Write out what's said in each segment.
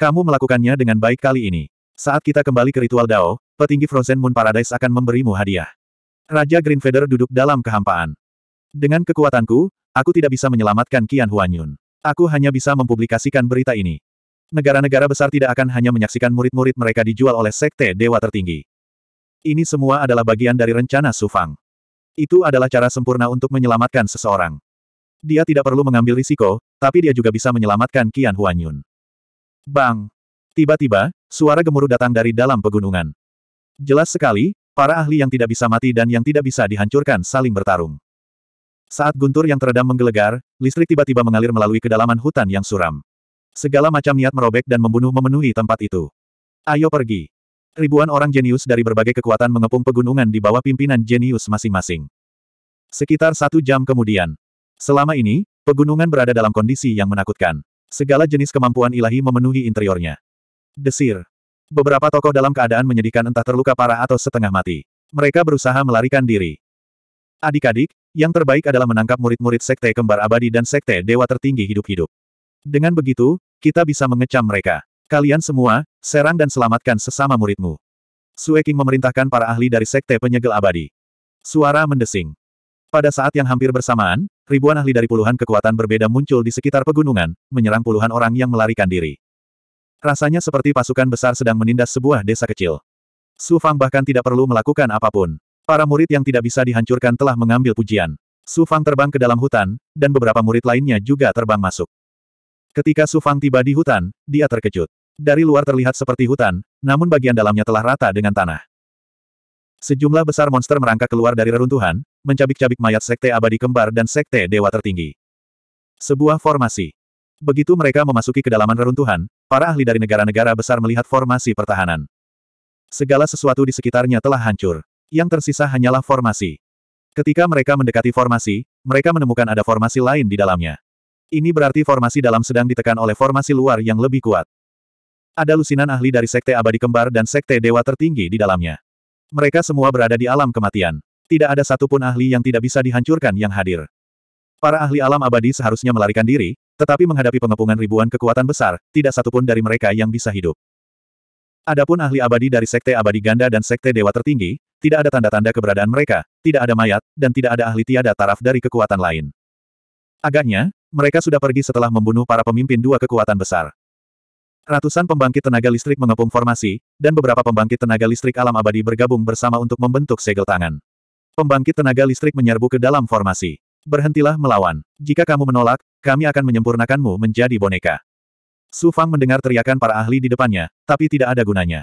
Kamu melakukannya dengan baik kali ini. Saat kita kembali ke ritual Dao, petinggi Frozen Moon Paradise akan memberimu hadiah. Raja Green Feather duduk dalam kehampaan. Dengan kekuatanku, aku tidak bisa menyelamatkan Qian Huanyun. Aku hanya bisa mempublikasikan berita ini. Negara-negara besar tidak akan hanya menyaksikan murid-murid mereka dijual oleh sekte dewa tertinggi. Ini semua adalah bagian dari rencana Sufang. Itu adalah cara sempurna untuk menyelamatkan seseorang. Dia tidak perlu mengambil risiko, tapi dia juga bisa menyelamatkan Qian Huanyun. Bang! Tiba-tiba, suara gemuruh datang dari dalam pegunungan. Jelas sekali, para ahli yang tidak bisa mati dan yang tidak bisa dihancurkan saling bertarung. Saat guntur yang teredam menggelegar, listrik tiba-tiba mengalir melalui kedalaman hutan yang suram. Segala macam niat merobek dan membunuh memenuhi tempat itu. Ayo pergi. Ribuan orang jenius dari berbagai kekuatan mengepung pegunungan di bawah pimpinan jenius masing-masing. Sekitar satu jam kemudian. Selama ini, pegunungan berada dalam kondisi yang menakutkan. Segala jenis kemampuan ilahi memenuhi interiornya. Desir. Beberapa tokoh dalam keadaan menyedihkan entah terluka parah atau setengah mati. Mereka berusaha melarikan diri. Adik-adik, yang terbaik adalah menangkap murid-murid sekte kembar abadi dan sekte dewa tertinggi hidup-hidup. Dengan begitu, kita bisa mengecam mereka. Kalian semua, serang dan selamatkan sesama muridmu. Sueking memerintahkan para ahli dari sekte penyegel abadi. Suara mendesing. Pada saat yang hampir bersamaan, ribuan ahli dari puluhan kekuatan berbeda muncul di sekitar pegunungan, menyerang puluhan orang yang melarikan diri. Rasanya seperti pasukan besar sedang menindas sebuah desa kecil. Su Fang bahkan tidak perlu melakukan apapun. Para murid yang tidak bisa dihancurkan telah mengambil pujian. Su Fang terbang ke dalam hutan, dan beberapa murid lainnya juga terbang masuk. Ketika Su Fang tiba di hutan, dia terkejut. Dari luar terlihat seperti hutan, namun bagian dalamnya telah rata dengan tanah. Sejumlah besar monster merangkak keluar dari reruntuhan, mencabik-cabik mayat Sekte Abadi Kembar dan Sekte Dewa Tertinggi. Sebuah formasi. Begitu mereka memasuki kedalaman reruntuhan, para ahli dari negara-negara besar melihat formasi pertahanan. Segala sesuatu di sekitarnya telah hancur. Yang tersisa hanyalah formasi. Ketika mereka mendekati formasi, mereka menemukan ada formasi lain di dalamnya. Ini berarti formasi dalam sedang ditekan oleh formasi luar yang lebih kuat. Ada lusinan ahli dari Sekte Abadi Kembar dan Sekte Dewa Tertinggi di dalamnya. Mereka semua berada di alam kematian. Tidak ada satupun ahli yang tidak bisa dihancurkan yang hadir. Para ahli alam abadi seharusnya melarikan diri, tetapi menghadapi pengepungan ribuan kekuatan besar, tidak satupun dari mereka yang bisa hidup. Adapun ahli abadi dari Sekte Abadi Ganda dan Sekte Dewa Tertinggi, tidak ada tanda-tanda keberadaan mereka, tidak ada mayat, dan tidak ada ahli tiada taraf dari kekuatan lain. Agaknya, mereka sudah pergi setelah membunuh para pemimpin dua kekuatan besar. Ratusan pembangkit tenaga listrik mengepung formasi, dan beberapa pembangkit tenaga listrik alam abadi bergabung bersama untuk membentuk segel tangan. Pembangkit tenaga listrik menyerbu ke dalam formasi. Berhentilah melawan. Jika kamu menolak, kami akan menyempurnakanmu menjadi boneka. Su Fang mendengar teriakan para ahli di depannya, tapi tidak ada gunanya.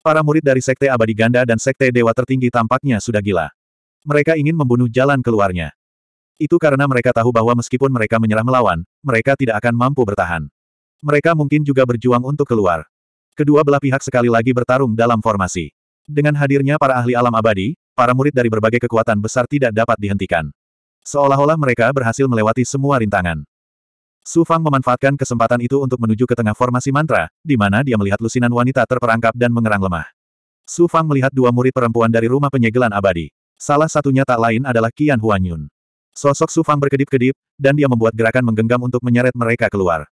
Para murid dari Sekte Abadi Ganda dan Sekte Dewa Tertinggi tampaknya sudah gila. Mereka ingin membunuh jalan keluarnya. Itu karena mereka tahu bahwa meskipun mereka menyerah melawan, mereka tidak akan mampu bertahan. Mereka mungkin juga berjuang untuk keluar. Kedua belah pihak sekali lagi bertarung dalam formasi. Dengan hadirnya para ahli alam abadi, para murid dari berbagai kekuatan besar tidak dapat dihentikan. Seolah-olah mereka berhasil melewati semua rintangan. Su Fang memanfaatkan kesempatan itu untuk menuju ke tengah formasi mantra, di mana dia melihat lusinan wanita terperangkap dan mengerang lemah. Su Fang melihat dua murid perempuan dari rumah penyegelan abadi. Salah satunya tak lain adalah Qian Huanyun. Sosok Su Fang berkedip-kedip, dan dia membuat gerakan menggenggam untuk menyeret mereka keluar.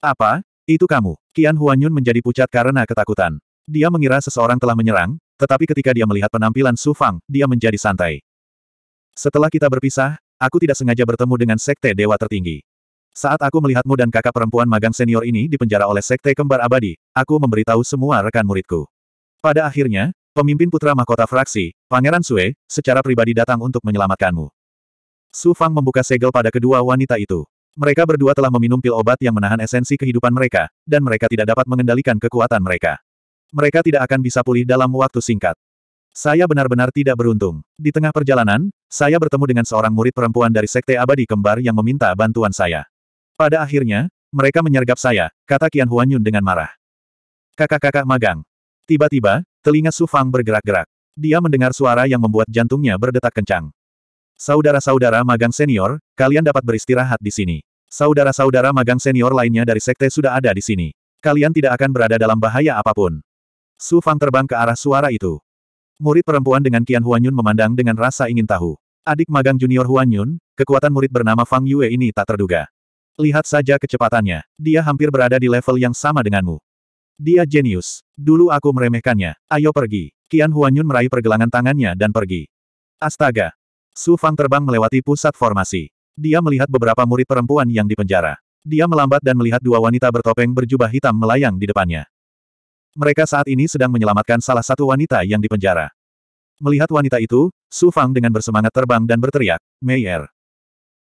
Apa? Itu kamu. Qian Huanyun menjadi pucat karena ketakutan. Dia mengira seseorang telah menyerang, tetapi ketika dia melihat penampilan Su Fang, dia menjadi santai. Setelah kita berpisah, aku tidak sengaja bertemu dengan Sekte Dewa Tertinggi. Saat aku melihatmu dan kakak perempuan magang senior ini dipenjara oleh Sekte Kembar Abadi, aku memberitahu semua rekan muridku. Pada akhirnya, pemimpin putra mahkota fraksi, Pangeran Sue, secara pribadi datang untuk menyelamatkanmu. Su Fang membuka segel pada kedua wanita itu. Mereka berdua telah meminum pil obat yang menahan esensi kehidupan mereka, dan mereka tidak dapat mengendalikan kekuatan mereka. Mereka tidak akan bisa pulih dalam waktu singkat. Saya benar-benar tidak beruntung. Di tengah perjalanan, saya bertemu dengan seorang murid perempuan dari Sekte Abadi Kembar yang meminta bantuan saya. Pada akhirnya, mereka menyergap saya, kata Qian Huanyun dengan marah. Kakak-kakak magang. Tiba-tiba, telinga Su Fang bergerak-gerak. Dia mendengar suara yang membuat jantungnya berdetak kencang. Saudara-saudara magang senior, kalian dapat beristirahat di sini. Saudara-saudara magang senior lainnya dari sekte sudah ada di sini. Kalian tidak akan berada dalam bahaya apapun. Su Fang terbang ke arah suara itu. Murid perempuan dengan Qian Huanyun memandang dengan rasa ingin tahu. Adik magang junior Huanyun, kekuatan murid bernama Fang Yue ini tak terduga. Lihat saja kecepatannya. Dia hampir berada di level yang sama denganmu. Dia jenius. Dulu aku meremehkannya. Ayo pergi. Qian Huanyun meraih pergelangan tangannya dan pergi. Astaga, Su Fang terbang melewati pusat formasi. Dia melihat beberapa murid perempuan yang dipenjara. Dia melambat dan melihat dua wanita bertopeng berjubah hitam melayang di depannya. Mereka saat ini sedang menyelamatkan salah satu wanita yang dipenjara. Melihat wanita itu, Su Fang dengan bersemangat terbang dan berteriak, Meyer.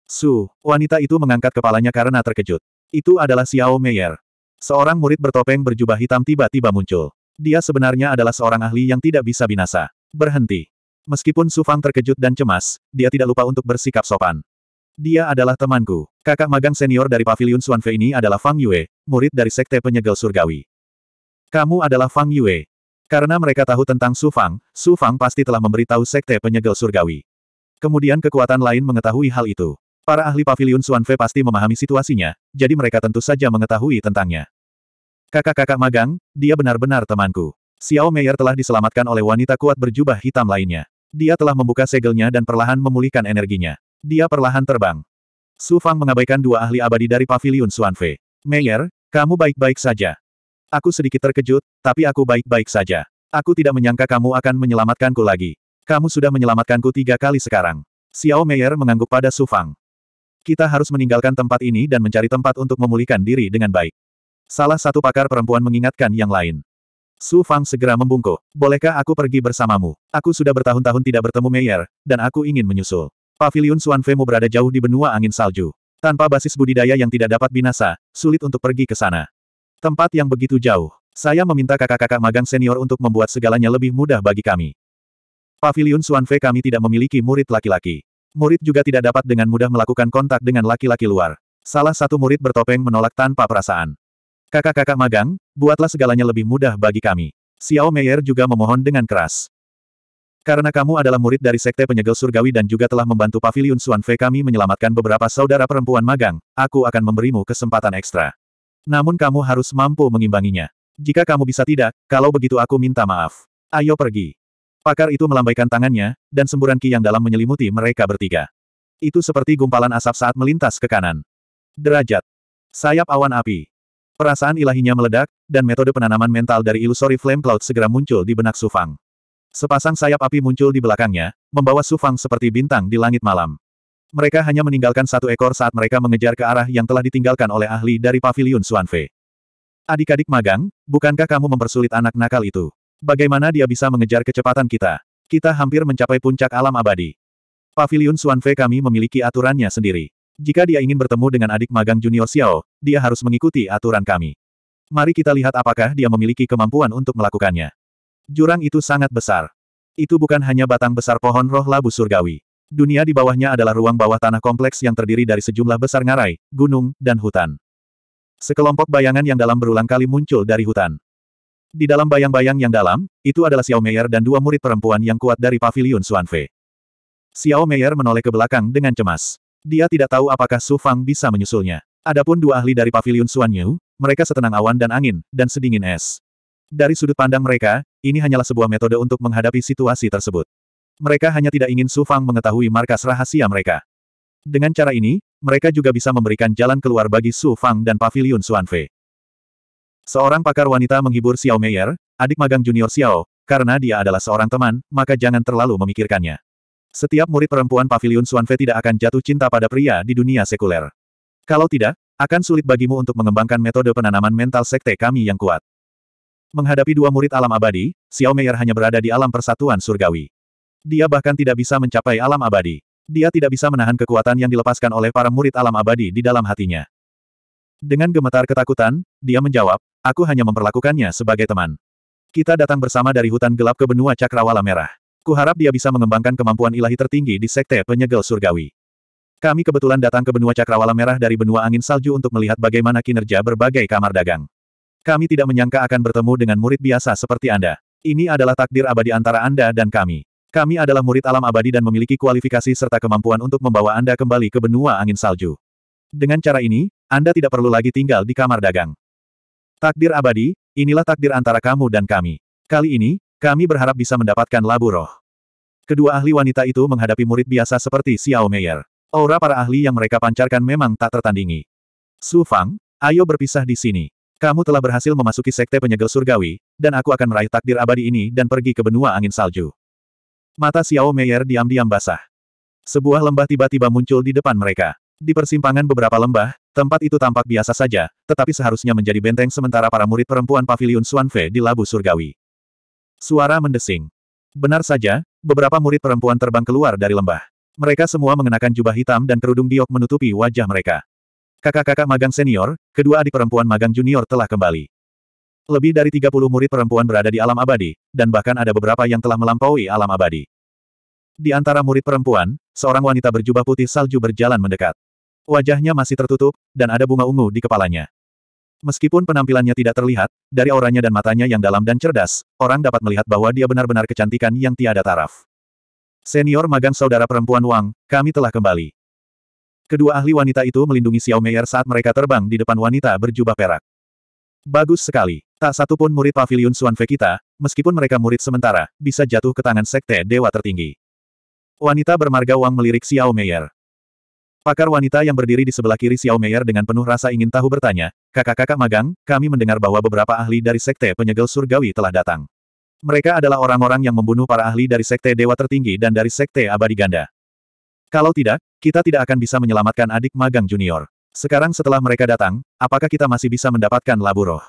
Su, wanita itu mengangkat kepalanya karena terkejut. Itu adalah Xiao Meyer. Seorang murid bertopeng berjubah hitam tiba-tiba muncul. Dia sebenarnya adalah seorang ahli yang tidak bisa binasa. Berhenti. Meskipun Su Fang terkejut dan cemas, dia tidak lupa untuk bersikap sopan. Dia adalah temanku. Kakak magang senior dari Paviliun Suanfe ini adalah Fang Yue, murid dari Sekte Penyegel Surgawi. Kamu adalah Fang Yue. Karena mereka tahu tentang Su Fang, Su Fang pasti telah memberitahu Sekte Penyegel Surgawi. Kemudian kekuatan lain mengetahui hal itu. Para ahli Paviliun Suanfe pasti memahami situasinya, jadi mereka tentu saja mengetahui tentangnya. Kakak-kakak magang, dia benar-benar temanku. Xiao Meier telah diselamatkan oleh wanita kuat berjubah hitam lainnya. Dia telah membuka segelnya dan perlahan memulihkan energinya. Dia perlahan terbang. Su Fang mengabaikan dua ahli abadi dari pavilion Suanfe. Meyer, kamu baik-baik saja. Aku sedikit terkejut, tapi aku baik-baik saja. Aku tidak menyangka kamu akan menyelamatkanku lagi. Kamu sudah menyelamatkanku tiga kali sekarang. Xiao Meyer mengangguk pada Su Fang. Kita harus meninggalkan tempat ini dan mencari tempat untuk memulihkan diri dengan baik. Salah satu pakar perempuan mengingatkan yang lain. Su Fang segera membungkuk. Bolehkah aku pergi bersamamu? Aku sudah bertahun-tahun tidak bertemu Meyer, dan aku ingin menyusul. Paviliun mu berada jauh di benua angin salju. Tanpa basis budidaya yang tidak dapat binasa, sulit untuk pergi ke sana. Tempat yang begitu jauh. Saya meminta kakak-kakak magang senior untuk membuat segalanya lebih mudah bagi kami. Paviliun Suanfe kami tidak memiliki murid laki-laki. Murid juga tidak dapat dengan mudah melakukan kontak dengan laki-laki luar. Salah satu murid bertopeng menolak tanpa perasaan. Kakak-kakak magang, buatlah segalanya lebih mudah bagi kami. Xiao Meier juga memohon dengan keras. Karena kamu adalah murid dari Sekte Penyegel Surgawi dan juga telah membantu Paviliun Suan Fei kami menyelamatkan beberapa saudara perempuan magang, aku akan memberimu kesempatan ekstra. Namun kamu harus mampu mengimbanginya. Jika kamu bisa tidak, kalau begitu aku minta maaf. Ayo pergi. Pakar itu melambaikan tangannya, dan semburan ki yang dalam menyelimuti mereka bertiga. Itu seperti gumpalan asap saat melintas ke kanan. Derajat. Sayap awan api. Perasaan ilahinya meledak, dan metode penanaman mental dari ilusori flame cloud segera muncul di benak Sufang. Sepasang sayap api muncul di belakangnya, membawa Sufang seperti bintang di langit malam. Mereka hanya meninggalkan satu ekor saat mereka mengejar ke arah yang telah ditinggalkan oleh ahli dari pavilion Suanfe. Adik-adik magang, bukankah kamu mempersulit anak nakal itu? Bagaimana dia bisa mengejar kecepatan kita? Kita hampir mencapai puncak alam abadi. Pavilion Suanfe kami memiliki aturannya sendiri. Jika dia ingin bertemu dengan adik magang junior Xiao, dia harus mengikuti aturan kami. Mari kita lihat apakah dia memiliki kemampuan untuk melakukannya. Jurang itu sangat besar. Itu bukan hanya batang besar pohon roh labu surgawi. Dunia di bawahnya adalah ruang bawah tanah kompleks yang terdiri dari sejumlah besar ngarai, gunung, dan hutan. Sekelompok bayangan yang dalam berulang kali muncul dari hutan. Di dalam bayang-bayang yang dalam, itu adalah Xiao Meier dan dua murid perempuan yang kuat dari pavilion Suanfe. Xiao Meier menoleh ke belakang dengan cemas. Dia tidak tahu apakah Su Fang bisa menyusulnya. Adapun dua ahli dari pavilion Yu, mereka setenang awan dan angin, dan sedingin es. Dari sudut pandang mereka, ini hanyalah sebuah metode untuk menghadapi situasi tersebut. Mereka hanya tidak ingin Su Fang mengetahui markas rahasia mereka. Dengan cara ini, mereka juga bisa memberikan jalan keluar bagi Su Fang dan pavilion Suanfei. Seorang pakar wanita menghibur Xiao Meier, adik magang junior Xiao, karena dia adalah seorang teman, maka jangan terlalu memikirkannya. Setiap murid perempuan pavilion Suanfe tidak akan jatuh cinta pada pria di dunia sekuler. Kalau tidak, akan sulit bagimu untuk mengembangkan metode penanaman mental sekte kami yang kuat. Menghadapi dua murid alam abadi, Xiao Meier hanya berada di alam persatuan surgawi. Dia bahkan tidak bisa mencapai alam abadi. Dia tidak bisa menahan kekuatan yang dilepaskan oleh para murid alam abadi di dalam hatinya. Dengan gemetar ketakutan, dia menjawab, aku hanya memperlakukannya sebagai teman. Kita datang bersama dari hutan gelap ke benua Cakrawala Merah. Kuharap dia bisa mengembangkan kemampuan ilahi tertinggi di Sekte Penyegel Surgawi. Kami kebetulan datang ke benua Cakrawala Merah dari benua angin salju untuk melihat bagaimana kinerja berbagai kamar dagang. Kami tidak menyangka akan bertemu dengan murid biasa seperti Anda. Ini adalah takdir abadi antara Anda dan kami. Kami adalah murid alam abadi dan memiliki kualifikasi serta kemampuan untuk membawa Anda kembali ke benua angin salju. Dengan cara ini, Anda tidak perlu lagi tinggal di kamar dagang. Takdir abadi, inilah takdir antara kamu dan kami. Kali ini, kami berharap bisa mendapatkan labu roh. Kedua ahli wanita itu menghadapi murid biasa seperti Xiao Meier. Aura para ahli yang mereka pancarkan memang tak tertandingi. Su Fang, ayo berpisah di sini. Kamu telah berhasil memasuki sekte penyegel surgawi, dan aku akan meraih takdir abadi ini dan pergi ke benua angin salju. Mata Xiao Meier diam-diam basah. Sebuah lembah tiba-tiba muncul di depan mereka. Di persimpangan beberapa lembah, tempat itu tampak biasa saja, tetapi seharusnya menjadi benteng sementara para murid perempuan pavilion Suanfe di Labu Surgawi. Suara mendesing. Benar saja, beberapa murid perempuan terbang keluar dari lembah. Mereka semua mengenakan jubah hitam dan kerudung diok menutupi wajah mereka. Kakak-kakak magang senior, kedua adik perempuan magang junior telah kembali. Lebih dari 30 murid perempuan berada di alam abadi, dan bahkan ada beberapa yang telah melampaui alam abadi. Di antara murid perempuan, seorang wanita berjubah putih salju berjalan mendekat. Wajahnya masih tertutup, dan ada bunga ungu di kepalanya. Meskipun penampilannya tidak terlihat, dari auranya dan matanya yang dalam dan cerdas, orang dapat melihat bahwa dia benar-benar kecantikan yang tiada taraf. Senior magang saudara perempuan Wang, kami telah kembali. Kedua ahli wanita itu melindungi Xiao Meier saat mereka terbang di depan wanita berjubah perak. Bagus sekali. Tak satu pun murid pavilion Suanfe kita, meskipun mereka murid sementara, bisa jatuh ke tangan sekte dewa tertinggi. Wanita bermarga Wang melirik Xiao Meier. Pakar wanita yang berdiri di sebelah kiri Xiao Meier dengan penuh rasa ingin tahu bertanya, kakak-kakak magang, kami mendengar bahwa beberapa ahli dari Sekte Penyegel Surgawi telah datang. Mereka adalah orang-orang yang membunuh para ahli dari Sekte Dewa Tertinggi dan dari Sekte Abadi Ganda. Kalau tidak, kita tidak akan bisa menyelamatkan adik magang junior. Sekarang setelah mereka datang, apakah kita masih bisa mendapatkan labu roh?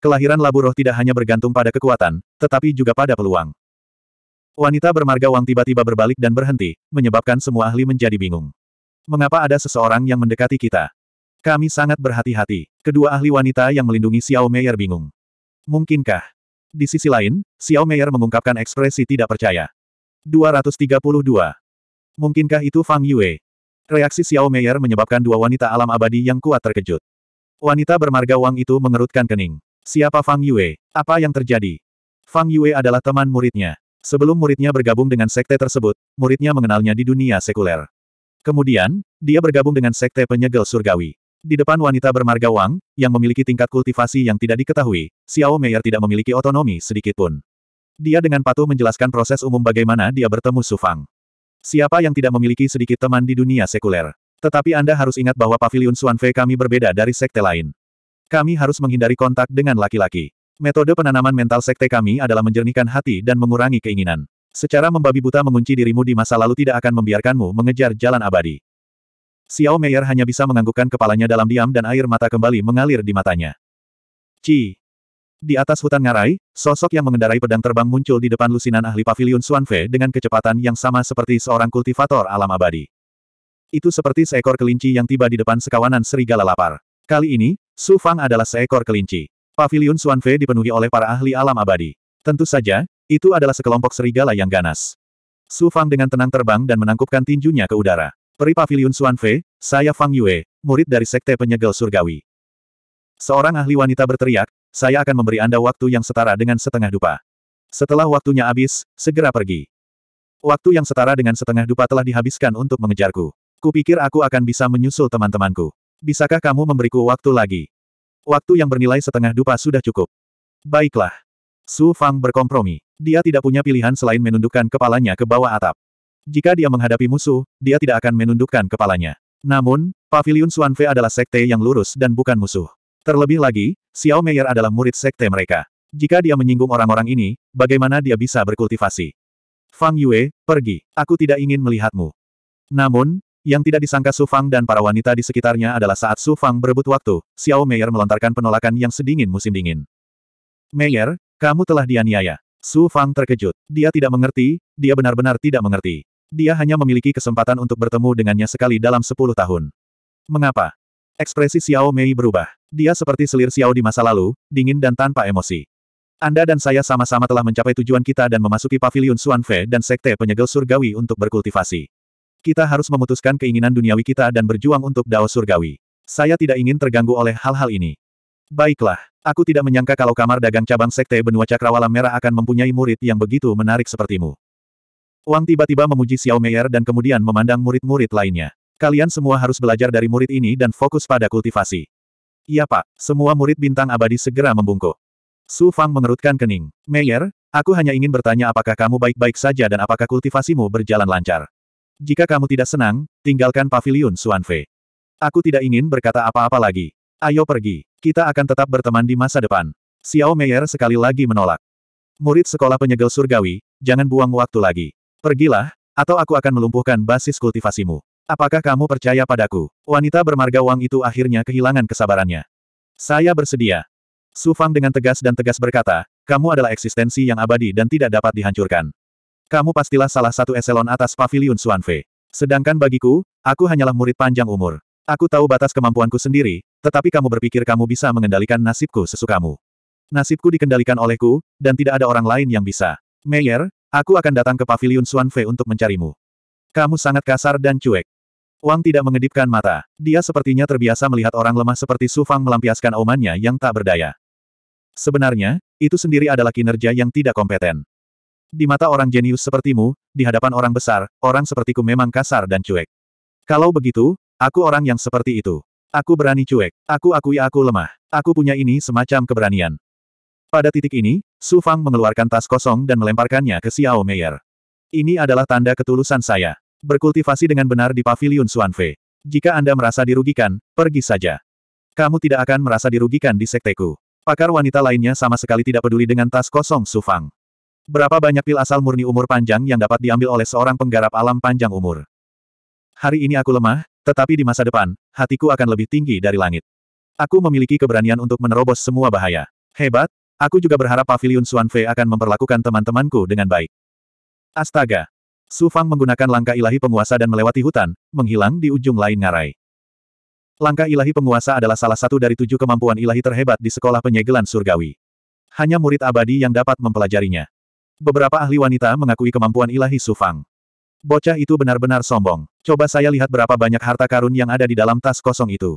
Kelahiran labu roh tidak hanya bergantung pada kekuatan, tetapi juga pada peluang. Wanita bermarga Wang tiba-tiba berbalik dan berhenti, menyebabkan semua ahli menjadi bingung. Mengapa ada seseorang yang mendekati kita? Kami sangat berhati-hati. Kedua ahli wanita yang melindungi Xiao Meier bingung. Mungkinkah? Di sisi lain, Xiao Meier mengungkapkan ekspresi tidak percaya. 232. Mungkinkah itu Fang Yue? Reaksi Xiao Meier menyebabkan dua wanita alam abadi yang kuat terkejut. Wanita bermarga Wang itu mengerutkan kening. Siapa Fang Yue? Apa yang terjadi? Fang Yue adalah teman muridnya. Sebelum muridnya bergabung dengan sekte tersebut, muridnya mengenalnya di dunia sekuler. Kemudian, dia bergabung dengan Sekte Penyegel Surgawi. Di depan wanita bermarga Wang, yang memiliki tingkat kultivasi yang tidak diketahui, Xiao Meier tidak memiliki otonomi sedikitpun. Dia dengan patuh menjelaskan proses umum bagaimana dia bertemu Su Fang. Siapa yang tidak memiliki sedikit teman di dunia sekuler. Tetapi Anda harus ingat bahwa pavilion Suanfei kami berbeda dari sekte lain. Kami harus menghindari kontak dengan laki-laki. Metode penanaman mental sekte kami adalah menjernihkan hati dan mengurangi keinginan. Secara membabi buta mengunci dirimu di masa lalu tidak akan membiarkanmu mengejar jalan abadi. Xiao Meier hanya bisa menganggukkan kepalanya dalam diam dan air mata kembali mengalir di matanya. Ci. Di atas hutan ngarai, sosok yang mengendarai pedang terbang muncul di depan lusinan ahli pavilion Swanfe dengan kecepatan yang sama seperti seorang kultivator alam abadi. Itu seperti seekor kelinci yang tiba di depan sekawanan serigala lapar. Kali ini, Su Fang adalah seekor kelinci. Pavilion Swanfe dipenuhi oleh para ahli alam abadi. Tentu saja, itu adalah sekelompok serigala yang ganas. Su Fang dengan tenang terbang dan menangkupkan tinjunya ke udara. Peri Pavilion Xuan Fei, saya Fang Yue, murid dari Sekte Penyegel Surgawi. Seorang ahli wanita berteriak, saya akan memberi Anda waktu yang setara dengan setengah dupa. Setelah waktunya habis, segera pergi. Waktu yang setara dengan setengah dupa telah dihabiskan untuk mengejarku. Kupikir aku akan bisa menyusul teman-temanku. Bisakah kamu memberiku waktu lagi? Waktu yang bernilai setengah dupa sudah cukup. Baiklah. Su Fang berkompromi. Dia tidak punya pilihan selain menundukkan kepalanya ke bawah atap. Jika dia menghadapi musuh, dia tidak akan menundukkan kepalanya. Namun, Paviliun Xuanfe adalah sekte yang lurus dan bukan musuh. Terlebih lagi, Xiao Meier adalah murid sekte mereka. Jika dia menyinggung orang-orang ini, bagaimana dia bisa berkultivasi? Fang Yue, pergi. Aku tidak ingin melihatmu. Namun, yang tidak disangka Su Fang dan para wanita di sekitarnya adalah saat Su Fang berebut waktu, Xiao Meier melontarkan penolakan yang sedingin musim dingin. Meier, kamu telah dianiaya. Su Fang terkejut. Dia tidak mengerti, dia benar-benar tidak mengerti. Dia hanya memiliki kesempatan untuk bertemu dengannya sekali dalam sepuluh tahun. Mengapa? Ekspresi Xiao Mei berubah. Dia seperti selir Xiao di masa lalu, dingin dan tanpa emosi. Anda dan saya sama-sama telah mencapai tujuan kita dan memasuki pavilion Fe dan Sekte Penyegel Surgawi untuk berkultivasi. Kita harus memutuskan keinginan duniawi kita dan berjuang untuk Dao Surgawi. Saya tidak ingin terganggu oleh hal-hal ini. Baiklah, aku tidak menyangka kalau kamar dagang cabang Sekte Benua Cakrawala Merah akan mempunyai murid yang begitu menarik sepertimu. Wang tiba-tiba memuji Xiao Meier dan kemudian memandang murid-murid lainnya. Kalian semua harus belajar dari murid ini dan fokus pada kultivasi. Iya pak, semua murid bintang abadi segera membungkuk. Su Fang mengerutkan kening. Meier, aku hanya ingin bertanya apakah kamu baik-baik saja dan apakah kultivasimu berjalan lancar. Jika kamu tidak senang, tinggalkan pavilion Suanfe. Aku tidak ingin berkata apa-apa lagi. Ayo pergi. Kita akan tetap berteman di masa depan. Xiao Meier sekali lagi menolak. Murid sekolah penyegel surgawi, jangan buang waktu lagi. Pergilah, atau aku akan melumpuhkan basis kultivasimu. Apakah kamu percaya padaku? Wanita bermarga Wang itu akhirnya kehilangan kesabarannya. Saya bersedia. Su Fang dengan tegas dan tegas berkata, kamu adalah eksistensi yang abadi dan tidak dapat dihancurkan. Kamu pastilah salah satu eselon atas pavilion Suanfe. Sedangkan bagiku, aku hanyalah murid panjang umur. Aku tahu batas kemampuanku sendiri, tetapi kamu berpikir kamu bisa mengendalikan nasibku sesukamu. Nasibku dikendalikan olehku, dan tidak ada orang lain yang bisa. Meyer, aku akan datang ke paviliun Suanfe untuk mencarimu. Kamu sangat kasar dan cuek. Wang tidak mengedipkan mata. Dia sepertinya terbiasa melihat orang lemah seperti Su Fang melampiaskan omannya yang tak berdaya. Sebenarnya, itu sendiri adalah kinerja yang tidak kompeten. Di mata orang jenius sepertimu, di hadapan orang besar, orang sepertiku memang kasar dan cuek. Kalau begitu, aku orang yang seperti itu. Aku berani cuek. Aku akui aku lemah. Aku punya ini semacam keberanian. Pada titik ini, Su Fang mengeluarkan tas kosong dan melemparkannya ke Xiao Meier. Ini adalah tanda ketulusan saya. Berkultivasi dengan benar di pavilion Suanfe. Jika Anda merasa dirugikan, pergi saja. Kamu tidak akan merasa dirugikan di sekteku. Pakar wanita lainnya sama sekali tidak peduli dengan tas kosong Su Fang. Berapa banyak pil asal murni umur panjang yang dapat diambil oleh seorang penggarap alam panjang umur? Hari ini aku lemah, tetapi di masa depan, hatiku akan lebih tinggi dari langit. Aku memiliki keberanian untuk menerobos semua bahaya. Hebat, aku juga berharap Paviliun Fei akan memperlakukan teman-temanku dengan baik. Astaga! Su Fang menggunakan langkah ilahi penguasa dan melewati hutan, menghilang di ujung lain ngarai. Langkah ilahi penguasa adalah salah satu dari tujuh kemampuan ilahi terhebat di sekolah penyegelan surgawi. Hanya murid abadi yang dapat mempelajarinya. Beberapa ahli wanita mengakui kemampuan ilahi Su Fang. Bocah itu benar-benar sombong. Coba saya lihat berapa banyak harta karun yang ada di dalam tas kosong itu.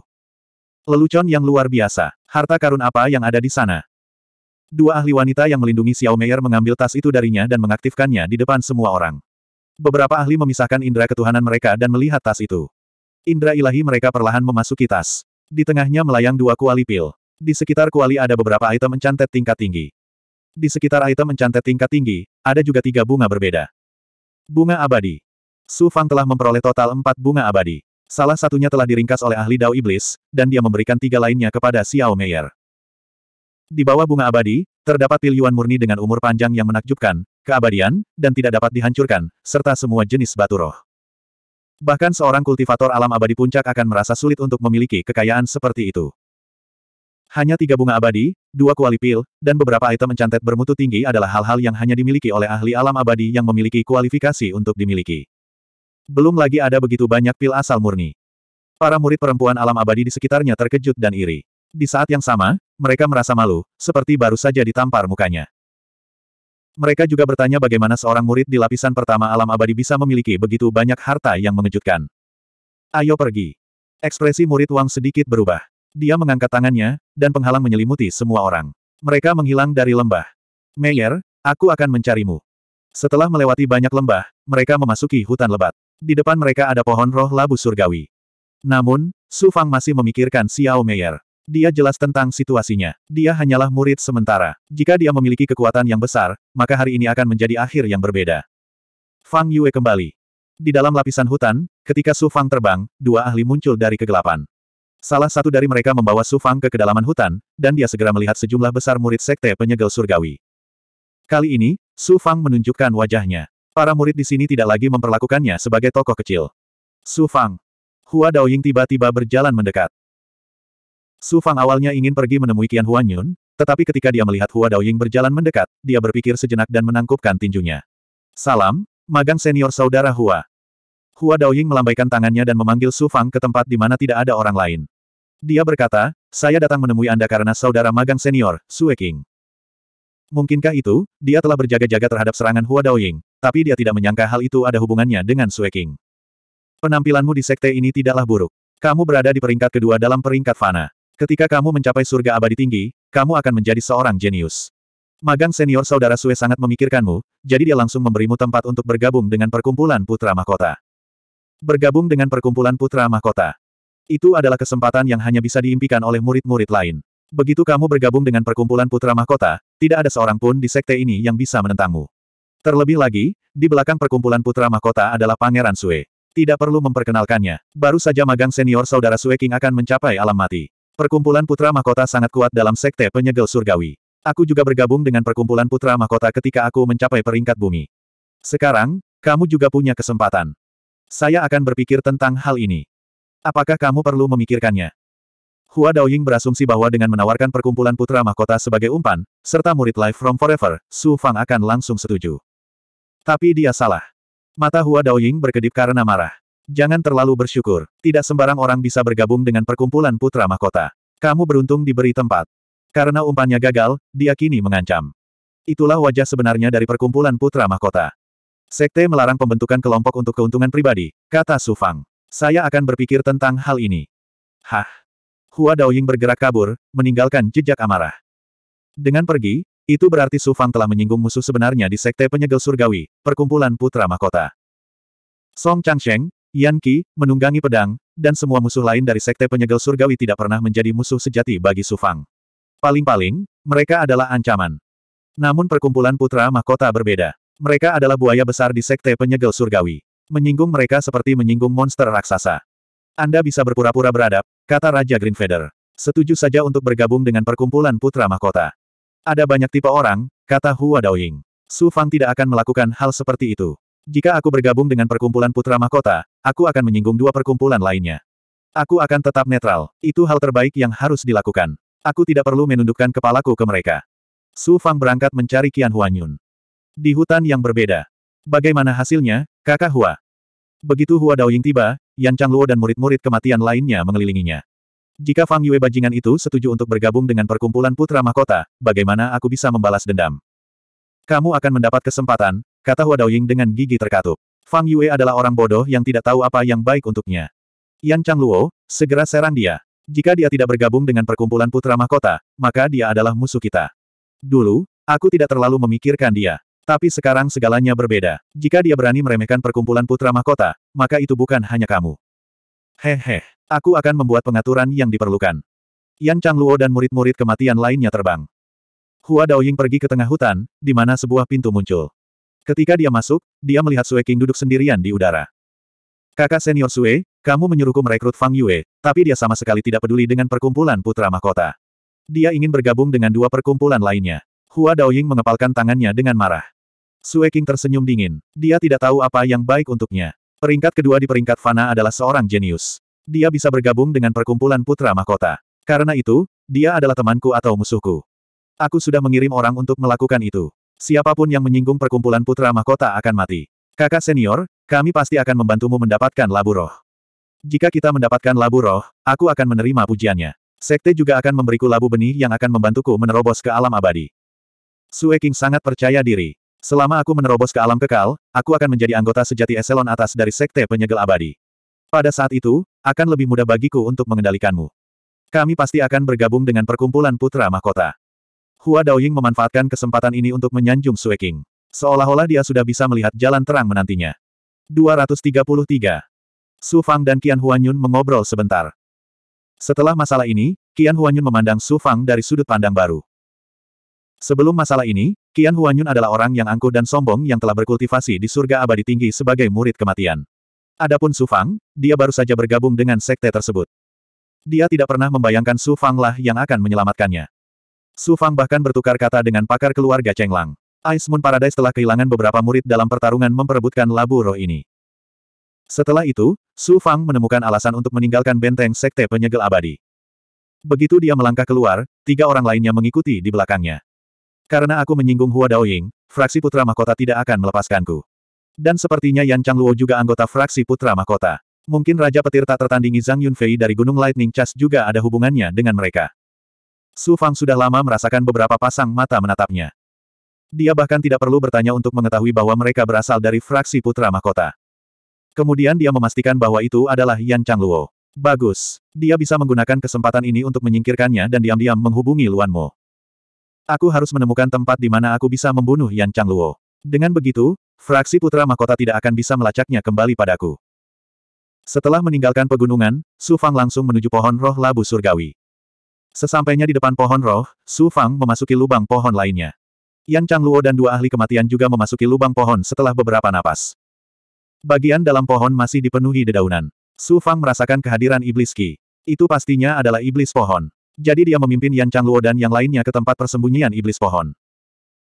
Lelucon yang luar biasa. Harta karun apa yang ada di sana? Dua ahli wanita yang melindungi Xiao Meier mengambil tas itu darinya dan mengaktifkannya di depan semua orang. Beberapa ahli memisahkan indera ketuhanan mereka dan melihat tas itu. Indra ilahi mereka perlahan memasuki tas. Di tengahnya melayang dua kuali pil. Di sekitar kuali ada beberapa item mencantet tingkat tinggi. Di sekitar item mencantet tingkat tinggi, ada juga tiga bunga berbeda. Bunga abadi, Su Fang telah memperoleh total empat bunga abadi. Salah satunya telah diringkas oleh ahli Dao Iblis, dan dia memberikan tiga lainnya kepada Xiao Meier. Di bawah bunga abadi, terdapat pil Yuan murni dengan umur panjang yang menakjubkan, keabadian, dan tidak dapat dihancurkan, serta semua jenis batu roh. Bahkan seorang kultivator alam abadi puncak akan merasa sulit untuk memiliki kekayaan seperti itu. Hanya tiga bunga abadi, dua kuali pil, dan beberapa item encantet bermutu tinggi adalah hal-hal yang hanya dimiliki oleh ahli alam abadi yang memiliki kualifikasi untuk dimiliki. Belum lagi ada begitu banyak pil asal murni. Para murid perempuan alam abadi di sekitarnya terkejut dan iri. Di saat yang sama, mereka merasa malu, seperti baru saja ditampar mukanya. Mereka juga bertanya bagaimana seorang murid di lapisan pertama alam abadi bisa memiliki begitu banyak harta yang mengejutkan. Ayo pergi. Ekspresi murid Wang sedikit berubah. Dia mengangkat tangannya, dan penghalang menyelimuti semua orang. Mereka menghilang dari lembah. Meyer, aku akan mencarimu. Setelah melewati banyak lembah, mereka memasuki hutan lebat. Di depan mereka ada pohon roh labu surgawi. Namun, Su Fang masih memikirkan Xiao Meier. Dia jelas tentang situasinya. Dia hanyalah murid sementara. Jika dia memiliki kekuatan yang besar, maka hari ini akan menjadi akhir yang berbeda. Fang Yue kembali. Di dalam lapisan hutan, ketika Su Fang terbang, dua ahli muncul dari kegelapan. Salah satu dari mereka membawa Su Fang ke kedalaman hutan, dan dia segera melihat sejumlah besar murid sekte penyegel surgawi. Kali ini, Su Fang menunjukkan wajahnya. Para murid di sini tidak lagi memperlakukannya sebagai tokoh kecil. Su Fang. Hua Daoying tiba-tiba berjalan mendekat. Su Fang awalnya ingin pergi menemui Qian Huan Yun, tetapi ketika dia melihat Hua Daoying berjalan mendekat, dia berpikir sejenak dan menangkupkan tinjunya. Salam, magang senior saudara Hua. Hua Daoying melambaikan tangannya dan memanggil Su Fang ke tempat di mana tidak ada orang lain. Dia berkata, saya datang menemui Anda karena saudara magang senior, Sue King. Mungkinkah itu, dia telah berjaga-jaga terhadap serangan Hua Daoying, tapi dia tidak menyangka hal itu ada hubungannya dengan Sue King. Penampilanmu di sekte ini tidaklah buruk. Kamu berada di peringkat kedua dalam peringkat fana. Ketika kamu mencapai surga abadi tinggi, kamu akan menjadi seorang jenius. Magang senior saudara Sue sangat memikirkanmu, jadi dia langsung memberimu tempat untuk bergabung dengan perkumpulan putra mahkota. Bergabung dengan perkumpulan putra mahkota. Itu adalah kesempatan yang hanya bisa diimpikan oleh murid-murid lain. Begitu kamu bergabung dengan perkumpulan putra mahkota, tidak ada seorang pun di sekte ini yang bisa menentangmu. Terlebih lagi, di belakang perkumpulan putra mahkota adalah Pangeran Sue. Tidak perlu memperkenalkannya. Baru saja magang senior saudara Sue King akan mencapai alam mati. Perkumpulan putra mahkota sangat kuat dalam sekte penyegel surgawi. Aku juga bergabung dengan perkumpulan putra mahkota ketika aku mencapai peringkat bumi. Sekarang, kamu juga punya kesempatan. Saya akan berpikir tentang hal ini. Apakah kamu perlu memikirkannya? Hua Daoying berasumsi bahwa dengan menawarkan perkumpulan putra mahkota sebagai umpan, serta murid Life from Forever, Su Fang akan langsung setuju. Tapi dia salah. Mata Hua Daoying berkedip karena marah. Jangan terlalu bersyukur, tidak sembarang orang bisa bergabung dengan perkumpulan putra mahkota. Kamu beruntung diberi tempat. Karena umpannya gagal, dia kini mengancam. Itulah wajah sebenarnya dari perkumpulan putra mahkota. Sekte melarang pembentukan kelompok untuk keuntungan pribadi, kata Su Fang. Saya akan berpikir tentang hal ini. Hah, Hua Daoying bergerak kabur, meninggalkan jejak amarah. Dengan pergi, itu berarti Su Fang telah menyinggung musuh sebenarnya di Sekte Penyegel Surgawi, perkumpulan Putra Mahkota. Song Changsheng, Yan Qi, menunggangi pedang, dan semua musuh lain dari Sekte Penyegel Surgawi tidak pernah menjadi musuh sejati bagi Su Fang. Paling-paling, mereka adalah ancaman. Namun perkumpulan Putra Mahkota berbeda. Mereka adalah buaya besar di Sekte Penyegel Surgawi. Menyinggung mereka seperti menyinggung monster raksasa. Anda bisa berpura-pura beradab, kata Raja Greenfeather. Setuju saja untuk bergabung dengan perkumpulan Putra Mahkota. Ada banyak tipe orang, kata Hua Daoying. Su Fang tidak akan melakukan hal seperti itu. Jika aku bergabung dengan perkumpulan Putra Mahkota, aku akan menyinggung dua perkumpulan lainnya. Aku akan tetap netral. Itu hal terbaik yang harus dilakukan. Aku tidak perlu menundukkan kepalaku ke mereka. Su Fang berangkat mencari Qian Huanyun. Di hutan yang berbeda. Bagaimana hasilnya, kakak Hua? Begitu Hua Daoying tiba, Yan Changluo dan murid-murid kematian lainnya mengelilinginya. Jika Fang Yue bajingan itu setuju untuk bergabung dengan perkumpulan putra mahkota, bagaimana aku bisa membalas dendam? Kamu akan mendapat kesempatan, kata Hua Daoying dengan gigi terkatup. Fang Yue adalah orang bodoh yang tidak tahu apa yang baik untuknya. Yan Changluo, segera serang dia. Jika dia tidak bergabung dengan perkumpulan putra mahkota, maka dia adalah musuh kita. Dulu, aku tidak terlalu memikirkan dia. Tapi sekarang segalanya berbeda. Jika dia berani meremehkan perkumpulan putra mahkota, maka itu bukan hanya kamu. Hehe, aku akan membuat pengaturan yang diperlukan. Yan Changluo dan murid-murid kematian lainnya terbang. Hua Daoying pergi ke tengah hutan, di mana sebuah pintu muncul. Ketika dia masuk, dia melihat Sue King duduk sendirian di udara. Kakak senior Sue, kamu menyuruhku merekrut Fang Yue, tapi dia sama sekali tidak peduli dengan perkumpulan putra mahkota. Dia ingin bergabung dengan dua perkumpulan lainnya. Hua Daoying mengepalkan tangannya dengan marah. Sue King tersenyum dingin. Dia tidak tahu apa yang baik untuknya. Peringkat kedua di peringkat Fana adalah seorang jenius. Dia bisa bergabung dengan perkumpulan putra mahkota. Karena itu, dia adalah temanku atau musuhku. Aku sudah mengirim orang untuk melakukan itu. Siapapun yang menyinggung perkumpulan putra mahkota akan mati. Kakak senior, kami pasti akan membantumu mendapatkan labu roh. Jika kita mendapatkan labu roh, aku akan menerima pujiannya. Sekte juga akan memberiku labu benih yang akan membantuku menerobos ke alam abadi. Sue King sangat percaya diri. Selama aku menerobos ke alam kekal, aku akan menjadi anggota sejati eselon atas dari Sekte Penyegel Abadi. Pada saat itu, akan lebih mudah bagiku untuk mengendalikanmu. Kami pasti akan bergabung dengan perkumpulan Putra Mahkota. Hua Daoying memanfaatkan kesempatan ini untuk menyanjung Sue King. Seolah-olah dia sudah bisa melihat jalan terang menantinya. 233. Su Fang dan Qian Huanyun mengobrol sebentar. Setelah masalah ini, Qian Huanyun memandang Su Fang dari sudut pandang baru. Sebelum masalah ini, Qian Huanyun adalah orang yang angkuh dan sombong yang telah berkultivasi di surga abadi tinggi sebagai murid kematian. Adapun Su Fang, dia baru saja bergabung dengan sekte tersebut. Dia tidak pernah membayangkan Su Fang lah yang akan menyelamatkannya. Su Fang bahkan bertukar kata dengan pakar keluarga Cheng Lang. Ice Moon Paradise telah kehilangan beberapa murid dalam pertarungan memperebutkan labu roh ini. Setelah itu, Su Fang menemukan alasan untuk meninggalkan benteng sekte penyegel abadi. Begitu dia melangkah keluar, tiga orang lainnya mengikuti di belakangnya. Karena aku menyinggung Hua Daoying, fraksi Putra Mahkota tidak akan melepaskanku. Dan sepertinya Yan Chang Luo juga anggota fraksi Putra Mahkota. Mungkin Raja Petir tak tertandingi Zhang Yunfei dari Gunung Lightning Chas juga ada hubungannya dengan mereka. Su Fang sudah lama merasakan beberapa pasang mata menatapnya. Dia bahkan tidak perlu bertanya untuk mengetahui bahwa mereka berasal dari fraksi Putra Mahkota. Kemudian dia memastikan bahwa itu adalah Yan Chang Luo. Bagus. Dia bisa menggunakan kesempatan ini untuk menyingkirkannya dan diam-diam menghubungi Luan Mo. Aku harus menemukan tempat di mana aku bisa membunuh Yan Chang Luo. Dengan begitu, fraksi putra mahkota tidak akan bisa melacaknya kembali padaku. Setelah meninggalkan pegunungan, Su Fang langsung menuju pohon roh labu surgawi. Sesampainya di depan pohon roh, Su Fang memasuki lubang pohon lainnya. Yan Chang Luo dan dua ahli kematian juga memasuki lubang pohon setelah beberapa napas. Bagian dalam pohon masih dipenuhi dedaunan. Su Fang merasakan kehadiran iblis Qi. Itu pastinya adalah iblis pohon. Jadi dia memimpin Yan Changluo dan yang lainnya ke tempat persembunyian iblis pohon.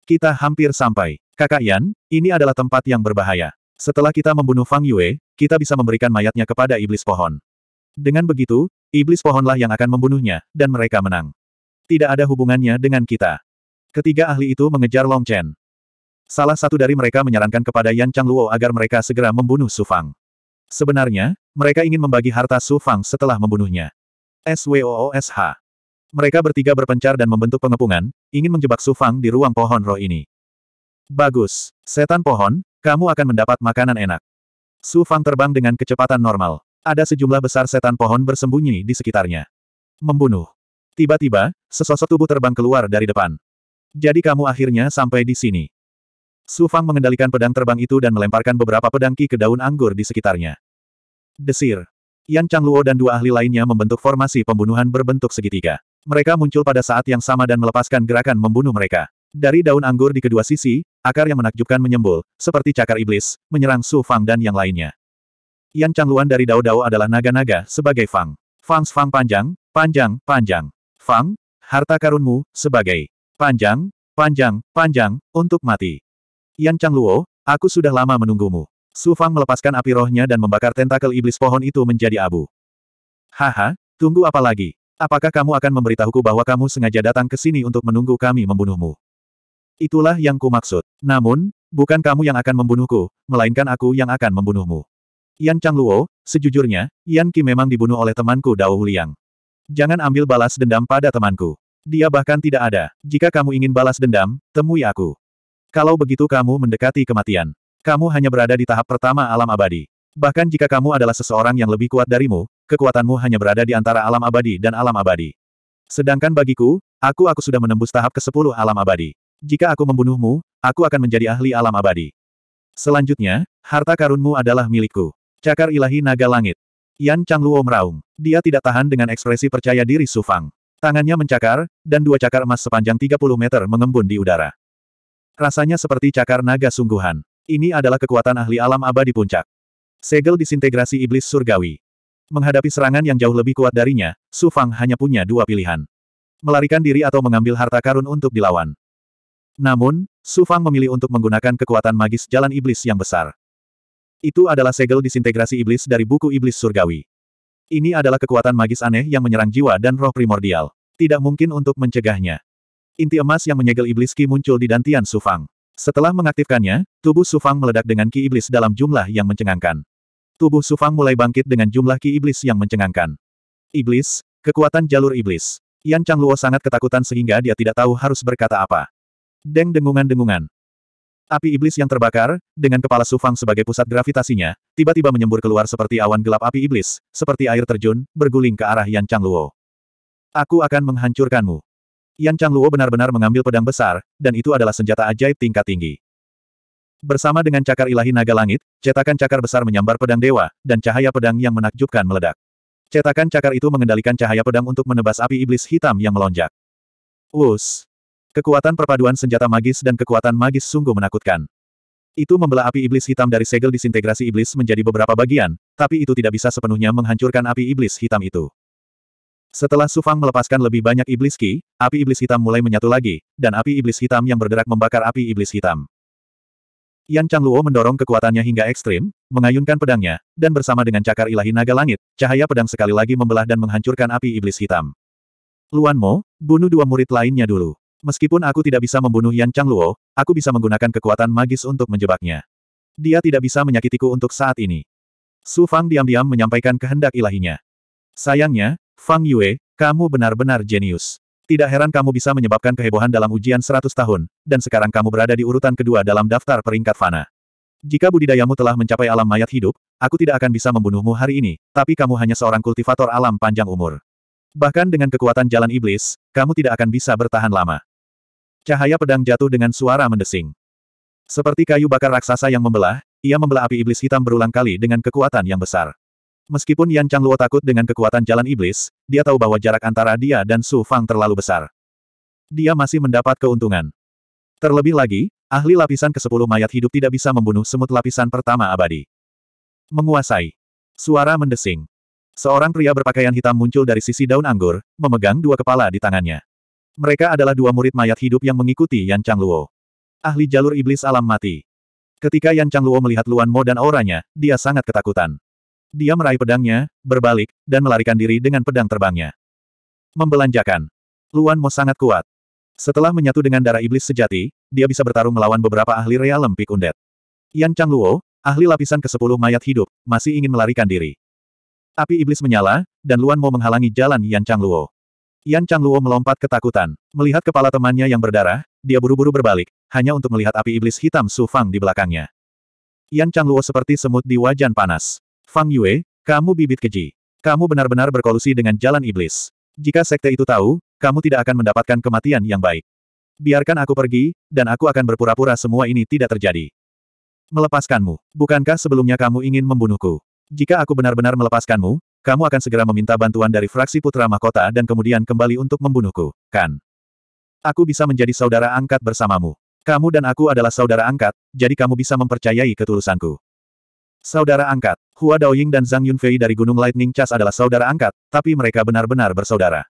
Kita hampir sampai. Kakak Yan, ini adalah tempat yang berbahaya. Setelah kita membunuh Fang Yue, kita bisa memberikan mayatnya kepada iblis pohon. Dengan begitu, iblis pohonlah yang akan membunuhnya, dan mereka menang. Tidak ada hubungannya dengan kita. Ketiga ahli itu mengejar Long Chen. Salah satu dari mereka menyarankan kepada Yan Changluo agar mereka segera membunuh Su Fang. Sebenarnya, mereka ingin membagi harta Su Fang setelah membunuhnya. SWOOSH mereka bertiga berpencar dan membentuk pengepungan, ingin menjebak Su Fang di ruang pohon roh ini. Bagus, setan pohon, kamu akan mendapat makanan enak. Su Fang terbang dengan kecepatan normal. Ada sejumlah besar setan pohon bersembunyi di sekitarnya. Membunuh. Tiba-tiba, sesosok tubuh terbang keluar dari depan. Jadi kamu akhirnya sampai di sini. Su Fang mengendalikan pedang terbang itu dan melemparkan beberapa pedang ki ke daun anggur di sekitarnya. Desir. Yan Changluo dan dua ahli lainnya membentuk formasi pembunuhan berbentuk segitiga. Mereka muncul pada saat yang sama dan melepaskan gerakan membunuh mereka. Dari daun anggur di kedua sisi, akar yang menakjubkan menyembul, seperti cakar iblis, menyerang Su Fang dan yang lainnya. Yang Changluan dari Dao Dao adalah naga-naga sebagai Fang. Fang Fang panjang, panjang, panjang. Fang, harta karunmu, sebagai panjang, panjang, panjang, untuk mati. Yan Changluo, aku sudah lama menunggumu. Su Fang melepaskan api rohnya dan membakar tentakel iblis pohon itu menjadi abu. Haha, tunggu apa lagi? Apakah kamu akan memberitahuku bahwa kamu sengaja datang ke sini untuk menunggu kami membunuhmu? Itulah yang kumaksud. Namun, bukan kamu yang akan membunuhku, melainkan aku yang akan membunuhmu. Yan Changluo, sejujurnya, Yan Qi memang dibunuh oleh temanku Dao Huliang. Jangan ambil balas dendam pada temanku. Dia bahkan tidak ada. Jika kamu ingin balas dendam, temui aku. Kalau begitu kamu mendekati kematian. Kamu hanya berada di tahap pertama alam abadi. Bahkan jika kamu adalah seseorang yang lebih kuat darimu, kekuatanmu hanya berada di antara alam abadi dan alam abadi. Sedangkan bagiku, aku aku sudah menembus tahap ke-10 alam abadi. Jika aku membunuhmu, aku akan menjadi ahli alam abadi. Selanjutnya, harta karunmu adalah milikku. Cakar ilahi naga langit. Yan Changluo meraung. Dia tidak tahan dengan ekspresi percaya diri Su Fang. Tangannya mencakar, dan dua cakar emas sepanjang 30 meter mengembun di udara. Rasanya seperti cakar naga sungguhan. Ini adalah kekuatan ahli alam abadi puncak. Segel disintegrasi iblis surgawi. Menghadapi serangan yang jauh lebih kuat darinya, Su Fang hanya punya dua pilihan. Melarikan diri atau mengambil harta karun untuk dilawan. Namun, Su Fang memilih untuk menggunakan kekuatan magis jalan iblis yang besar. Itu adalah segel disintegrasi iblis dari buku iblis surgawi. Ini adalah kekuatan magis aneh yang menyerang jiwa dan roh primordial. Tidak mungkin untuk mencegahnya. Inti emas yang menyegel iblis Ki muncul di dantian Su Fang. Setelah mengaktifkannya, tubuh Su Fang meledak dengan Ki iblis dalam jumlah yang mencengangkan. Tubuh Sufang mulai bangkit dengan jumlah ki iblis yang mencengangkan. Iblis, kekuatan jalur iblis. Yan Chang Luo sangat ketakutan sehingga dia tidak tahu harus berkata apa. Deng dengungan-dengungan. Api iblis yang terbakar, dengan kepala Sufang sebagai pusat gravitasinya, tiba-tiba menyembur keluar seperti awan gelap api iblis, seperti air terjun, berguling ke arah Yan Chang Luo. Aku akan menghancurkanmu. Yan Chang Luo benar-benar mengambil pedang besar, dan itu adalah senjata ajaib tingkat tinggi. Bersama dengan cakar ilahi naga langit, cetakan cakar besar menyambar pedang dewa, dan cahaya pedang yang menakjubkan meledak. Cetakan cakar itu mengendalikan cahaya pedang untuk menebas api iblis hitam yang melonjak. Wus! Kekuatan perpaduan senjata magis dan kekuatan magis sungguh menakutkan. Itu membelah api iblis hitam dari segel disintegrasi iblis menjadi beberapa bagian, tapi itu tidak bisa sepenuhnya menghancurkan api iblis hitam itu. Setelah Sufang melepaskan lebih banyak iblis ki, api iblis hitam mulai menyatu lagi, dan api iblis hitam yang bergerak membakar api iblis hitam. Yan Changluo mendorong kekuatannya hingga ekstrim, mengayunkan pedangnya, dan bersama dengan cakar ilahi naga langit, cahaya pedang sekali lagi membelah dan menghancurkan api iblis hitam. Luan Mo, bunuh dua murid lainnya dulu. Meskipun aku tidak bisa membunuh Yan Changluo, aku bisa menggunakan kekuatan magis untuk menjebaknya. Dia tidak bisa menyakitiku untuk saat ini. Su Fang diam-diam menyampaikan kehendak ilahinya. Sayangnya, Fang Yue, kamu benar-benar jenius. Tidak heran kamu bisa menyebabkan kehebohan dalam ujian 100 tahun, dan sekarang kamu berada di urutan kedua dalam daftar peringkat fana. Jika budidayamu telah mencapai alam mayat hidup, aku tidak akan bisa membunuhmu hari ini, tapi kamu hanya seorang kultivator alam panjang umur. Bahkan dengan kekuatan jalan iblis, kamu tidak akan bisa bertahan lama. Cahaya pedang jatuh dengan suara mendesing. Seperti kayu bakar raksasa yang membelah, ia membelah api iblis hitam berulang kali dengan kekuatan yang besar. Meskipun Yan Changluo takut dengan kekuatan jalan iblis, dia tahu bahwa jarak antara dia dan Su Fang terlalu besar. Dia masih mendapat keuntungan. Terlebih lagi, ahli lapisan ke-10 mayat hidup tidak bisa membunuh semut lapisan pertama abadi. Menguasai. Suara mendesing. Seorang pria berpakaian hitam muncul dari sisi daun anggur, memegang dua kepala di tangannya. Mereka adalah dua murid mayat hidup yang mengikuti Yan Changluo. Ahli jalur iblis alam mati. Ketika Yan Changluo melihat Luan Mo dan auranya, dia sangat ketakutan. Dia meraih pedangnya, berbalik, dan melarikan diri dengan pedang terbangnya. Membelanjakan. Luan Mo sangat kuat. Setelah menyatu dengan darah iblis sejati, dia bisa bertarung melawan beberapa ahli realem pikundet. Yan Chang Luo, ahli lapisan ke-10 mayat hidup, masih ingin melarikan diri. Api iblis menyala, dan Luan Mo menghalangi jalan Yan Chang Luo. Yan Chang Luo melompat ketakutan. Melihat kepala temannya yang berdarah, dia buru-buru berbalik, hanya untuk melihat api iblis hitam Su Fang di belakangnya. Yan Chang Luo seperti semut di wajan panas. Fang Yue, kamu bibit keji. Kamu benar-benar berkolusi dengan jalan iblis. Jika sekte itu tahu, kamu tidak akan mendapatkan kematian yang baik. Biarkan aku pergi, dan aku akan berpura-pura semua ini tidak terjadi. Melepaskanmu. Bukankah sebelumnya kamu ingin membunuhku? Jika aku benar-benar melepaskanmu, kamu akan segera meminta bantuan dari fraksi Putra Mahkota dan kemudian kembali untuk membunuhku, kan? Aku bisa menjadi saudara angkat bersamamu. Kamu dan aku adalah saudara angkat, jadi kamu bisa mempercayai ketulusanku. Saudara angkat, Hua Daoying dan Zhang Yunfei dari Gunung Lightning Chas adalah saudara angkat, tapi mereka benar-benar bersaudara.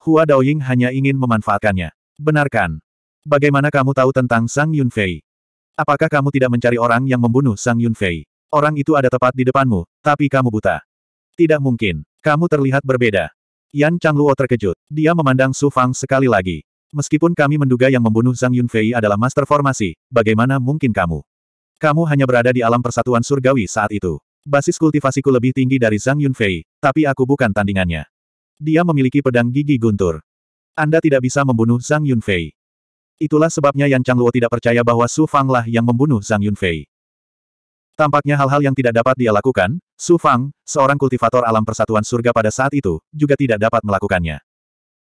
Hua Daoying hanya ingin memanfaatkannya. Benarkan. Bagaimana kamu tahu tentang Zhang Yunfei? Apakah kamu tidak mencari orang yang membunuh Zhang Yunfei? Orang itu ada tepat di depanmu, tapi kamu buta. Tidak mungkin. Kamu terlihat berbeda. Yan Changluo terkejut. Dia memandang Su Fang sekali lagi. Meskipun kami menduga yang membunuh Zhang Yunfei adalah master formasi, bagaimana mungkin kamu? Kamu hanya berada di alam persatuan surgawi saat itu. Basis kultivasiku lebih tinggi dari Zhang Yunfei, tapi aku bukan tandingannya. Dia memiliki pedang gigi guntur. Anda tidak bisa membunuh Zhang Yunfei. Itulah sebabnya Yan Changluo tidak percaya bahwa Su lah yang membunuh Zhang Yunfei. Tampaknya hal-hal yang tidak dapat dia lakukan, Su Fang, seorang kultivator alam persatuan surga pada saat itu, juga tidak dapat melakukannya.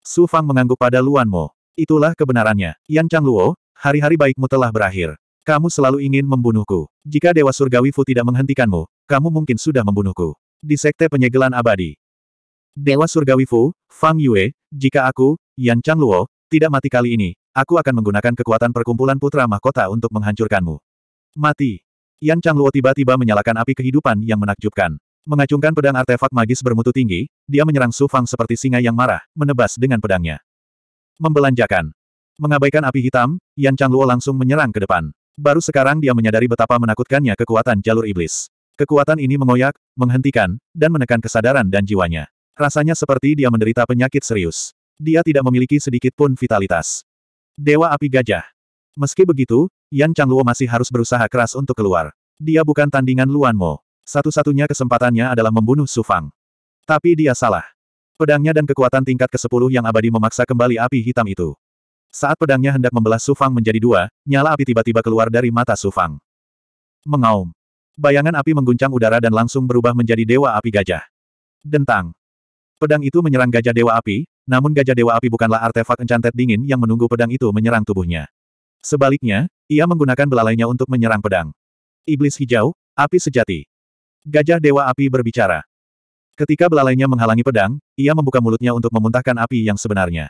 Su Fang mengangguk pada Luan Mo. Itulah kebenarannya, Yan Changluo, hari-hari baikmu telah berakhir. Kamu selalu ingin membunuhku. Jika Dewa Surgawi Fu tidak menghentikanmu, kamu mungkin sudah membunuhku. Di Sekte Penyegelan Abadi. Dewa Surgawi Fu, Fang Yue, jika aku, Yan Chang Luo, tidak mati kali ini, aku akan menggunakan kekuatan perkumpulan Putra Mahkota untuk menghancurkanmu. Mati. Yan Chang Luo tiba-tiba menyalakan api kehidupan yang menakjubkan. Mengacungkan pedang artefak magis bermutu tinggi, dia menyerang Su Fang seperti singa yang marah, menebas dengan pedangnya. Membelanjakan. Mengabaikan api hitam, Yan Chang Luo langsung menyerang ke depan. Baru sekarang dia menyadari betapa menakutkannya kekuatan jalur iblis. Kekuatan ini mengoyak, menghentikan, dan menekan kesadaran dan jiwanya. Rasanya seperti dia menderita penyakit serius. Dia tidak memiliki sedikit pun vitalitas. Dewa Api Gajah. Meski begitu, Yan Changluo masih harus berusaha keras untuk keluar. Dia bukan tandingan Luan Mo. Satu-satunya kesempatannya adalah membunuh Su Fang. Tapi dia salah. Pedangnya dan kekuatan tingkat ke-10 yang abadi memaksa kembali api hitam itu. Saat pedangnya hendak membelah Sufang menjadi dua, nyala api tiba-tiba keluar dari mata Sufang. Mengaum. Bayangan api mengguncang udara dan langsung berubah menjadi Dewa Api Gajah. Dentang. Pedang itu menyerang Gajah Dewa Api, namun Gajah Dewa Api bukanlah artefak encantet dingin yang menunggu pedang itu menyerang tubuhnya. Sebaliknya, ia menggunakan belalainya untuk menyerang pedang. Iblis hijau, api sejati. Gajah Dewa Api berbicara. Ketika belalainya menghalangi pedang, ia membuka mulutnya untuk memuntahkan api yang sebenarnya.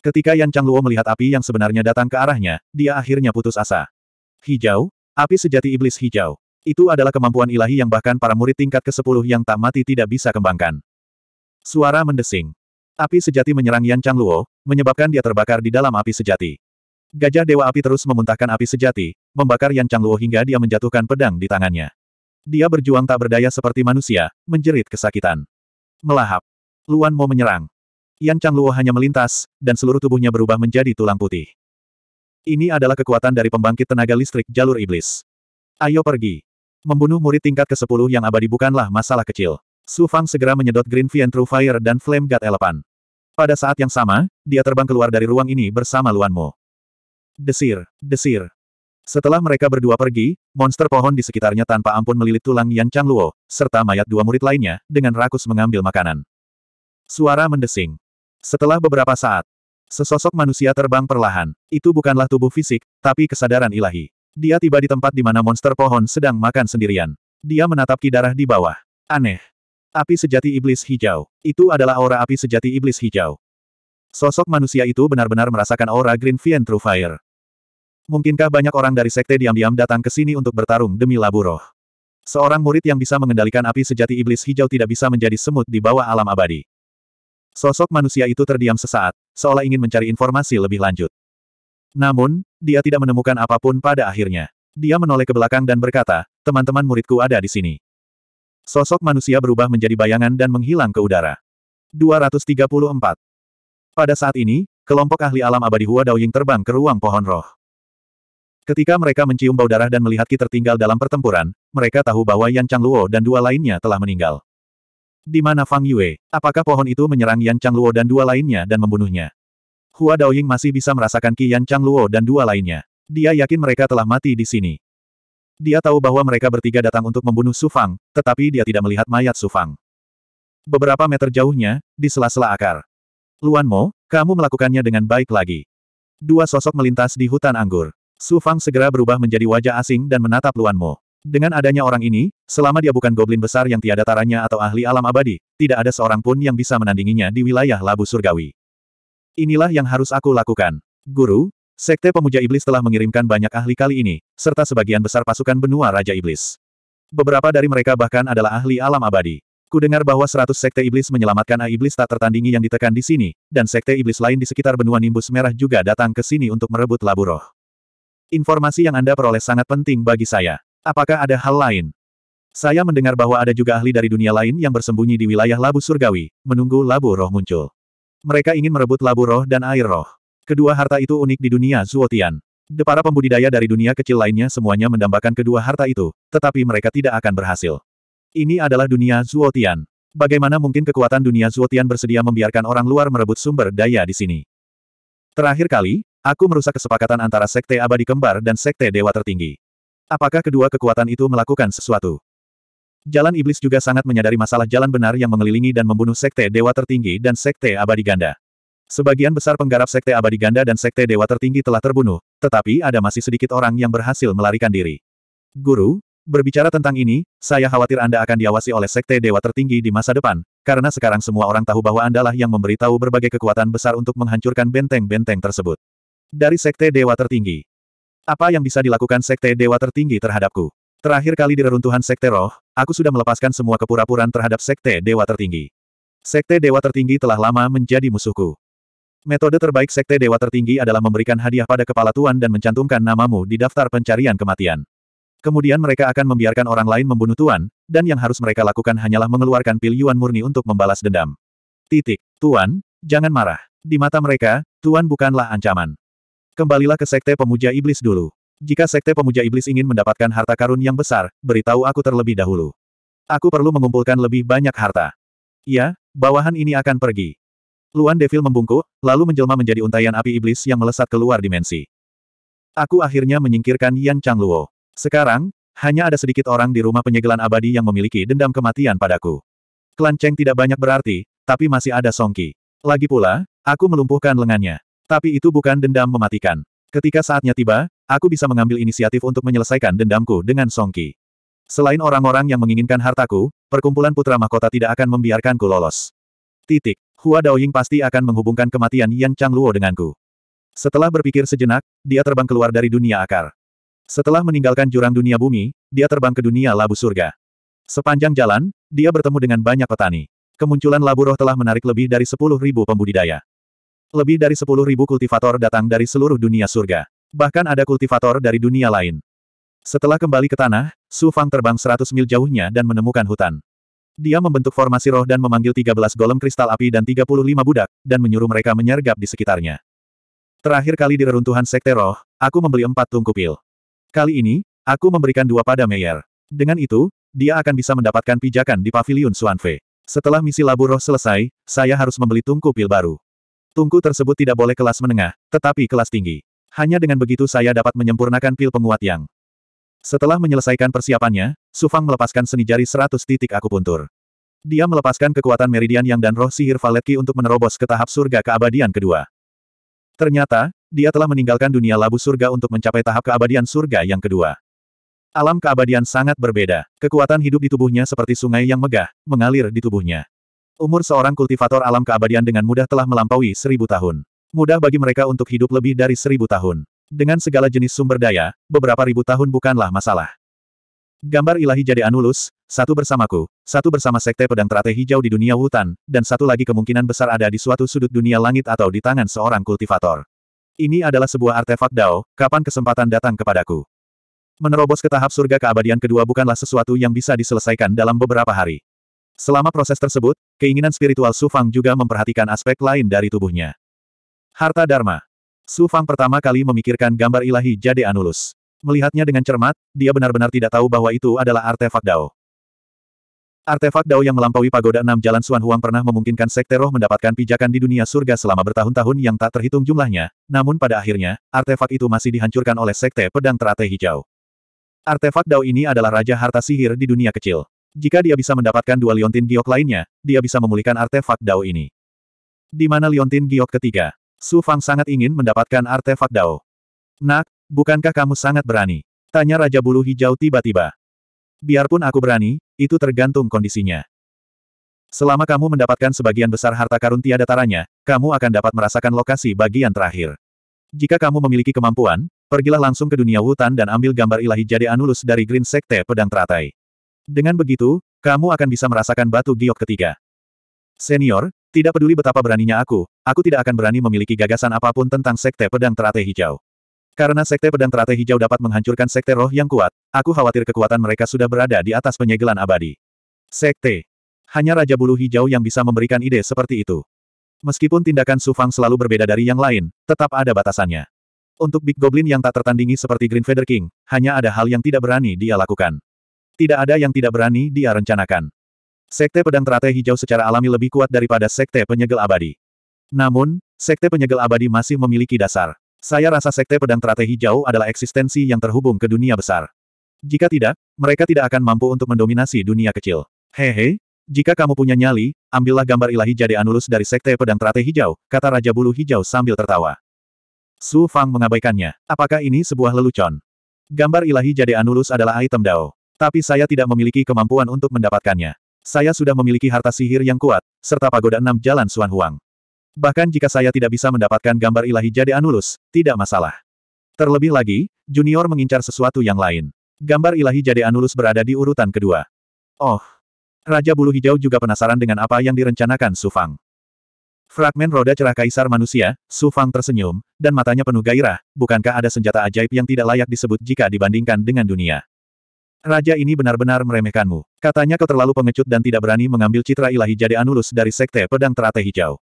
Ketika Yan Changluo melihat api yang sebenarnya datang ke arahnya, dia akhirnya putus asa. Hijau? Api sejati iblis hijau. Itu adalah kemampuan ilahi yang bahkan para murid tingkat ke-10 yang tak mati tidak bisa kembangkan. Suara mendesing. Api sejati menyerang Yan Changluo, menyebabkan dia terbakar di dalam api sejati. Gajah Dewa Api terus memuntahkan api sejati, membakar Yan Changluo hingga dia menjatuhkan pedang di tangannya. Dia berjuang tak berdaya seperti manusia, menjerit kesakitan. Melahap. Luan Mo menyerang. Yan Changluo hanya melintas, dan seluruh tubuhnya berubah menjadi tulang putih. Ini adalah kekuatan dari pembangkit tenaga listrik jalur iblis. Ayo pergi. Membunuh murid tingkat ke-10 yang abadi bukanlah masalah kecil. Su Fang segera menyedot Green Fian True Fire dan Flame God Elephant. Pada saat yang sama, dia terbang keluar dari ruang ini bersama Luan Mo. Desir, desir. Setelah mereka berdua pergi, monster pohon di sekitarnya tanpa ampun melilit tulang Yan Changluo, serta mayat dua murid lainnya, dengan rakus mengambil makanan. Suara mendesing. Setelah beberapa saat, sesosok manusia terbang perlahan. Itu bukanlah tubuh fisik, tapi kesadaran ilahi. Dia tiba di tempat di mana monster pohon sedang makan sendirian. Dia menatap kidarah di bawah. Aneh. Api sejati iblis hijau. Itu adalah aura api sejati iblis hijau. Sosok manusia itu benar-benar merasakan aura Green Fien True Fire. Mungkinkah banyak orang dari sekte diam-diam datang ke sini untuk bertarung demi labu roh? Seorang murid yang bisa mengendalikan api sejati iblis hijau tidak bisa menjadi semut di bawah alam abadi. Sosok manusia itu terdiam sesaat, seolah ingin mencari informasi lebih lanjut. Namun, dia tidak menemukan apapun pada akhirnya. Dia menoleh ke belakang dan berkata, teman-teman muridku ada di sini. Sosok manusia berubah menjadi bayangan dan menghilang ke udara. 234. Pada saat ini, kelompok ahli alam abadi Hua Daoying terbang ke ruang pohon roh. Ketika mereka mencium bau darah dan melihat Ki tertinggal dalam pertempuran, mereka tahu bahwa Yan Chang Luo dan dua lainnya telah meninggal. Di mana Fang Yue? Apakah pohon itu menyerang Yan Chang Luo dan dua lainnya dan membunuhnya? Hua Daoying masih bisa merasakan Ki Yan Chang Luo dan dua lainnya. Dia yakin mereka telah mati di sini. Dia tahu bahwa mereka bertiga datang untuk membunuh Su Fang, tetapi dia tidak melihat mayat Su Fang. Beberapa meter jauhnya, di sela-sela akar. Luan Mo, kamu melakukannya dengan baik lagi. Dua sosok melintas di hutan anggur. Su Fang segera berubah menjadi wajah asing dan menatap Luan Mo. Dengan adanya orang ini, selama dia bukan goblin besar yang tiada taranya atau ahli alam abadi, tidak ada seorang pun yang bisa menandinginya di wilayah labu surgawi. Inilah yang harus aku lakukan. Guru, Sekte Pemuja Iblis telah mengirimkan banyak ahli kali ini, serta sebagian besar pasukan benua Raja Iblis. Beberapa dari mereka bahkan adalah ahli alam abadi. Ku dengar bahwa seratus Sekte Iblis menyelamatkan A Iblis tak tertandingi yang ditekan di sini, dan Sekte Iblis lain di sekitar benua Nimbus Merah juga datang ke sini untuk merebut labu roh. Informasi yang Anda peroleh sangat penting bagi saya. Apakah ada hal lain? Saya mendengar bahwa ada juga ahli dari dunia lain yang bersembunyi di wilayah labu surgawi, menunggu labu roh muncul. Mereka ingin merebut labu roh dan air roh. Kedua harta itu unik di dunia Zuotian. De para pembudidaya dari dunia kecil lainnya semuanya mendambakan kedua harta itu, tetapi mereka tidak akan berhasil. Ini adalah dunia Zuotian. Bagaimana mungkin kekuatan dunia Zuotian bersedia membiarkan orang luar merebut sumber daya di sini? Terakhir kali, aku merusak kesepakatan antara Sekte Abadi Kembar dan Sekte Dewa Tertinggi. Apakah kedua kekuatan itu melakukan sesuatu? Jalan Iblis juga sangat menyadari masalah jalan benar yang mengelilingi dan membunuh Sekte Dewa Tertinggi dan Sekte Abadi Ganda. Sebagian besar penggarap Sekte Abadi Ganda dan Sekte Dewa Tertinggi telah terbunuh, tetapi ada masih sedikit orang yang berhasil melarikan diri. Guru, berbicara tentang ini, saya khawatir Anda akan diawasi oleh Sekte Dewa Tertinggi di masa depan, karena sekarang semua orang tahu bahwa Anda Andalah yang memberitahu berbagai kekuatan besar untuk menghancurkan benteng-benteng tersebut. Dari Sekte Dewa Tertinggi, apa yang bisa dilakukan sekte dewa tertinggi terhadapku? Terakhir kali di reruntuhan sekte roh, aku sudah melepaskan semua kepura-puraan terhadap sekte dewa tertinggi. Sekte dewa tertinggi telah lama menjadi musuhku. Metode terbaik sekte dewa tertinggi adalah memberikan hadiah pada kepala tuan dan mencantumkan namamu di daftar pencarian kematian. Kemudian mereka akan membiarkan orang lain membunuh tuan, dan yang harus mereka lakukan hanyalah mengeluarkan pil Yuan murni untuk membalas dendam. Titik. Tuan, jangan marah. Di mata mereka, tuan bukanlah ancaman. Kembalilah ke Sekte Pemuja Iblis dulu. Jika Sekte Pemuja Iblis ingin mendapatkan harta karun yang besar, beritahu aku terlebih dahulu. Aku perlu mengumpulkan lebih banyak harta. Ya, bawahan ini akan pergi. Luan Devil membungkuk, lalu menjelma menjadi untayan api iblis yang melesat keluar dimensi. Aku akhirnya menyingkirkan Yan Chang Luo. Sekarang, hanya ada sedikit orang di rumah penyegelan abadi yang memiliki dendam kematian padaku. Klan Cheng tidak banyak berarti, tapi masih ada Songki. Lagi pula, aku melumpuhkan lengannya. Tapi itu bukan dendam mematikan. Ketika saatnya tiba, aku bisa mengambil inisiatif untuk menyelesaikan dendamku dengan Songki. Selain orang-orang yang menginginkan hartaku, perkumpulan putra mahkota tidak akan membiarkanku lolos. Titik. Hua Daoying pasti akan menghubungkan kematian Yang Chang Luo denganku. Setelah berpikir sejenak, dia terbang keluar dari dunia akar. Setelah meninggalkan jurang dunia bumi, dia terbang ke dunia labu surga. Sepanjang jalan, dia bertemu dengan banyak petani. Kemunculan labu roh telah menarik lebih dari 10.000 pembudidaya. Lebih dari sepuluh ribu kultivator datang dari seluruh dunia surga. Bahkan ada kultivator dari dunia lain. Setelah kembali ke tanah, Su Fang terbang seratus mil jauhnya dan menemukan hutan. Dia membentuk formasi roh dan memanggil 13 golem kristal api dan 35 budak, dan menyuruh mereka menyergap di sekitarnya. Terakhir kali di reruntuhan sekte roh, aku membeli empat tungku pil. Kali ini, aku memberikan dua pada Meyer. Dengan itu, dia akan bisa mendapatkan pijakan di pavilion Suanfe. Setelah misi labu roh selesai, saya harus membeli tungku pil baru. Tungku tersebut tidak boleh kelas menengah, tetapi kelas tinggi. Hanya dengan begitu saya dapat menyempurnakan pil penguat yang. Setelah menyelesaikan persiapannya, Sufang melepaskan seni jari seratus titik akupuntur. Dia melepaskan kekuatan meridian yang dan roh sihir Valetki untuk menerobos ke tahap surga keabadian kedua. Ternyata, dia telah meninggalkan dunia labu surga untuk mencapai tahap keabadian surga yang kedua. Alam keabadian sangat berbeda. Kekuatan hidup di tubuhnya seperti sungai yang megah, mengalir di tubuhnya. Umur seorang kultivator alam keabadian dengan mudah telah melampaui seribu tahun. Mudah bagi mereka untuk hidup lebih dari seribu tahun. Dengan segala jenis sumber daya, beberapa ribu tahun bukanlah masalah. Gambar ilahi jadi Anulus, satu bersamaku, satu bersama sekte pedang teratai hijau di dunia hutan, dan satu lagi kemungkinan besar ada di suatu sudut dunia langit atau di tangan seorang kultivator. Ini adalah sebuah artefak Dao, kapan kesempatan datang kepadaku. Menerobos ke tahap surga keabadian kedua bukanlah sesuatu yang bisa diselesaikan dalam beberapa hari. Selama proses tersebut, keinginan spiritual Su Fang juga memperhatikan aspek lain dari tubuhnya. Harta Dharma. Su Fang pertama kali memikirkan gambar ilahi Jade Anulus. Melihatnya dengan cermat, dia benar-benar tidak tahu bahwa itu adalah artefak Dao. Artefak Dao yang melampaui pagoda enam jalan Suan Huang pernah memungkinkan sekte roh mendapatkan pijakan di dunia surga selama bertahun-tahun yang tak terhitung jumlahnya, namun pada akhirnya, artefak itu masih dihancurkan oleh sekte pedang teratai hijau. Artefak Dao ini adalah raja harta sihir di dunia kecil. Jika dia bisa mendapatkan dua liontin giok lainnya, dia bisa memulihkan artefak Dao ini. Di mana liontin giok ketiga? Su Fang sangat ingin mendapatkan artefak Dao. Nak, bukankah kamu sangat berani? Tanya Raja Bulu Hijau tiba-tiba. Biarpun aku berani, itu tergantung kondisinya. Selama kamu mendapatkan sebagian besar harta karun tiada taranya, kamu akan dapat merasakan lokasi bagian terakhir. Jika kamu memiliki kemampuan, pergilah langsung ke dunia hutan dan ambil gambar ilahi Jade Anulus dari Green Sekte Pedang Teratai. Dengan begitu, kamu akan bisa merasakan batu giok ketiga. Senior, tidak peduli betapa beraninya aku, aku tidak akan berani memiliki gagasan apapun tentang sekte pedang teratai hijau. Karena sekte pedang teratai hijau dapat menghancurkan sekte roh yang kuat, aku khawatir kekuatan mereka sudah berada di atas penyegelan abadi. Sekte. Hanya Raja Bulu Hijau yang bisa memberikan ide seperti itu. Meskipun tindakan Sufang selalu berbeda dari yang lain, tetap ada batasannya. Untuk Big Goblin yang tak tertandingi seperti Green Feather King, hanya ada hal yang tidak berani dia lakukan. Tidak ada yang tidak berani dia rencanakan. Sekte pedang teratai hijau secara alami lebih kuat daripada sekte penyegel abadi. Namun, sekte penyegel abadi masih memiliki dasar. Saya rasa sekte pedang teratai hijau adalah eksistensi yang terhubung ke dunia besar. Jika tidak, mereka tidak akan mampu untuk mendominasi dunia kecil. Hehe, jika kamu punya nyali, ambillah gambar ilahi jade anulus dari sekte pedang teratai hijau, kata Raja Bulu Hijau sambil tertawa. Su Fang mengabaikannya. Apakah ini sebuah lelucon? Gambar ilahi jade anulus adalah item Dao. Tapi saya tidak memiliki kemampuan untuk mendapatkannya. Saya sudah memiliki harta sihir yang kuat, serta pagoda enam jalan Suan Huang. Bahkan jika saya tidak bisa mendapatkan gambar ilahi jade Anulus, tidak masalah. Terlebih lagi, Junior mengincar sesuatu yang lain. Gambar ilahi jade Anulus berada di urutan kedua. Oh! Raja Bulu Hijau juga penasaran dengan apa yang direncanakan Sufang. Fragmen roda cerah kaisar manusia, Su Fang tersenyum, dan matanya penuh gairah, bukankah ada senjata ajaib yang tidak layak disebut jika dibandingkan dengan dunia. Raja ini benar-benar meremehkanmu. Katanya kau terlalu pengecut dan tidak berani mengambil citra ilahi jadi Anulus dari Sekte Pedang Teratai Hijau.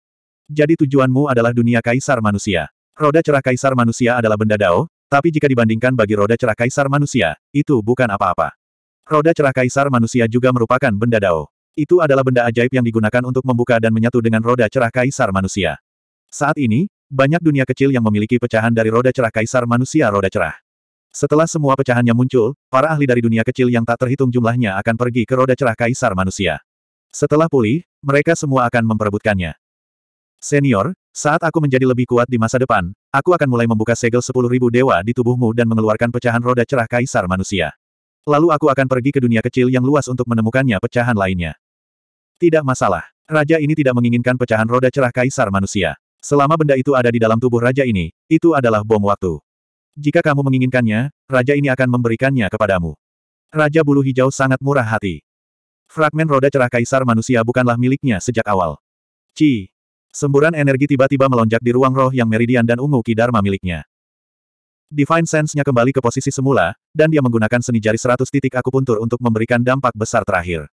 Jadi tujuanmu adalah dunia kaisar manusia. Roda cerah kaisar manusia adalah benda dao, tapi jika dibandingkan bagi roda cerah kaisar manusia, itu bukan apa-apa. Roda cerah kaisar manusia juga merupakan benda dao. Itu adalah benda ajaib yang digunakan untuk membuka dan menyatu dengan roda cerah kaisar manusia. Saat ini, banyak dunia kecil yang memiliki pecahan dari roda cerah kaisar manusia roda cerah. Setelah semua pecahannya muncul, para ahli dari dunia kecil yang tak terhitung jumlahnya akan pergi ke roda cerah kaisar manusia. Setelah pulih, mereka semua akan memperebutkannya. Senior, saat aku menjadi lebih kuat di masa depan, aku akan mulai membuka segel 10.000 dewa di tubuhmu dan mengeluarkan pecahan roda cerah kaisar manusia. Lalu aku akan pergi ke dunia kecil yang luas untuk menemukannya pecahan lainnya. Tidak masalah. Raja ini tidak menginginkan pecahan roda cerah kaisar manusia. Selama benda itu ada di dalam tubuh raja ini, itu adalah bom waktu. Jika kamu menginginkannya, raja ini akan memberikannya kepadamu. Raja bulu hijau sangat murah hati. Fragmen roda cerah kaisar manusia bukanlah miliknya sejak awal. Ci. Semburan energi tiba-tiba melonjak di ruang roh yang meridian dan ungu Kidarma miliknya. Divine Sense-nya kembali ke posisi semula, dan dia menggunakan seni jari seratus titik akupuntur untuk memberikan dampak besar terakhir.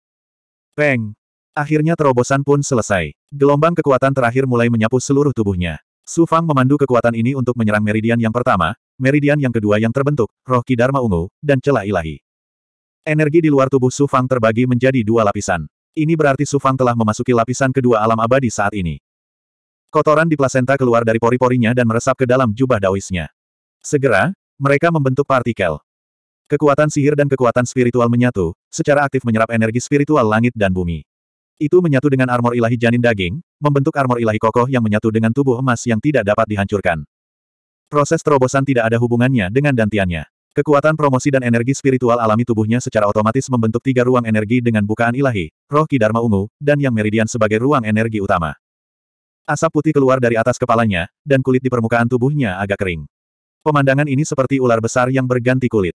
Peng! Akhirnya terobosan pun selesai. Gelombang kekuatan terakhir mulai menyapu seluruh tubuhnya. Su Fang memandu kekuatan ini untuk menyerang meridian yang pertama, meridian yang kedua yang terbentuk, roh ki Dharma ungu, dan celah ilahi. Energi di luar tubuh Su Fang terbagi menjadi dua lapisan. Ini berarti Su Fang telah memasuki lapisan kedua alam abadi saat ini. Kotoran di plasenta keluar dari pori-porinya dan meresap ke dalam jubah daoisnya. Segera, mereka membentuk partikel. Kekuatan sihir dan kekuatan spiritual menyatu, secara aktif menyerap energi spiritual langit dan bumi. Itu menyatu dengan armor ilahi janin daging, membentuk armor ilahi kokoh yang menyatu dengan tubuh emas yang tidak dapat dihancurkan. Proses terobosan tidak ada hubungannya dengan dantiannya. Kekuatan promosi dan energi spiritual alami tubuhnya secara otomatis membentuk tiga ruang energi dengan bukaan ilahi, roh Kidarma Ungu, dan yang meridian sebagai ruang energi utama. Asap putih keluar dari atas kepalanya, dan kulit di permukaan tubuhnya agak kering. Pemandangan ini seperti ular besar yang berganti kulit.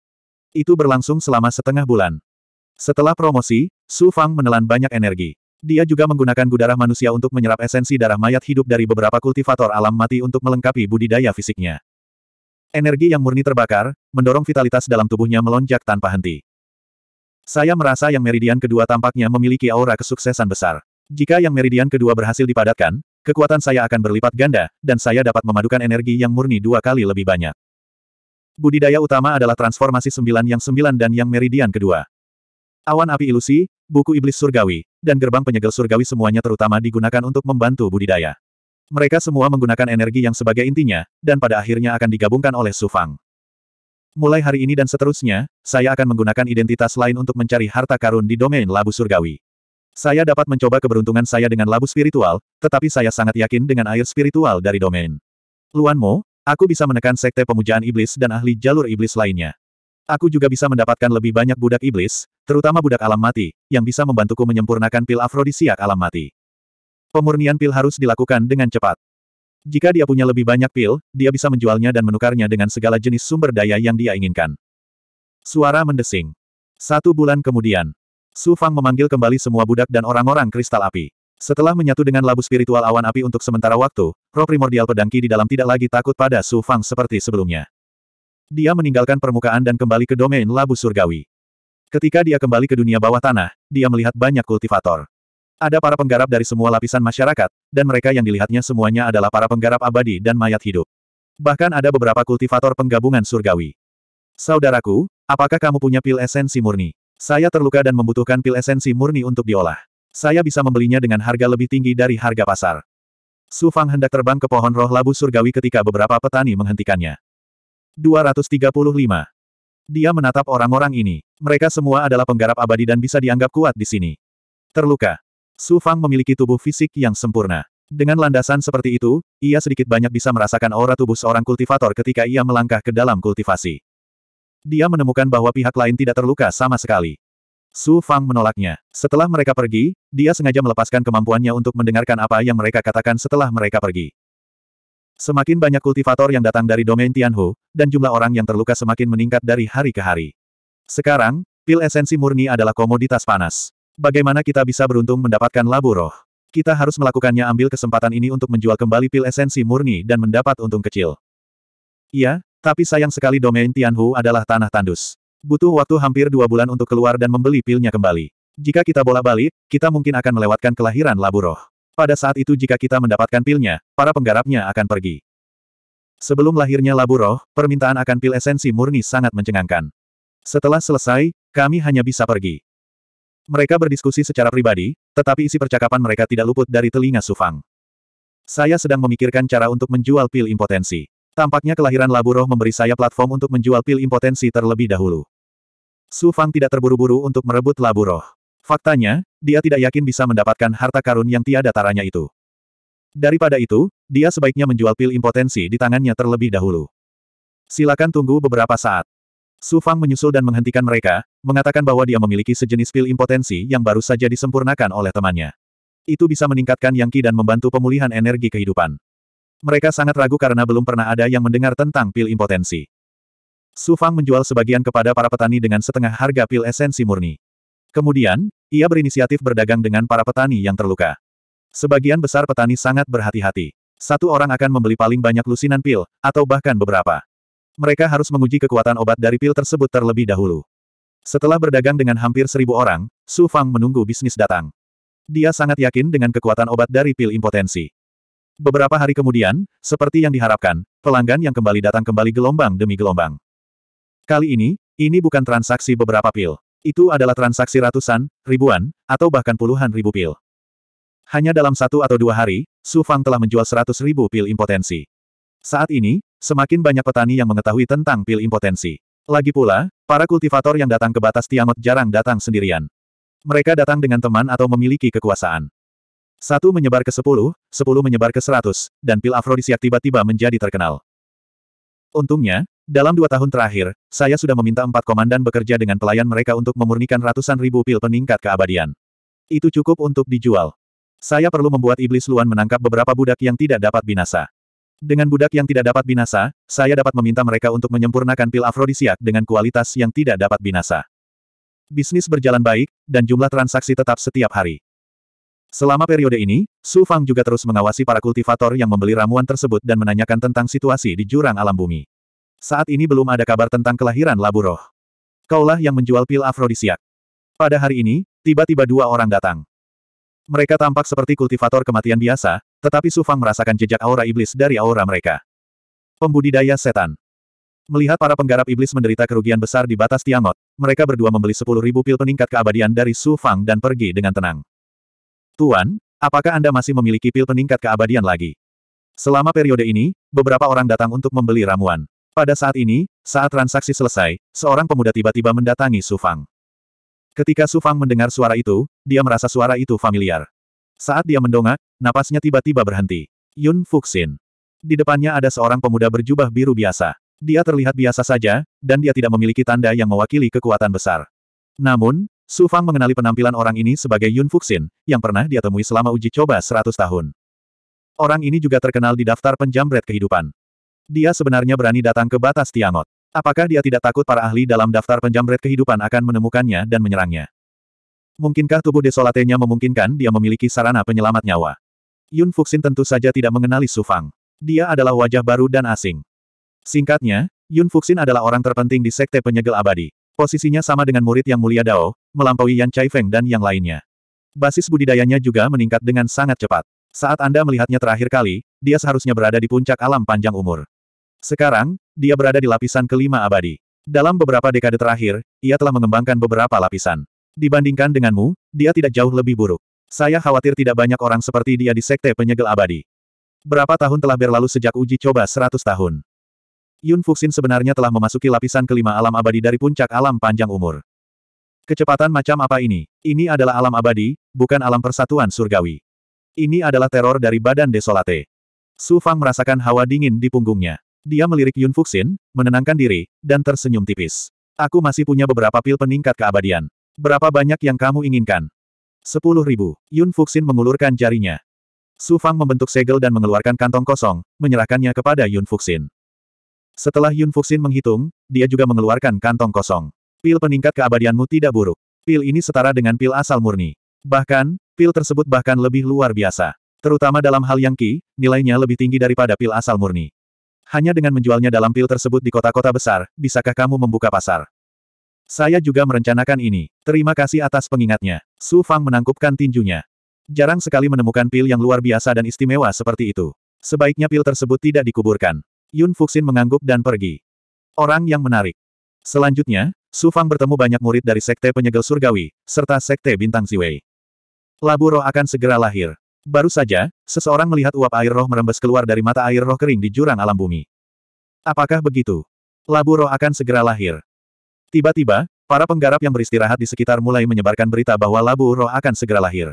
Itu berlangsung selama setengah bulan. Setelah promosi, Su Fang menelan banyak energi. Dia juga menggunakan gudarah manusia untuk menyerap esensi darah mayat hidup dari beberapa kultivator alam mati untuk melengkapi budidaya fisiknya. Energi yang murni terbakar, mendorong vitalitas dalam tubuhnya melonjak tanpa henti. Saya merasa yang meridian kedua tampaknya memiliki aura kesuksesan besar. Jika yang meridian kedua berhasil dipadatkan, kekuatan saya akan berlipat ganda, dan saya dapat memadukan energi yang murni dua kali lebih banyak. Budidaya utama adalah transformasi sembilan yang sembilan dan yang meridian kedua. Awan api ilusi, buku iblis surgawi, dan gerbang penyegel surgawi semuanya terutama digunakan untuk membantu budidaya. Mereka semua menggunakan energi yang sebagai intinya, dan pada akhirnya akan digabungkan oleh Su Fang. Mulai hari ini dan seterusnya, saya akan menggunakan identitas lain untuk mencari harta karun di domain labu surgawi. Saya dapat mencoba keberuntungan saya dengan labu spiritual, tetapi saya sangat yakin dengan air spiritual dari domain. Luan Mo, aku bisa menekan sekte pemujaan iblis dan ahli jalur iblis lainnya. Aku juga bisa mendapatkan lebih banyak budak iblis, Terutama budak alam mati, yang bisa membantuku menyempurnakan pil afrodisiak alam mati. Pemurnian pil harus dilakukan dengan cepat. Jika dia punya lebih banyak pil, dia bisa menjualnya dan menukarnya dengan segala jenis sumber daya yang dia inginkan. Suara mendesing. Satu bulan kemudian, Su Fang memanggil kembali semua budak dan orang-orang kristal api. Setelah menyatu dengan labu spiritual awan api untuk sementara waktu, roh primordial pedangki di dalam tidak lagi takut pada Su Fang seperti sebelumnya. Dia meninggalkan permukaan dan kembali ke domain labu surgawi. Ketika dia kembali ke dunia bawah tanah, dia melihat banyak kultivator. Ada para penggarap dari semua lapisan masyarakat, dan mereka yang dilihatnya semuanya adalah para penggarap abadi dan mayat hidup. Bahkan ada beberapa kultivator penggabungan surgawi. Saudaraku, apakah kamu punya pil esensi murni? Saya terluka dan membutuhkan pil esensi murni untuk diolah. Saya bisa membelinya dengan harga lebih tinggi dari harga pasar. Su Fang hendak terbang ke pohon roh labu surgawi ketika beberapa petani menghentikannya. 235. Dia menatap orang-orang ini. Mereka semua adalah penggarap abadi dan bisa dianggap kuat di sini. Terluka. Su Fang memiliki tubuh fisik yang sempurna. Dengan landasan seperti itu, ia sedikit banyak bisa merasakan aura tubuh seorang kultivator ketika ia melangkah ke dalam kultivasi. Dia menemukan bahwa pihak lain tidak terluka sama sekali. Su Fang menolaknya. Setelah mereka pergi, dia sengaja melepaskan kemampuannya untuk mendengarkan apa yang mereka katakan setelah mereka pergi. Semakin banyak kultivator yang datang dari domain Tianhu, dan jumlah orang yang terluka semakin meningkat dari hari ke hari. Sekarang, pil esensi murni adalah komoditas panas. Bagaimana kita bisa beruntung mendapatkan labu roh? Kita harus melakukannya ambil kesempatan ini untuk menjual kembali pil esensi murni dan mendapat untung kecil. Iya, tapi sayang sekali domain Tianhu adalah tanah tandus. Butuh waktu hampir dua bulan untuk keluar dan membeli pilnya kembali. Jika kita bola balik kita mungkin akan melewatkan kelahiran labu roh. Pada saat itu jika kita mendapatkan pilnya, para penggarapnya akan pergi. Sebelum lahirnya labu roh, permintaan akan pil esensi murni sangat mencengangkan. Setelah selesai, kami hanya bisa pergi. Mereka berdiskusi secara pribadi, tetapi isi percakapan mereka tidak luput dari telinga Sufang. Saya sedang memikirkan cara untuk menjual pil impotensi. Tampaknya kelahiran labu roh memberi saya platform untuk menjual pil impotensi terlebih dahulu. Sufang tidak terburu-buru untuk merebut labu roh. Faktanya, dia tidak yakin bisa mendapatkan harta karun yang tiada taranya itu. Daripada itu, dia sebaiknya menjual pil impotensi di tangannya terlebih dahulu. Silakan tunggu beberapa saat. Su Fang menyusul dan menghentikan mereka, mengatakan bahwa dia memiliki sejenis pil impotensi yang baru saja disempurnakan oleh temannya. Itu bisa meningkatkan yang ki dan membantu pemulihan energi kehidupan. Mereka sangat ragu karena belum pernah ada yang mendengar tentang pil impotensi. Su Fang menjual sebagian kepada para petani dengan setengah harga pil esensi murni. Kemudian, ia berinisiatif berdagang dengan para petani yang terluka. Sebagian besar petani sangat berhati-hati. Satu orang akan membeli paling banyak lusinan pil, atau bahkan beberapa. Mereka harus menguji kekuatan obat dari pil tersebut terlebih dahulu. Setelah berdagang dengan hampir seribu orang, Su Fang menunggu bisnis datang. Dia sangat yakin dengan kekuatan obat dari pil impotensi. Beberapa hari kemudian, seperti yang diharapkan, pelanggan yang kembali datang kembali gelombang demi gelombang. Kali ini, ini bukan transaksi beberapa pil. Itu adalah transaksi ratusan, ribuan, atau bahkan puluhan ribu pil. Hanya dalam satu atau dua hari, Su Fang telah menjual seratus ribu pil impotensi. Saat ini, semakin banyak petani yang mengetahui tentang pil impotensi. Lagi pula, para kultivator yang datang ke batas Tiangot jarang datang sendirian. Mereka datang dengan teman atau memiliki kekuasaan. Satu menyebar ke sepuluh, sepuluh menyebar ke seratus, dan pil afrodisiak tiba-tiba menjadi terkenal. Untungnya, dalam dua tahun terakhir, saya sudah meminta empat komandan bekerja dengan pelayan mereka untuk memurnikan ratusan ribu pil peningkat keabadian. Itu cukup untuk dijual. Saya perlu membuat iblis luan menangkap beberapa budak yang tidak dapat binasa. Dengan budak yang tidak dapat binasa, saya dapat meminta mereka untuk menyempurnakan pil afrodisiak dengan kualitas yang tidak dapat binasa. Bisnis berjalan baik, dan jumlah transaksi tetap setiap hari. Selama periode ini, Su Fang juga terus mengawasi para kultivator yang membeli ramuan tersebut dan menanyakan tentang situasi di jurang alam bumi. Saat ini belum ada kabar tentang kelahiran labu roh. Kaulah yang menjual pil afrodisiak. Pada hari ini, tiba-tiba dua orang datang. Mereka tampak seperti kultivator kematian biasa, tetapi Sufang merasakan jejak aura iblis dari aura mereka. Pembudidaya setan. Melihat para penggarap iblis menderita kerugian besar di batas Tiangot, mereka berdua membeli 10.000 pil peningkat keabadian dari Su Fang dan pergi dengan tenang. Tuan, apakah Anda masih memiliki pil peningkat keabadian lagi? Selama periode ini, beberapa orang datang untuk membeli ramuan. Pada saat ini, saat transaksi selesai, seorang pemuda tiba-tiba mendatangi Su Fang. Ketika Su Fang mendengar suara itu, dia merasa suara itu familiar. Saat dia mendongak, napasnya tiba-tiba berhenti. Yun Fuxin. Di depannya ada seorang pemuda berjubah biru biasa. Dia terlihat biasa saja, dan dia tidak memiliki tanda yang mewakili kekuatan besar. Namun, Su Fang mengenali penampilan orang ini sebagai Yun Fuxin, yang pernah dia temui selama uji coba 100 tahun. Orang ini juga terkenal di daftar penjamret kehidupan. Dia sebenarnya berani datang ke batas Tiangot. Apakah dia tidak takut para ahli dalam daftar penjamret kehidupan akan menemukannya dan menyerangnya? Mungkinkah tubuh desolatenya memungkinkan dia memiliki sarana penyelamat nyawa? Yun Fuxin tentu saja tidak mengenali Su Fang. Dia adalah wajah baru dan asing. Singkatnya, Yun Fuxin adalah orang terpenting di Sekte Penyegel Abadi. Posisinya sama dengan murid yang mulia Dao, melampaui Yan Chai Feng dan yang lainnya. Basis budidayanya juga meningkat dengan sangat cepat. Saat Anda melihatnya terakhir kali, dia seharusnya berada di puncak alam panjang umur. Sekarang, dia berada di lapisan kelima abadi. Dalam beberapa dekade terakhir, ia telah mengembangkan beberapa lapisan. Dibandingkan denganmu, dia tidak jauh lebih buruk. Saya khawatir tidak banyak orang seperti dia di sekte penyegel abadi. Berapa tahun telah berlalu sejak uji coba 100 tahun? Yun Fuxin sebenarnya telah memasuki lapisan kelima alam abadi dari puncak alam panjang umur. Kecepatan macam apa ini? Ini adalah alam abadi, bukan alam persatuan surgawi. Ini adalah teror dari badan desolate. Su Fang merasakan hawa dingin di punggungnya. Dia melirik Yun Fuxin, menenangkan diri, dan tersenyum tipis. Aku masih punya beberapa pil peningkat keabadian. Berapa banyak yang kamu inginkan? Sepuluh ribu. Yun Fuxin mengulurkan jarinya. Su Fang membentuk segel dan mengeluarkan kantong kosong, menyerahkannya kepada Yun Fuxin. Setelah Yun Fuxin menghitung, dia juga mengeluarkan kantong kosong. Pil peningkat keabadianmu tidak buruk. Pil ini setara dengan pil asal murni. Bahkan, pil tersebut bahkan lebih luar biasa. Terutama dalam hal yang ki, nilainya lebih tinggi daripada pil asal murni. Hanya dengan menjualnya dalam pil tersebut di kota-kota besar, bisakah kamu membuka pasar? Saya juga merencanakan ini. Terima kasih atas pengingatnya. Su Fang menangkupkan tinjunya. Jarang sekali menemukan pil yang luar biasa dan istimewa seperti itu. Sebaiknya pil tersebut tidak dikuburkan. Yun Fuxin mengangguk dan pergi. Orang yang menarik. Selanjutnya, Su Fang bertemu banyak murid dari Sekte Penyegel Surgawi, serta Sekte Bintang Ziwei. Labu roh akan segera lahir. Baru saja, seseorang melihat uap air roh merembes keluar dari mata air roh kering di jurang alam bumi. Apakah begitu? Labu roh akan segera lahir. Tiba-tiba, para penggarap yang beristirahat di sekitar mulai menyebarkan berita bahwa labu roh akan segera lahir.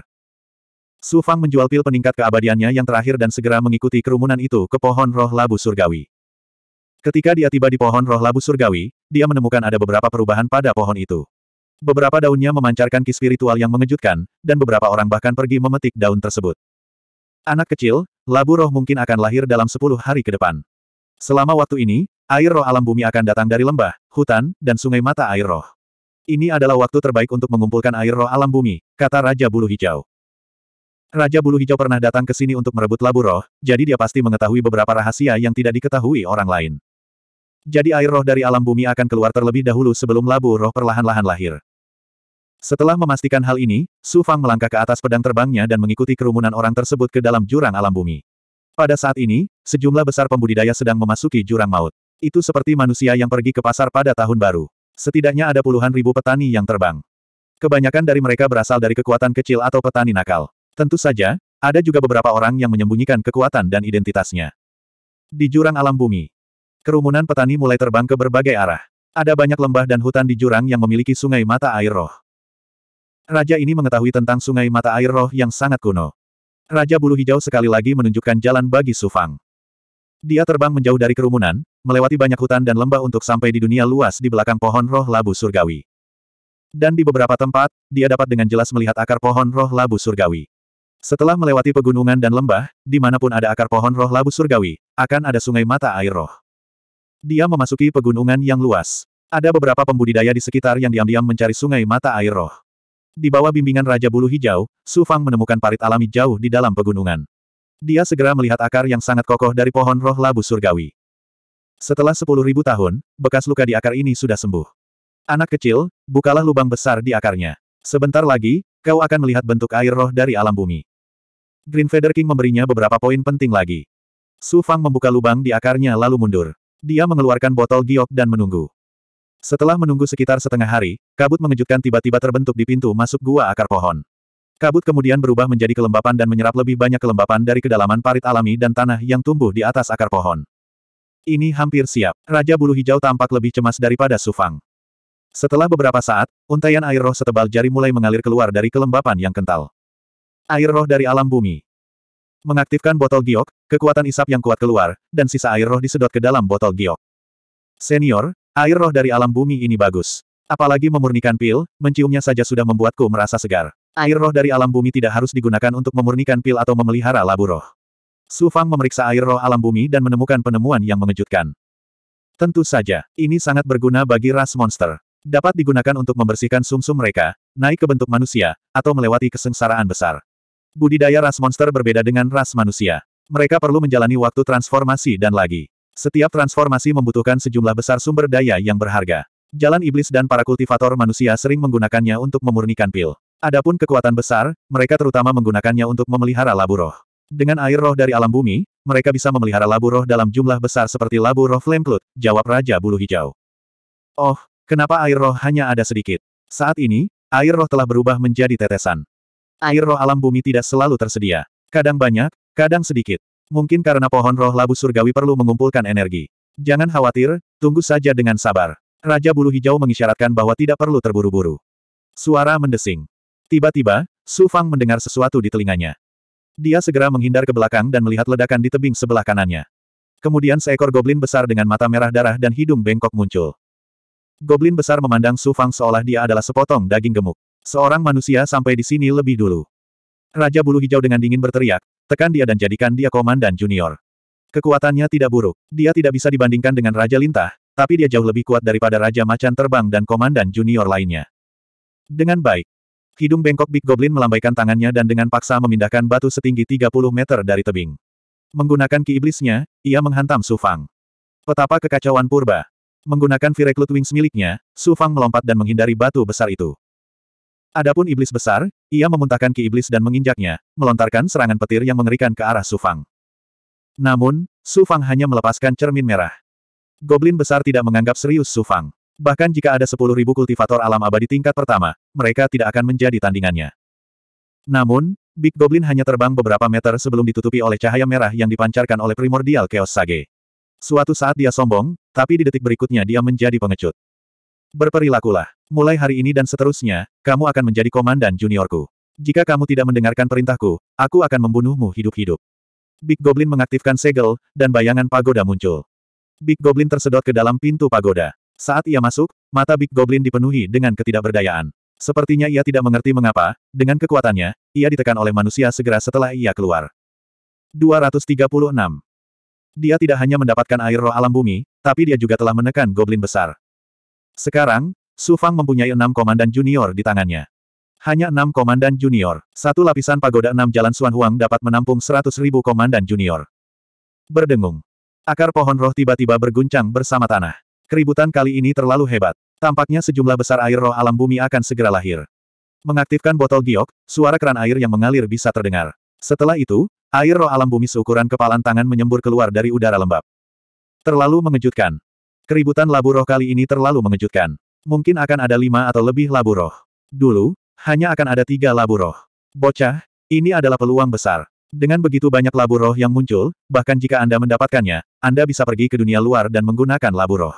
Su Fang menjual pil peningkat keabadiannya yang terakhir dan segera mengikuti kerumunan itu ke pohon roh labu surgawi. Ketika dia tiba di pohon roh labu surgawi, dia menemukan ada beberapa perubahan pada pohon itu. Beberapa daunnya memancarkan ki spiritual yang mengejutkan, dan beberapa orang bahkan pergi memetik daun tersebut. Anak kecil, labu roh mungkin akan lahir dalam sepuluh hari ke depan. Selama waktu ini, air roh alam bumi akan datang dari lembah, hutan, dan sungai mata air roh. Ini adalah waktu terbaik untuk mengumpulkan air roh alam bumi, kata Raja Bulu Hijau. Raja Bulu Hijau pernah datang ke sini untuk merebut labu roh, jadi dia pasti mengetahui beberapa rahasia yang tidak diketahui orang lain. Jadi air roh dari alam bumi akan keluar terlebih dahulu sebelum labu roh perlahan-lahan lahir. Setelah memastikan hal ini, Su Fang melangkah ke atas pedang terbangnya dan mengikuti kerumunan orang tersebut ke dalam jurang alam bumi. Pada saat ini, sejumlah besar pembudidaya sedang memasuki jurang maut. Itu seperti manusia yang pergi ke pasar pada tahun baru. Setidaknya ada puluhan ribu petani yang terbang. Kebanyakan dari mereka berasal dari kekuatan kecil atau petani nakal. Tentu saja, ada juga beberapa orang yang menyembunyikan kekuatan dan identitasnya. Di jurang alam bumi, kerumunan petani mulai terbang ke berbagai arah. Ada banyak lembah dan hutan di jurang yang memiliki sungai mata air roh. Raja ini mengetahui tentang sungai mata air roh yang sangat kuno. Raja bulu hijau sekali lagi menunjukkan jalan bagi Sufang. Dia terbang menjauh dari kerumunan, melewati banyak hutan dan lembah untuk sampai di dunia luas di belakang pohon roh labu surgawi. Dan di beberapa tempat, dia dapat dengan jelas melihat akar pohon roh labu surgawi. Setelah melewati pegunungan dan lembah, dimanapun ada akar pohon roh labu surgawi, akan ada sungai mata air roh. Dia memasuki pegunungan yang luas. Ada beberapa pembudidaya di sekitar yang diam-diam mencari sungai mata air roh. Di bawah bimbingan Raja Bulu Hijau, Su Fang menemukan parit alami jauh di dalam pegunungan. Dia segera melihat akar yang sangat kokoh dari pohon roh labu surgawi. Setelah sepuluh ribu tahun, bekas luka di akar ini sudah sembuh. Anak kecil, bukalah lubang besar di akarnya. Sebentar lagi, kau akan melihat bentuk air roh dari alam bumi. Green Feather King memberinya beberapa poin penting lagi. Su Fang membuka lubang di akarnya lalu mundur. Dia mengeluarkan botol giok dan menunggu. Setelah menunggu sekitar setengah hari, kabut mengejutkan tiba-tiba terbentuk di pintu masuk gua akar pohon. Kabut kemudian berubah menjadi kelembapan dan menyerap lebih banyak kelembapan dari kedalaman parit alami dan tanah yang tumbuh di atas akar pohon. Ini hampir siap. Raja bulu hijau tampak lebih cemas daripada Sufang. Setelah beberapa saat, untaian air roh setebal jari mulai mengalir keluar dari kelembapan yang kental. Air roh dari alam bumi. Mengaktifkan botol giok, kekuatan isap yang kuat keluar, dan sisa air roh disedot ke dalam botol giok. Senior, Air roh dari alam bumi ini bagus. Apalagi memurnikan pil, menciumnya saja sudah membuatku merasa segar. Air roh dari alam bumi tidak harus digunakan untuk memurnikan pil atau memelihara labu roh. Su Fang memeriksa air roh alam bumi dan menemukan penemuan yang mengejutkan. Tentu saja, ini sangat berguna bagi ras monster. Dapat digunakan untuk membersihkan sumsum -sum mereka, naik ke bentuk manusia, atau melewati kesengsaraan besar. Budidaya ras monster berbeda dengan ras manusia. Mereka perlu menjalani waktu transformasi dan lagi. Setiap transformasi membutuhkan sejumlah besar sumber daya yang berharga. Jalan iblis dan para kultivator manusia sering menggunakannya untuk memurnikan pil. Adapun kekuatan besar, mereka terutama menggunakannya untuk memelihara labu roh. Dengan air roh dari alam bumi, mereka bisa memelihara labu roh dalam jumlah besar seperti labu roh flemplut, jawab Raja Bulu Hijau. Oh, kenapa air roh hanya ada sedikit? Saat ini, air roh telah berubah menjadi tetesan. Air roh alam bumi tidak selalu tersedia. Kadang banyak, kadang sedikit. Mungkin karena pohon roh labu surgawi perlu mengumpulkan energi. Jangan khawatir, tunggu saja dengan sabar. Raja Bulu Hijau mengisyaratkan bahwa tidak perlu terburu-buru. Suara mendesing. Tiba-tiba, Su Fang mendengar sesuatu di telinganya. Dia segera menghindar ke belakang dan melihat ledakan di tebing sebelah kanannya. Kemudian seekor goblin besar dengan mata merah darah dan hidung bengkok muncul. Goblin besar memandang Su Fang seolah dia adalah sepotong daging gemuk. Seorang manusia sampai di sini lebih dulu. Raja Bulu Hijau dengan dingin berteriak, Tekan dia dan jadikan dia komandan junior. Kekuatannya tidak buruk. Dia tidak bisa dibandingkan dengan Raja Lintah, tapi dia jauh lebih kuat daripada Raja Macan Terbang dan komandan junior lainnya. Dengan baik. Hidung bengkok Big Goblin melambaikan tangannya dan dengan paksa memindahkan batu setinggi 30 meter dari tebing. Menggunakan ki iblisnya, ia menghantam Su Fang. Petapa kekacauan purba. Menggunakan Fireclut Wings miliknya, Su Fang melompat dan menghindari batu besar itu. Adapun iblis besar, ia memuntahkan ki iblis dan menginjaknya, melontarkan serangan petir yang mengerikan ke arah Sufang. Namun, Sufang hanya melepaskan cermin merah. Goblin besar tidak menganggap serius Sufang. Bahkan jika ada 10.000 kultivator alam abadi tingkat pertama, mereka tidak akan menjadi tandingannya. Namun, Big Goblin hanya terbang beberapa meter sebelum ditutupi oleh cahaya merah yang dipancarkan oleh primordial Chaos Sage. Suatu saat dia sombong, tapi di detik berikutnya dia menjadi pengecut. Berperilakulah. Mulai hari ini dan seterusnya, kamu akan menjadi komandan juniorku. Jika kamu tidak mendengarkan perintahku, aku akan membunuhmu hidup-hidup. Big Goblin mengaktifkan segel, dan bayangan pagoda muncul. Big Goblin tersedot ke dalam pintu pagoda. Saat ia masuk, mata Big Goblin dipenuhi dengan ketidakberdayaan. Sepertinya ia tidak mengerti mengapa, dengan kekuatannya, ia ditekan oleh manusia segera setelah ia keluar. 236. Dia tidak hanya mendapatkan air roh alam bumi, tapi dia juga telah menekan goblin besar. Sekarang, Su Fang mempunyai enam komandan junior di tangannya. Hanya enam komandan junior. Satu lapisan pagoda enam jalan Suan Huang dapat menampung seratus ribu komandan junior. Berdengung. Akar pohon roh tiba-tiba berguncang bersama tanah. Keributan kali ini terlalu hebat. Tampaknya sejumlah besar air roh alam bumi akan segera lahir. Mengaktifkan botol giok, suara keran air yang mengalir bisa terdengar. Setelah itu, air roh alam bumi seukuran kepalan tangan menyembur keluar dari udara lembab. Terlalu mengejutkan. Keributan labu roh kali ini terlalu mengejutkan. Mungkin akan ada lima atau lebih labu roh. Dulu, hanya akan ada tiga labu roh. Bocah, ini adalah peluang besar. Dengan begitu banyak labu roh yang muncul, bahkan jika Anda mendapatkannya, Anda bisa pergi ke dunia luar dan menggunakan labu roh.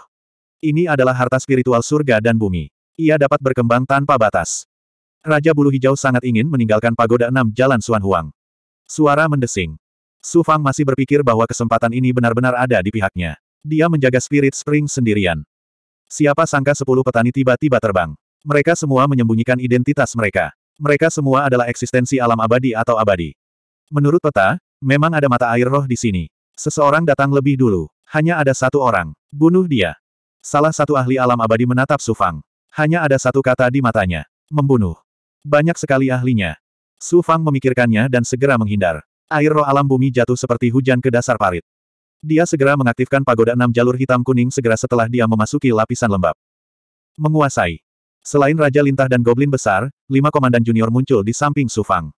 Ini adalah harta spiritual surga dan bumi. Ia dapat berkembang tanpa batas. Raja Bulu Hijau sangat ingin meninggalkan Pagoda enam Jalan Suan Huang. Suara mendesing. Su Fang masih berpikir bahwa kesempatan ini benar-benar ada di pihaknya. Dia menjaga Spirit Spring sendirian. Siapa sangka sepuluh petani tiba-tiba terbang. Mereka semua menyembunyikan identitas mereka. Mereka semua adalah eksistensi alam abadi atau abadi. Menurut peta, memang ada mata air roh di sini. Seseorang datang lebih dulu. Hanya ada satu orang. Bunuh dia. Salah satu ahli alam abadi menatap Sufang. Hanya ada satu kata di matanya. Membunuh. Banyak sekali ahlinya. Sufang memikirkannya dan segera menghindar. Air roh alam bumi jatuh seperti hujan ke dasar parit. Dia segera mengaktifkan pagoda enam jalur hitam kuning segera setelah dia memasuki lapisan lembab. Menguasai. Selain Raja Lintah dan Goblin Besar, lima komandan junior muncul di samping Sufang.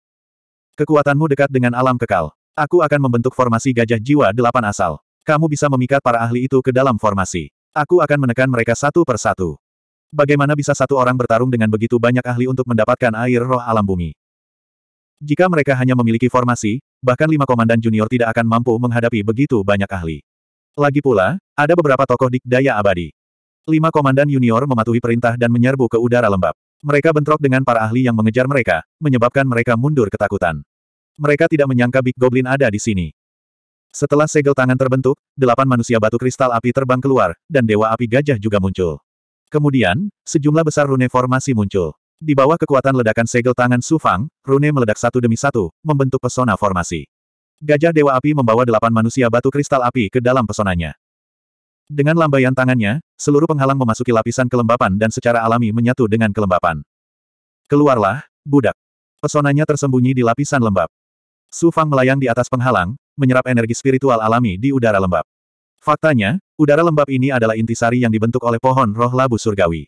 Kekuatanmu dekat dengan alam kekal. Aku akan membentuk formasi gajah jiwa delapan asal. Kamu bisa memikat para ahli itu ke dalam formasi. Aku akan menekan mereka satu persatu. Bagaimana bisa satu orang bertarung dengan begitu banyak ahli untuk mendapatkan air roh alam bumi? Jika mereka hanya memiliki formasi, bahkan lima komandan junior tidak akan mampu menghadapi begitu banyak ahli. Lagi pula, ada beberapa tokoh dikdaya abadi. Lima komandan junior mematuhi perintah dan menyerbu ke udara lembab. Mereka bentrok dengan para ahli yang mengejar mereka, menyebabkan mereka mundur ketakutan. Mereka tidak menyangka Big Goblin ada di sini. Setelah segel tangan terbentuk, delapan manusia batu kristal api terbang keluar, dan dewa api gajah juga muncul. Kemudian, sejumlah besar rune formasi muncul. Di bawah kekuatan ledakan segel tangan Su Fang, rune meledak satu demi satu, membentuk pesona formasi. Gajah Dewa Api membawa delapan manusia batu kristal api ke dalam pesonanya. Dengan lambaian tangannya, seluruh penghalang memasuki lapisan kelembapan dan secara alami menyatu dengan kelembapan. Keluarlah, budak. Pesonanya tersembunyi di lapisan lembab. Su Fang melayang di atas penghalang, menyerap energi spiritual alami di udara lembab. Faktanya, udara lembab ini adalah intisari yang dibentuk oleh pohon roh labu surgawi.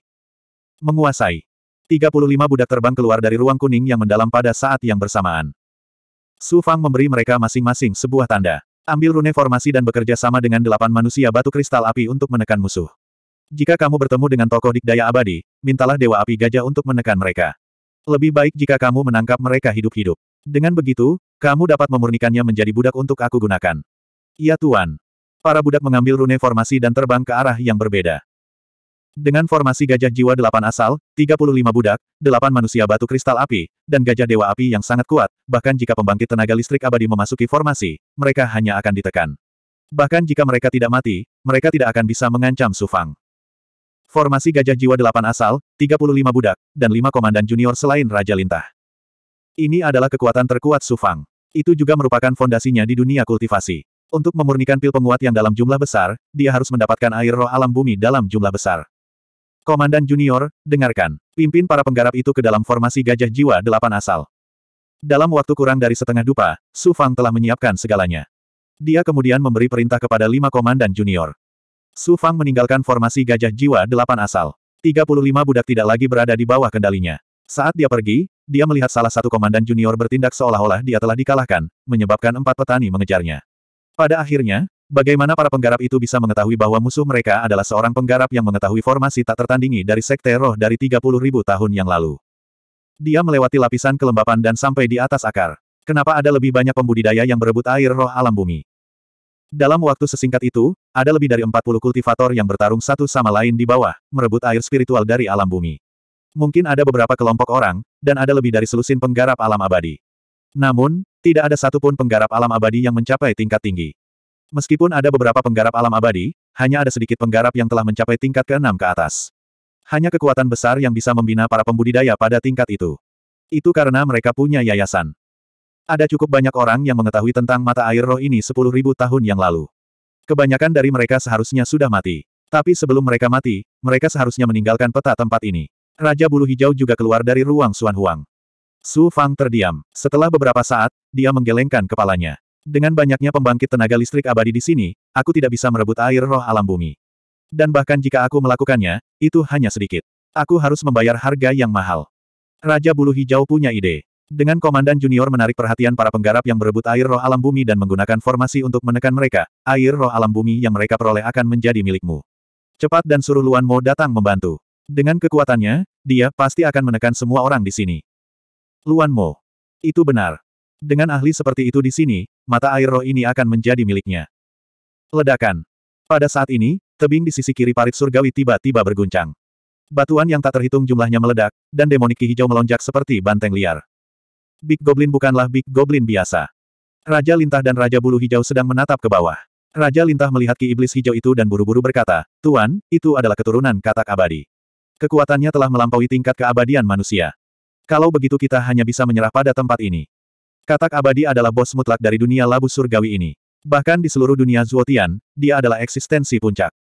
Menguasai. 35 budak terbang keluar dari ruang kuning yang mendalam pada saat yang bersamaan. Su Fang memberi mereka masing-masing sebuah tanda. Ambil rune formasi dan bekerja sama dengan delapan manusia batu kristal api untuk menekan musuh. Jika kamu bertemu dengan tokoh dikdaya abadi, mintalah Dewa Api Gajah untuk menekan mereka. Lebih baik jika kamu menangkap mereka hidup-hidup. Dengan begitu, kamu dapat memurnikannya menjadi budak untuk aku gunakan. Iya Tuan. Para budak mengambil rune formasi dan terbang ke arah yang berbeda. Dengan formasi gajah jiwa delapan asal, 35 budak, delapan manusia batu kristal api, dan gajah dewa api yang sangat kuat, bahkan jika pembangkit tenaga listrik abadi memasuki formasi, mereka hanya akan ditekan. Bahkan jika mereka tidak mati, mereka tidak akan bisa mengancam Sufang. Formasi gajah jiwa delapan asal, 35 budak, dan lima komandan junior selain Raja Lintah. Ini adalah kekuatan terkuat Sufang. Itu juga merupakan fondasinya di dunia kultivasi. Untuk memurnikan pil penguat yang dalam jumlah besar, dia harus mendapatkan air roh alam bumi dalam jumlah besar. Komandan Junior, dengarkan. Pimpin para penggarap itu ke dalam formasi gajah jiwa delapan asal. Dalam waktu kurang dari setengah dupa, Su Fang telah menyiapkan segalanya. Dia kemudian memberi perintah kepada lima komandan junior. Su Fang meninggalkan formasi gajah jiwa delapan asal. 35 budak tidak lagi berada di bawah kendalinya. Saat dia pergi, dia melihat salah satu komandan junior bertindak seolah-olah dia telah dikalahkan, menyebabkan empat petani mengejarnya. Pada akhirnya, Bagaimana para penggarap itu bisa mengetahui bahwa musuh mereka adalah seorang penggarap yang mengetahui formasi tak tertandingi dari sekte roh dari 30 ribu tahun yang lalu? Dia melewati lapisan kelembapan dan sampai di atas akar. Kenapa ada lebih banyak pembudidaya yang berebut air roh alam bumi? Dalam waktu sesingkat itu, ada lebih dari 40 kultivator yang bertarung satu sama lain di bawah, merebut air spiritual dari alam bumi. Mungkin ada beberapa kelompok orang, dan ada lebih dari selusin penggarap alam abadi. Namun, tidak ada satupun penggarap alam abadi yang mencapai tingkat tinggi. Meskipun ada beberapa penggarap alam abadi, hanya ada sedikit penggarap yang telah mencapai tingkat ke-6 ke atas. Hanya kekuatan besar yang bisa membina para pembudidaya pada tingkat itu. Itu karena mereka punya yayasan. Ada cukup banyak orang yang mengetahui tentang mata air roh ini 10.000 tahun yang lalu. Kebanyakan dari mereka seharusnya sudah mati. Tapi sebelum mereka mati, mereka seharusnya meninggalkan peta tempat ini. Raja Bulu Hijau juga keluar dari ruang Suan Huang. Su Fang terdiam. Setelah beberapa saat, dia menggelengkan kepalanya. Dengan banyaknya pembangkit tenaga listrik abadi di sini, aku tidak bisa merebut air roh alam bumi. Dan bahkan jika aku melakukannya, itu hanya sedikit. Aku harus membayar harga yang mahal. Raja Bulu Hijau punya ide. Dengan komandan junior menarik perhatian para penggarap yang berebut air roh alam bumi dan menggunakan formasi untuk menekan mereka, air roh alam bumi yang mereka peroleh akan menjadi milikmu. Cepat dan suruh Luan Mo datang membantu. Dengan kekuatannya, dia pasti akan menekan semua orang di sini. Luan Mo. Itu benar. Dengan ahli seperti itu di sini, mata air roh ini akan menjadi miliknya. Ledakan. Pada saat ini, tebing di sisi kiri parit surgawi tiba-tiba berguncang. Batuan yang tak terhitung jumlahnya meledak, dan demonik hijau melonjak seperti banteng liar. Big Goblin bukanlah Big Goblin biasa. Raja Lintah dan Raja Bulu Hijau sedang menatap ke bawah. Raja Lintah melihat ki iblis hijau itu dan buru-buru berkata, Tuan, itu adalah keturunan katak abadi. Kekuatannya telah melampaui tingkat keabadian manusia. Kalau begitu kita hanya bisa menyerah pada tempat ini. Katak abadi adalah bos mutlak dari dunia labu surgawi ini. Bahkan di seluruh dunia Zuotian, dia adalah eksistensi puncak.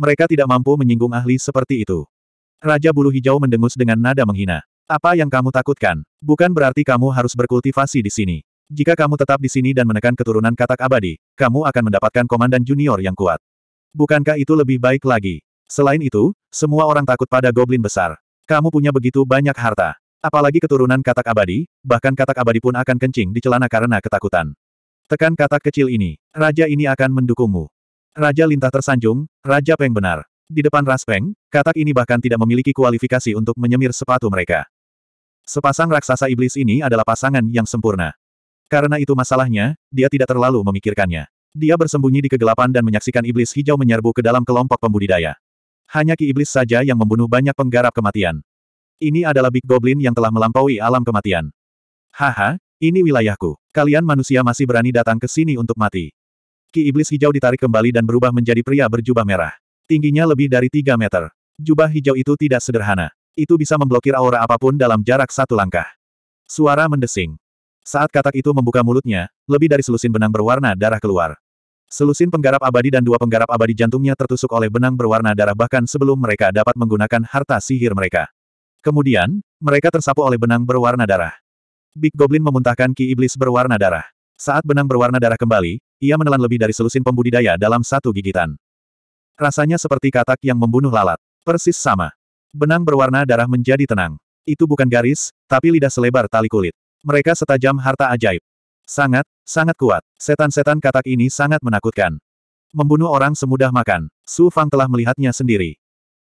Mereka tidak mampu menyinggung ahli seperti itu. Raja Bulu Hijau mendengus dengan nada menghina. Apa yang kamu takutkan? Bukan berarti kamu harus berkultivasi di sini. Jika kamu tetap di sini dan menekan keturunan katak abadi, kamu akan mendapatkan komandan junior yang kuat. Bukankah itu lebih baik lagi? Selain itu, semua orang takut pada goblin besar. Kamu punya begitu banyak harta. Apalagi keturunan katak abadi, bahkan katak abadi pun akan kencing di celana karena ketakutan. Tekan katak kecil ini, raja ini akan mendukungmu. Raja lintah tersanjung, raja peng benar. Di depan ras peng, katak ini bahkan tidak memiliki kualifikasi untuk menyemir sepatu mereka. Sepasang raksasa iblis ini adalah pasangan yang sempurna. Karena itu masalahnya, dia tidak terlalu memikirkannya. Dia bersembunyi di kegelapan dan menyaksikan iblis hijau menyerbu ke dalam kelompok pembudidaya. Hanya ki iblis saja yang membunuh banyak penggarap kematian. Ini adalah Big Goblin yang telah melampaui alam kematian. Haha, ini wilayahku. Kalian manusia masih berani datang ke sini untuk mati. Ki Iblis Hijau ditarik kembali dan berubah menjadi pria berjubah merah. Tingginya lebih dari 3 meter. Jubah hijau itu tidak sederhana. Itu bisa memblokir aura apapun dalam jarak satu langkah. Suara mendesing. Saat katak itu membuka mulutnya, lebih dari selusin benang berwarna darah keluar. Selusin penggarap abadi dan dua penggarap abadi jantungnya tertusuk oleh benang berwarna darah bahkan sebelum mereka dapat menggunakan harta sihir mereka. Kemudian, mereka tersapu oleh benang berwarna darah. Big Goblin memuntahkan ki iblis berwarna darah. Saat benang berwarna darah kembali, ia menelan lebih dari selusin pembudidaya dalam satu gigitan. Rasanya seperti katak yang membunuh lalat. Persis sama. Benang berwarna darah menjadi tenang. Itu bukan garis, tapi lidah selebar tali kulit. Mereka setajam harta ajaib. Sangat, sangat kuat. Setan-setan katak ini sangat menakutkan. Membunuh orang semudah makan. Su Fang telah melihatnya sendiri.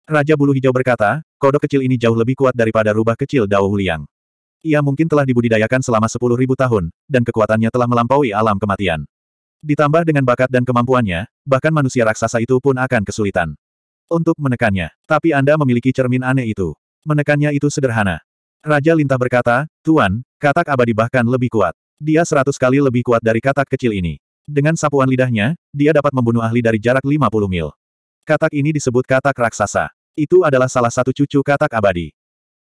Raja Bulu Hijau berkata, kodok kecil ini jauh lebih kuat daripada rubah kecil Dao Huliang. Ia mungkin telah dibudidayakan selama sepuluh ribu tahun, dan kekuatannya telah melampaui alam kematian. Ditambah dengan bakat dan kemampuannya, bahkan manusia raksasa itu pun akan kesulitan untuk menekannya. Tapi Anda memiliki cermin aneh itu. Menekannya itu sederhana. Raja Lintah berkata, Tuan, katak abadi bahkan lebih kuat. Dia seratus kali lebih kuat dari katak kecil ini. Dengan sapuan lidahnya, dia dapat membunuh ahli dari jarak 50 mil. Katak ini disebut katak raksasa. Itu adalah salah satu cucu katak abadi.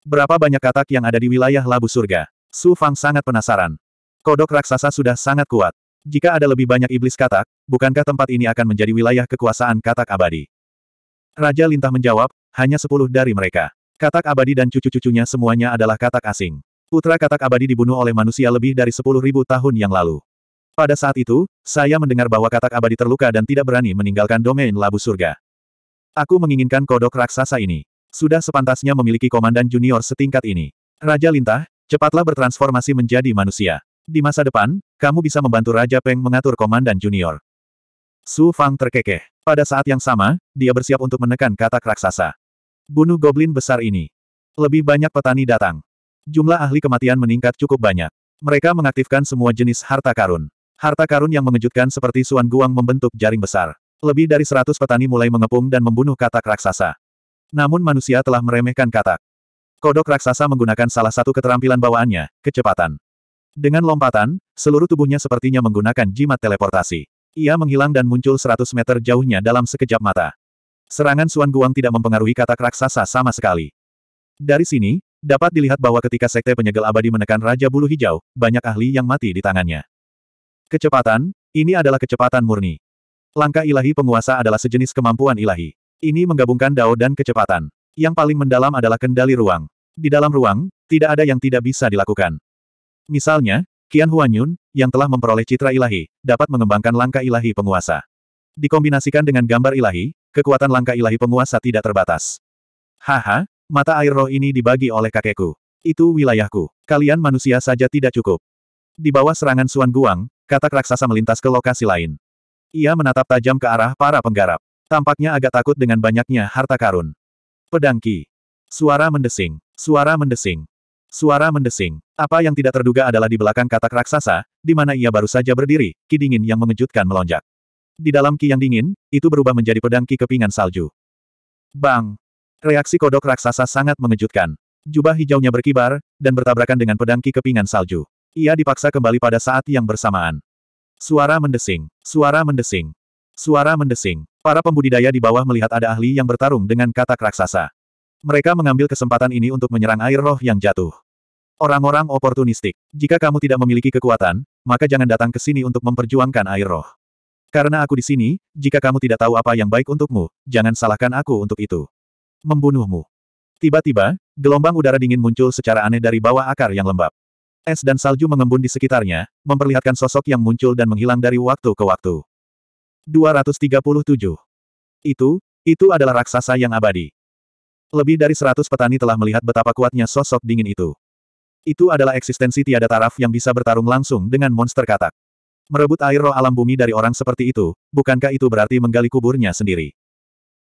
Berapa banyak katak yang ada di wilayah labu surga? Su Fang sangat penasaran. Kodok raksasa sudah sangat kuat. Jika ada lebih banyak iblis katak, bukankah tempat ini akan menjadi wilayah kekuasaan katak abadi? Raja Lintah menjawab, hanya sepuluh dari mereka. Katak abadi dan cucu-cucunya semuanya adalah katak asing. Putra katak abadi dibunuh oleh manusia lebih dari sepuluh ribu tahun yang lalu. Pada saat itu, saya mendengar bahwa katak abadi terluka dan tidak berani meninggalkan domain labu surga. Aku menginginkan kodok raksasa ini. Sudah sepantasnya memiliki komandan junior setingkat ini. Raja Lintah, cepatlah bertransformasi menjadi manusia. Di masa depan, kamu bisa membantu Raja Peng mengatur komandan junior. Su Fang terkekeh. Pada saat yang sama, dia bersiap untuk menekan katak raksasa. Bunuh goblin besar ini. Lebih banyak petani datang. Jumlah ahli kematian meningkat cukup banyak. Mereka mengaktifkan semua jenis harta karun. Harta karun yang mengejutkan seperti Suan Guang membentuk jaring besar. Lebih dari seratus petani mulai mengepung dan membunuh katak raksasa. Namun manusia telah meremehkan katak. Kodok raksasa menggunakan salah satu keterampilan bawaannya, kecepatan. Dengan lompatan, seluruh tubuhnya sepertinya menggunakan jimat teleportasi. Ia menghilang dan muncul seratus meter jauhnya dalam sekejap mata. Serangan Suan Guang tidak mempengaruhi katak raksasa sama sekali. Dari sini, dapat dilihat bahwa ketika Sekte Penyegel Abadi menekan Raja Bulu Hijau, banyak ahli yang mati di tangannya. Kecepatan, ini adalah kecepatan murni. Langkah ilahi penguasa adalah sejenis kemampuan ilahi. Ini menggabungkan dao dan kecepatan. Yang paling mendalam adalah kendali ruang. Di dalam ruang, tidak ada yang tidak bisa dilakukan. Misalnya, Qian Huanyun, yang telah memperoleh citra ilahi, dapat mengembangkan langkah ilahi penguasa. Dikombinasikan dengan gambar ilahi, kekuatan langkah ilahi penguasa tidak terbatas. Haha, mata air roh ini dibagi oleh kakekku. Itu wilayahku. Kalian manusia saja tidak cukup. Di bawah serangan Suan Guang, katak raksasa melintas ke lokasi lain. Ia menatap tajam ke arah para penggarap. Tampaknya agak takut dengan banyaknya harta karun. Pedang Ki. Suara mendesing. Suara mendesing. Suara mendesing. Apa yang tidak terduga adalah di belakang katak raksasa, di mana ia baru saja berdiri, ki dingin yang mengejutkan melonjak. Di dalam ki yang dingin, itu berubah menjadi pedang ki kepingan salju. Bang! Reaksi kodok raksasa sangat mengejutkan. Jubah hijaunya berkibar, dan bertabrakan dengan pedang ki kepingan salju. Ia dipaksa kembali pada saat yang bersamaan. Suara mendesing. Suara mendesing. Suara mendesing. Para pembudidaya di bawah melihat ada ahli yang bertarung dengan katak raksasa. Mereka mengambil kesempatan ini untuk menyerang air roh yang jatuh. Orang-orang oportunistik. Jika kamu tidak memiliki kekuatan, maka jangan datang ke sini untuk memperjuangkan air roh. Karena aku di sini, jika kamu tidak tahu apa yang baik untukmu, jangan salahkan aku untuk itu. Membunuhmu. Tiba-tiba, gelombang udara dingin muncul secara aneh dari bawah akar yang lembab. Es dan salju mengembun di sekitarnya, memperlihatkan sosok yang muncul dan menghilang dari waktu ke waktu. 237. Itu, itu adalah raksasa yang abadi. Lebih dari seratus petani telah melihat betapa kuatnya sosok dingin itu. Itu adalah eksistensi tiada taraf yang bisa bertarung langsung dengan monster katak. Merebut air roh alam bumi dari orang seperti itu, bukankah itu berarti menggali kuburnya sendiri?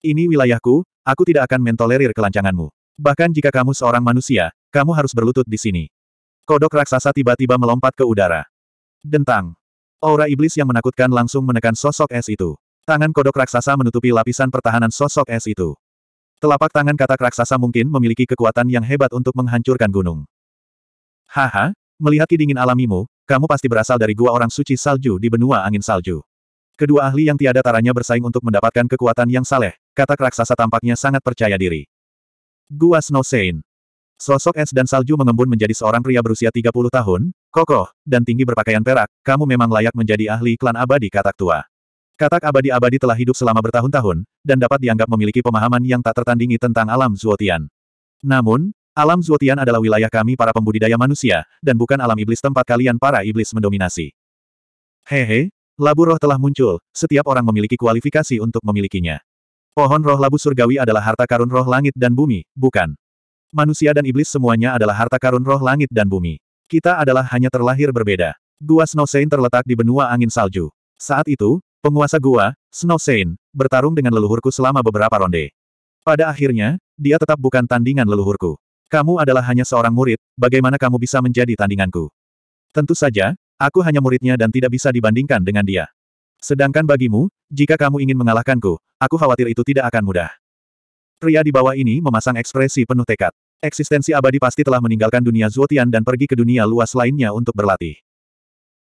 Ini wilayahku, aku tidak akan mentolerir kelancanganmu. Bahkan jika kamu seorang manusia, kamu harus berlutut di sini. Kodok raksasa tiba-tiba melompat ke udara. Dentang. Aura iblis yang menakutkan langsung menekan sosok es itu. Tangan kodok raksasa menutupi lapisan pertahanan sosok es itu. Telapak tangan katak raksasa mungkin memiliki kekuatan yang hebat untuk menghancurkan gunung. Haha, melihat dingin alamimu, kamu pasti berasal dari gua orang suci salju di benua angin salju. Kedua ahli yang tiada taranya bersaing untuk mendapatkan kekuatan yang saleh, katak raksasa tampaknya sangat percaya diri. Gua Snow Saint. Sosok es dan salju mengembun menjadi seorang pria berusia 30 tahun, kokoh, dan tinggi berpakaian perak, kamu memang layak menjadi ahli klan abadi katak tua. Katak abadi-abadi telah hidup selama bertahun-tahun, dan dapat dianggap memiliki pemahaman yang tak tertandingi tentang alam Zuotian. Namun, alam Zuotian adalah wilayah kami para pembudidaya manusia, dan bukan alam iblis tempat kalian para iblis mendominasi. Hehe, labu roh telah muncul, setiap orang memiliki kualifikasi untuk memilikinya. Pohon roh labu surgawi adalah harta karun roh langit dan bumi, bukan? Manusia dan iblis semuanya adalah harta karun roh langit dan bumi. Kita adalah hanya terlahir berbeda. Gua Snowsein terletak di benua angin salju. Saat itu, penguasa gua, Snowsein, bertarung dengan leluhurku selama beberapa ronde. Pada akhirnya, dia tetap bukan tandingan leluhurku. Kamu adalah hanya seorang murid, bagaimana kamu bisa menjadi tandinganku? Tentu saja, aku hanya muridnya dan tidak bisa dibandingkan dengan dia. Sedangkan bagimu, jika kamu ingin mengalahkanku, aku khawatir itu tidak akan mudah. Pria di bawah ini memasang ekspresi penuh tekad. Eksistensi abadi pasti telah meninggalkan dunia Zuotian dan pergi ke dunia luas lainnya untuk berlatih.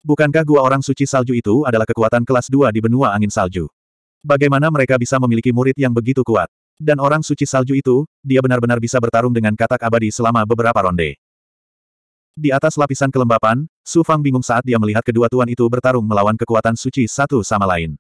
Bukankah gua orang suci salju itu adalah kekuatan kelas 2 di benua angin salju? Bagaimana mereka bisa memiliki murid yang begitu kuat? Dan orang suci salju itu, dia benar-benar bisa bertarung dengan katak abadi selama beberapa ronde. Di atas lapisan kelembapan, Su Fang bingung saat dia melihat kedua tuan itu bertarung melawan kekuatan suci satu sama lain.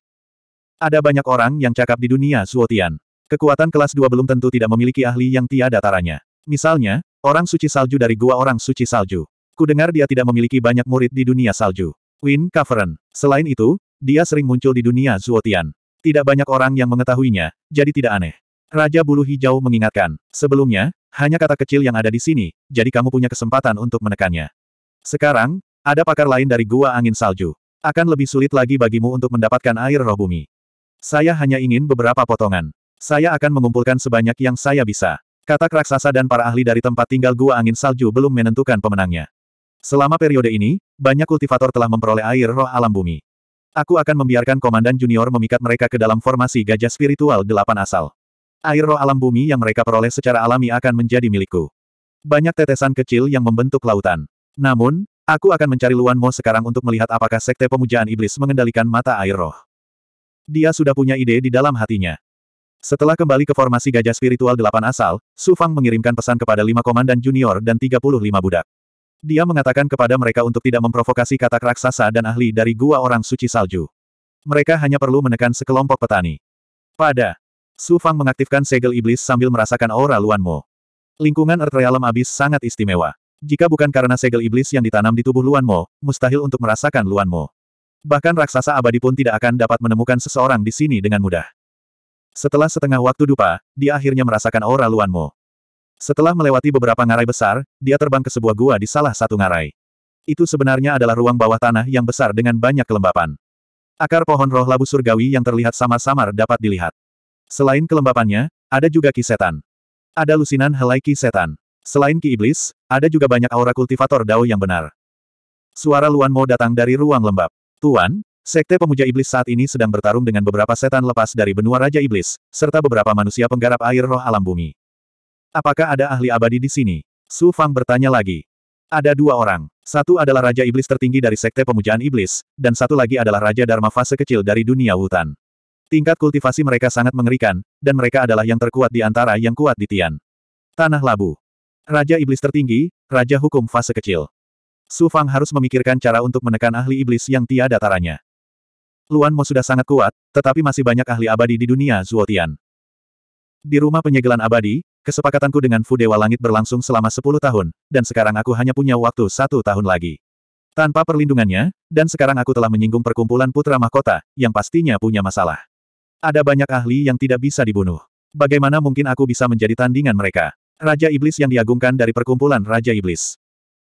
Ada banyak orang yang cakap di dunia Suotian. Kekuatan kelas 2 belum tentu tidak memiliki ahli yang tiada taranya. Misalnya, orang suci salju dari gua orang suci salju. Kudengar dia tidak memiliki banyak murid di dunia salju. Win Kaveren. Selain itu, dia sering muncul di dunia Zuotian. Tidak banyak orang yang mengetahuinya, jadi tidak aneh. Raja Bulu Hijau mengingatkan, sebelumnya, hanya kata kecil yang ada di sini, jadi kamu punya kesempatan untuk menekannya. Sekarang, ada pakar lain dari gua angin salju. Akan lebih sulit lagi bagimu untuk mendapatkan air roh bumi. Saya hanya ingin beberapa potongan. Saya akan mengumpulkan sebanyak yang saya bisa. Kata raksasa dan para ahli dari tempat tinggal gua angin salju belum menentukan pemenangnya. Selama periode ini, banyak kultivator telah memperoleh air roh alam bumi. Aku akan membiarkan komandan junior memikat mereka ke dalam formasi gajah spiritual delapan asal. Air roh alam bumi yang mereka peroleh secara alami akan menjadi milikku. Banyak tetesan kecil yang membentuk lautan. Namun, aku akan mencari Luan Mo sekarang untuk melihat apakah sekte pemujaan iblis mengendalikan mata air roh. Dia sudah punya ide di dalam hatinya. Setelah kembali ke formasi gajah spiritual delapan asal, Su Fang mengirimkan pesan kepada lima komandan junior dan lima budak. Dia mengatakan kepada mereka untuk tidak memprovokasi katak raksasa dan ahli dari gua orang suci salju. Mereka hanya perlu menekan sekelompok petani. Pada, Su Fang mengaktifkan segel iblis sambil merasakan aura Luan Mo. Lingkungan Earth Realm abis sangat istimewa. Jika bukan karena segel iblis yang ditanam di tubuh Luan Mo, mustahil untuk merasakan Luan Mo. Bahkan raksasa abadi pun tidak akan dapat menemukan seseorang di sini dengan mudah. Setelah setengah waktu dupa, dia akhirnya merasakan aura Luanmo. Setelah melewati beberapa ngarai besar, dia terbang ke sebuah gua di salah satu ngarai. Itu sebenarnya adalah ruang bawah tanah yang besar dengan banyak kelembapan. Akar pohon roh labu surgawi yang terlihat samar-samar dapat dilihat. Selain kelembapannya, ada juga ki setan. Ada lusinan helai ki setan. Selain ki iblis, ada juga banyak aura kultivator dao yang benar. Suara Luan Mo datang dari ruang lembab. Tuan, Sekte Pemuja Iblis saat ini sedang bertarung dengan beberapa setan lepas dari benua Raja Iblis, serta beberapa manusia penggarap air roh alam bumi. Apakah ada ahli abadi di sini? Su Fang bertanya lagi. Ada dua orang. Satu adalah Raja Iblis tertinggi dari Sekte Pemujaan Iblis, dan satu lagi adalah Raja Dharma fase kecil dari dunia hutan. Tingkat kultivasi mereka sangat mengerikan, dan mereka adalah yang terkuat di antara yang kuat di Tian. Tanah Labu. Raja Iblis tertinggi, Raja Hukum fase kecil. Su Fang harus memikirkan cara untuk menekan ahli iblis yang tiada taranya. Luan Mo sudah sangat kuat, tetapi masih banyak ahli abadi di dunia Zuotian. Di rumah penyegelan abadi, kesepakatanku dengan Fu Dewa Langit berlangsung selama 10 tahun, dan sekarang aku hanya punya waktu satu tahun lagi. Tanpa perlindungannya, dan sekarang aku telah menyinggung perkumpulan Putra Mahkota, yang pastinya punya masalah. Ada banyak ahli yang tidak bisa dibunuh. Bagaimana mungkin aku bisa menjadi tandingan mereka? Raja Iblis yang diagungkan dari perkumpulan Raja Iblis.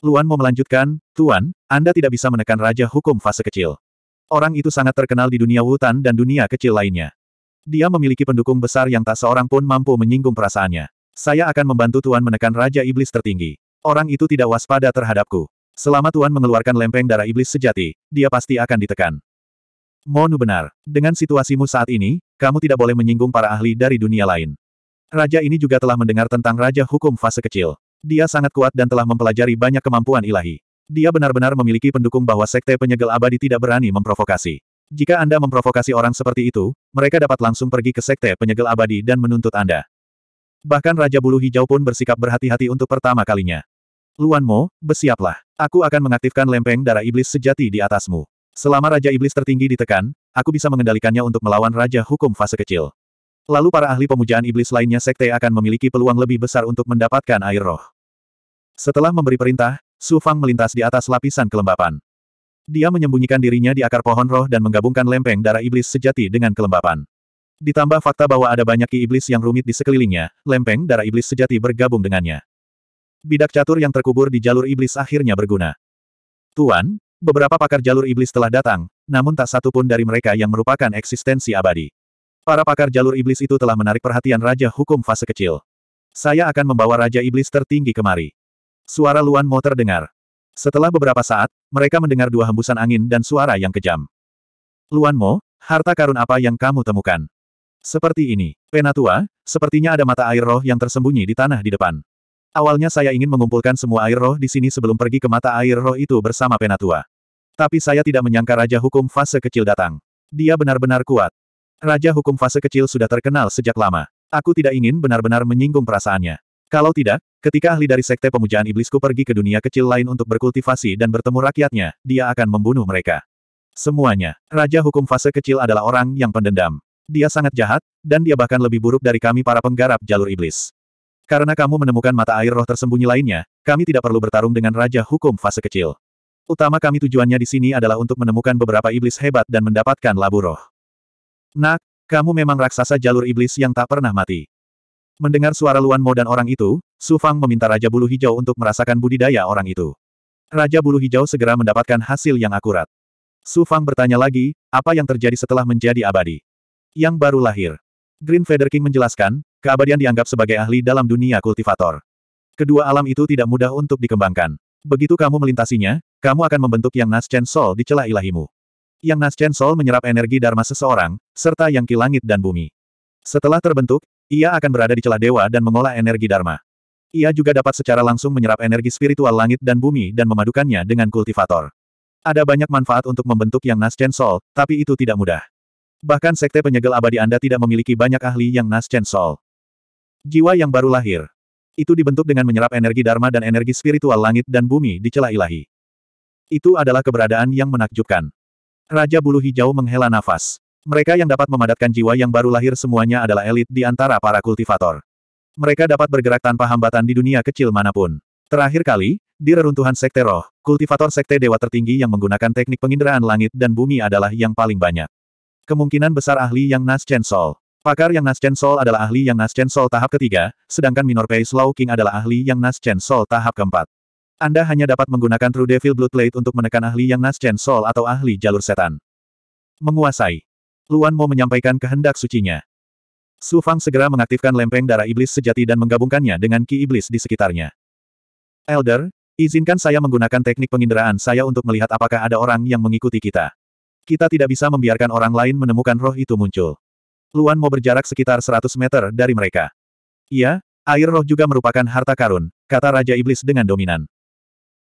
Luan mau melanjutkan, Tuan, Anda tidak bisa menekan Raja Hukum fase kecil. Orang itu sangat terkenal di dunia hutan dan dunia kecil lainnya. Dia memiliki pendukung besar yang tak seorang pun mampu menyinggung perasaannya. Saya akan membantu Tuan menekan Raja Iblis tertinggi. Orang itu tidak waspada terhadapku. Selama Tuan mengeluarkan lempeng darah iblis sejati, dia pasti akan ditekan. Monu benar. Dengan situasimu saat ini, kamu tidak boleh menyinggung para ahli dari dunia lain. Raja ini juga telah mendengar tentang Raja Hukum Fase Kecil. Dia sangat kuat dan telah mempelajari banyak kemampuan ilahi. Dia benar-benar memiliki pendukung bahwa Sekte Penyegel Abadi tidak berani memprovokasi. Jika Anda memprovokasi orang seperti itu, mereka dapat langsung pergi ke Sekte Penyegel Abadi dan menuntut Anda. Bahkan Raja Bulu Hijau pun bersikap berhati-hati untuk pertama kalinya. Luan Mo, bersiaplah. Aku akan mengaktifkan lempeng darah iblis sejati di atasmu. Selama Raja Iblis tertinggi ditekan, aku bisa mengendalikannya untuk melawan Raja Hukum fase kecil. Lalu para ahli pemujaan iblis lainnya sekte akan memiliki peluang lebih besar untuk mendapatkan air roh. Setelah memberi perintah, Su Fang melintas di atas lapisan kelembapan. Dia menyembunyikan dirinya di akar pohon roh dan menggabungkan lempeng darah iblis sejati dengan kelembapan. Ditambah fakta bahwa ada banyak ki iblis yang rumit di sekelilingnya, lempeng darah iblis sejati bergabung dengannya. Bidak catur yang terkubur di jalur iblis akhirnya berguna. Tuan, beberapa pakar jalur iblis telah datang, namun tak satu pun dari mereka yang merupakan eksistensi abadi. Para pakar jalur iblis itu telah menarik perhatian Raja Hukum Fase Kecil. Saya akan membawa Raja Iblis tertinggi kemari. Suara Luan Mo terdengar. Setelah beberapa saat, mereka mendengar dua hembusan angin dan suara yang kejam. Luan Mo, harta karun apa yang kamu temukan? Seperti ini, Penatua, sepertinya ada mata air roh yang tersembunyi di tanah di depan. Awalnya saya ingin mengumpulkan semua air roh di sini sebelum pergi ke mata air roh itu bersama Penatua. Tapi saya tidak menyangka Raja Hukum Fase Kecil datang. Dia benar-benar kuat. Raja Hukum Fase Kecil sudah terkenal sejak lama. Aku tidak ingin benar-benar menyinggung perasaannya. Kalau tidak, ketika ahli dari Sekte Pemujaan Iblisku pergi ke dunia kecil lain untuk berkultivasi dan bertemu rakyatnya, dia akan membunuh mereka. Semuanya. Raja hukum fase kecil adalah orang yang pendendam. Dia sangat jahat, dan dia bahkan lebih buruk dari kami para penggarap jalur iblis. Karena kamu menemukan mata air roh tersembunyi lainnya, kami tidak perlu bertarung dengan Raja Hukum fase kecil. Utama kami tujuannya di sini adalah untuk menemukan beberapa iblis hebat dan mendapatkan labu roh. Nak, kamu memang raksasa jalur iblis yang tak pernah mati. Mendengar suara Luan Mo dan orang itu, Su Fang meminta Raja Bulu Hijau untuk merasakan budidaya orang itu. Raja Bulu Hijau segera mendapatkan hasil yang akurat. Su Fang bertanya lagi, apa yang terjadi setelah menjadi abadi? Yang baru lahir. Green Feather King menjelaskan, keabadian dianggap sebagai ahli dalam dunia kultivator. Kedua alam itu tidak mudah untuk dikembangkan. Begitu kamu melintasinya, kamu akan membentuk yang Naschen Sol di celah ilahimu. Yang Naschen Sol menyerap energi Dharma seseorang, serta yang ki langit dan bumi. Setelah terbentuk, ia akan berada di celah dewa dan mengolah energi Dharma. Ia juga dapat secara langsung menyerap energi spiritual langit dan bumi dan memadukannya dengan kultivator. Ada banyak manfaat untuk membentuk yang Nascent Soul, tapi itu tidak mudah. Bahkan sekte penyegel abadi Anda tidak memiliki banyak ahli yang Nascent Soul. Jiwa yang baru lahir. Itu dibentuk dengan menyerap energi Dharma dan energi spiritual langit dan bumi di celah ilahi. Itu adalah keberadaan yang menakjubkan. Raja Bulu Hijau menghela nafas. Mereka yang dapat memadatkan jiwa yang baru lahir semuanya adalah elit di antara para kultivator. Mereka dapat bergerak tanpa hambatan di dunia kecil manapun. Terakhir kali, di reruntuhan Sekte Roh, kultivator Sekte Dewa tertinggi yang menggunakan teknik penginderaan langit dan bumi adalah yang paling banyak. Kemungkinan besar ahli yang naschen Sol. Pakar yang naschen Sol adalah ahli yang naschen Sol tahap ketiga, sedangkan Minor Pei Slow King adalah ahli yang naschen Sol tahap keempat. Anda hanya dapat menggunakan True Devil Blood Plate untuk menekan ahli yang naschen Sol atau ahli jalur setan. Menguasai Luan Mo menyampaikan kehendak sucinya. Su Fang segera mengaktifkan lempeng darah iblis sejati dan menggabungkannya dengan ki iblis di sekitarnya. Elder, izinkan saya menggunakan teknik penginderaan saya untuk melihat apakah ada orang yang mengikuti kita. Kita tidak bisa membiarkan orang lain menemukan roh itu muncul. Luan Mo berjarak sekitar 100 meter dari mereka. Iya, air roh juga merupakan harta karun, kata Raja Iblis dengan dominan.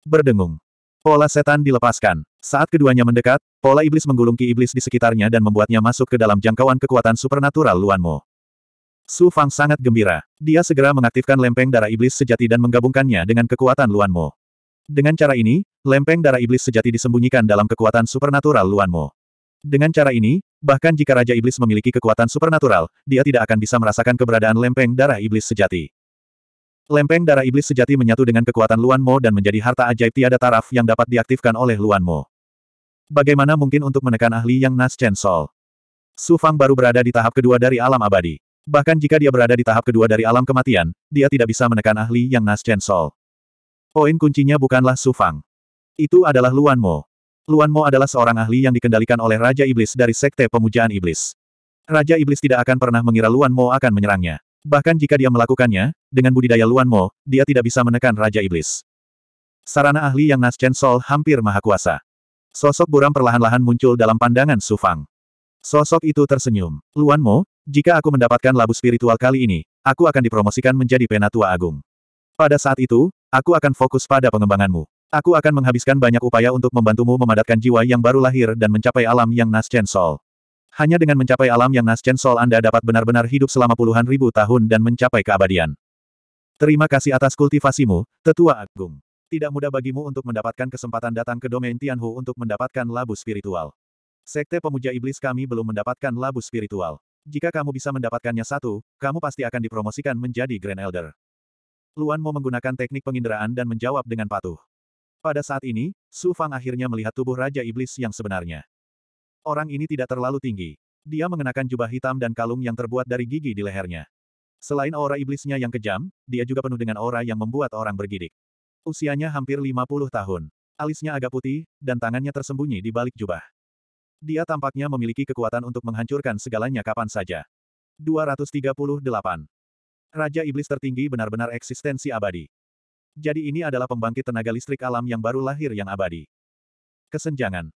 Berdengung. Pola setan dilepaskan. Saat keduanya mendekat, pola iblis menggulung ki iblis di sekitarnya dan membuatnya masuk ke dalam jangkauan kekuatan supernatural Luanmo. Su Fang sangat gembira. Dia segera mengaktifkan lempeng darah iblis sejati dan menggabungkannya dengan kekuatan Luanmo. Dengan cara ini, lempeng darah iblis sejati disembunyikan dalam kekuatan supernatural Luanmo. Dengan cara ini, bahkan jika Raja Iblis memiliki kekuatan supernatural, dia tidak akan bisa merasakan keberadaan lempeng darah iblis sejati. Lempeng darah iblis sejati menyatu dengan kekuatan Luan Mo dan menjadi harta ajaib tiada taraf yang dapat diaktifkan oleh Luan Mo. Bagaimana mungkin untuk menekan ahli yang Nas Chen Sol? Su Fang baru berada di tahap kedua dari alam abadi. Bahkan jika dia berada di tahap kedua dari alam kematian, dia tidak bisa menekan ahli yang Nas Chen Sol. Poin kuncinya bukanlah Su Fang. Itu adalah Luan Mo. Luan Mo adalah seorang ahli yang dikendalikan oleh Raja Iblis dari Sekte Pemujaan Iblis. Raja Iblis tidak akan pernah mengira Luan Mo akan menyerangnya. Bahkan jika dia melakukannya, dengan budidaya Luan Mo, dia tidak bisa menekan Raja Iblis. Sarana ahli yang Nas Chen Sol hampir maha kuasa. Sosok buram perlahan-lahan muncul dalam pandangan Su Fang. Sosok itu tersenyum. Luan Mo, jika aku mendapatkan labu spiritual kali ini, aku akan dipromosikan menjadi penatua agung. Pada saat itu, aku akan fokus pada pengembanganmu. Aku akan menghabiskan banyak upaya untuk membantumu memadatkan jiwa yang baru lahir dan mencapai alam yang Nas Chen Sol. Hanya dengan mencapai alam yang Nascen Sol Anda dapat benar-benar hidup selama puluhan ribu tahun dan mencapai keabadian. Terima kasih atas kultivasimu, Tetua Agung. Tidak mudah bagimu untuk mendapatkan kesempatan datang ke domain Tianhu untuk mendapatkan labu spiritual. Sekte Pemuja Iblis kami belum mendapatkan labu spiritual. Jika kamu bisa mendapatkannya satu, kamu pasti akan dipromosikan menjadi Grand Elder. Luan mau menggunakan teknik penginderaan dan menjawab dengan patuh. Pada saat ini, Su Fang akhirnya melihat tubuh Raja Iblis yang sebenarnya. Orang ini tidak terlalu tinggi. Dia mengenakan jubah hitam dan kalung yang terbuat dari gigi di lehernya. Selain aura iblisnya yang kejam, dia juga penuh dengan aura yang membuat orang bergidik. Usianya hampir 50 tahun. Alisnya agak putih, dan tangannya tersembunyi di balik jubah. Dia tampaknya memiliki kekuatan untuk menghancurkan segalanya kapan saja. 238. Raja Iblis tertinggi benar-benar eksistensi abadi. Jadi ini adalah pembangkit tenaga listrik alam yang baru lahir yang abadi. Kesenjangan.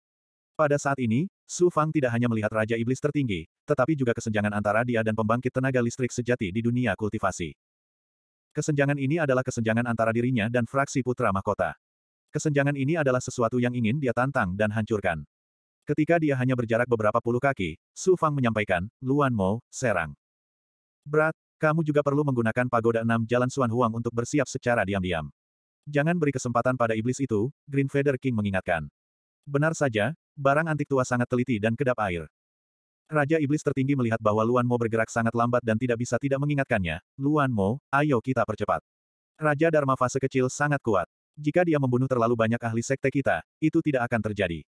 Pada saat ini, Su Fang tidak hanya melihat Raja Iblis tertinggi, tetapi juga kesenjangan antara dia dan pembangkit tenaga listrik sejati di dunia kultivasi. Kesenjangan ini adalah kesenjangan antara dirinya dan fraksi putra mahkota. Kesenjangan ini adalah sesuatu yang ingin dia tantang dan hancurkan. Ketika dia hanya berjarak beberapa puluh kaki, Su Fang menyampaikan, Luan Mo, serang. Berat, kamu juga perlu menggunakan pagoda enam jalan Suan Huang untuk bersiap secara diam-diam. Jangan beri kesempatan pada iblis itu, Green Feather King mengingatkan. Benar saja, Barang antik tua sangat teliti dan kedap air. Raja Iblis tertinggi melihat bahwa Luan Mo bergerak sangat lambat dan tidak bisa tidak mengingatkannya, Luan Mo, ayo kita percepat. Raja Dharma fase kecil sangat kuat. Jika dia membunuh terlalu banyak ahli sekte kita, itu tidak akan terjadi.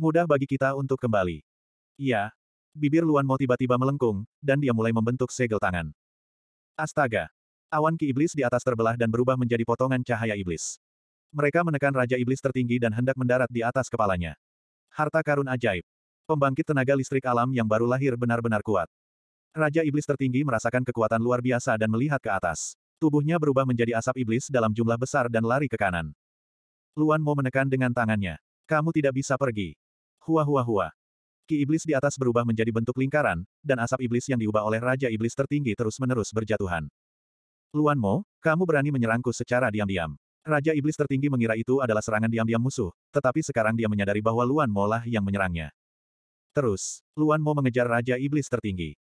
Mudah bagi kita untuk kembali. Iya. Bibir Luan Mo tiba-tiba melengkung, dan dia mulai membentuk segel tangan. Astaga. Awan ki iblis di atas terbelah dan berubah menjadi potongan cahaya iblis. Mereka menekan Raja Iblis tertinggi dan hendak mendarat di atas kepalanya. Harta karun ajaib. Pembangkit tenaga listrik alam yang baru lahir benar-benar kuat. Raja Iblis tertinggi merasakan kekuatan luar biasa dan melihat ke atas. Tubuhnya berubah menjadi asap iblis dalam jumlah besar dan lari ke kanan. Luan Mo menekan dengan tangannya. Kamu tidak bisa pergi. Hua hua hua. Ki iblis di atas berubah menjadi bentuk lingkaran, dan asap iblis yang diubah oleh Raja Iblis tertinggi terus-menerus berjatuhan. Luan Mo, kamu berani menyerangku secara diam-diam. Raja Iblis tertinggi mengira itu adalah serangan diam-diam musuh, tetapi sekarang dia menyadari bahwa Luan Mo lah yang menyerangnya. Terus, Luan Mo mengejar Raja Iblis tertinggi.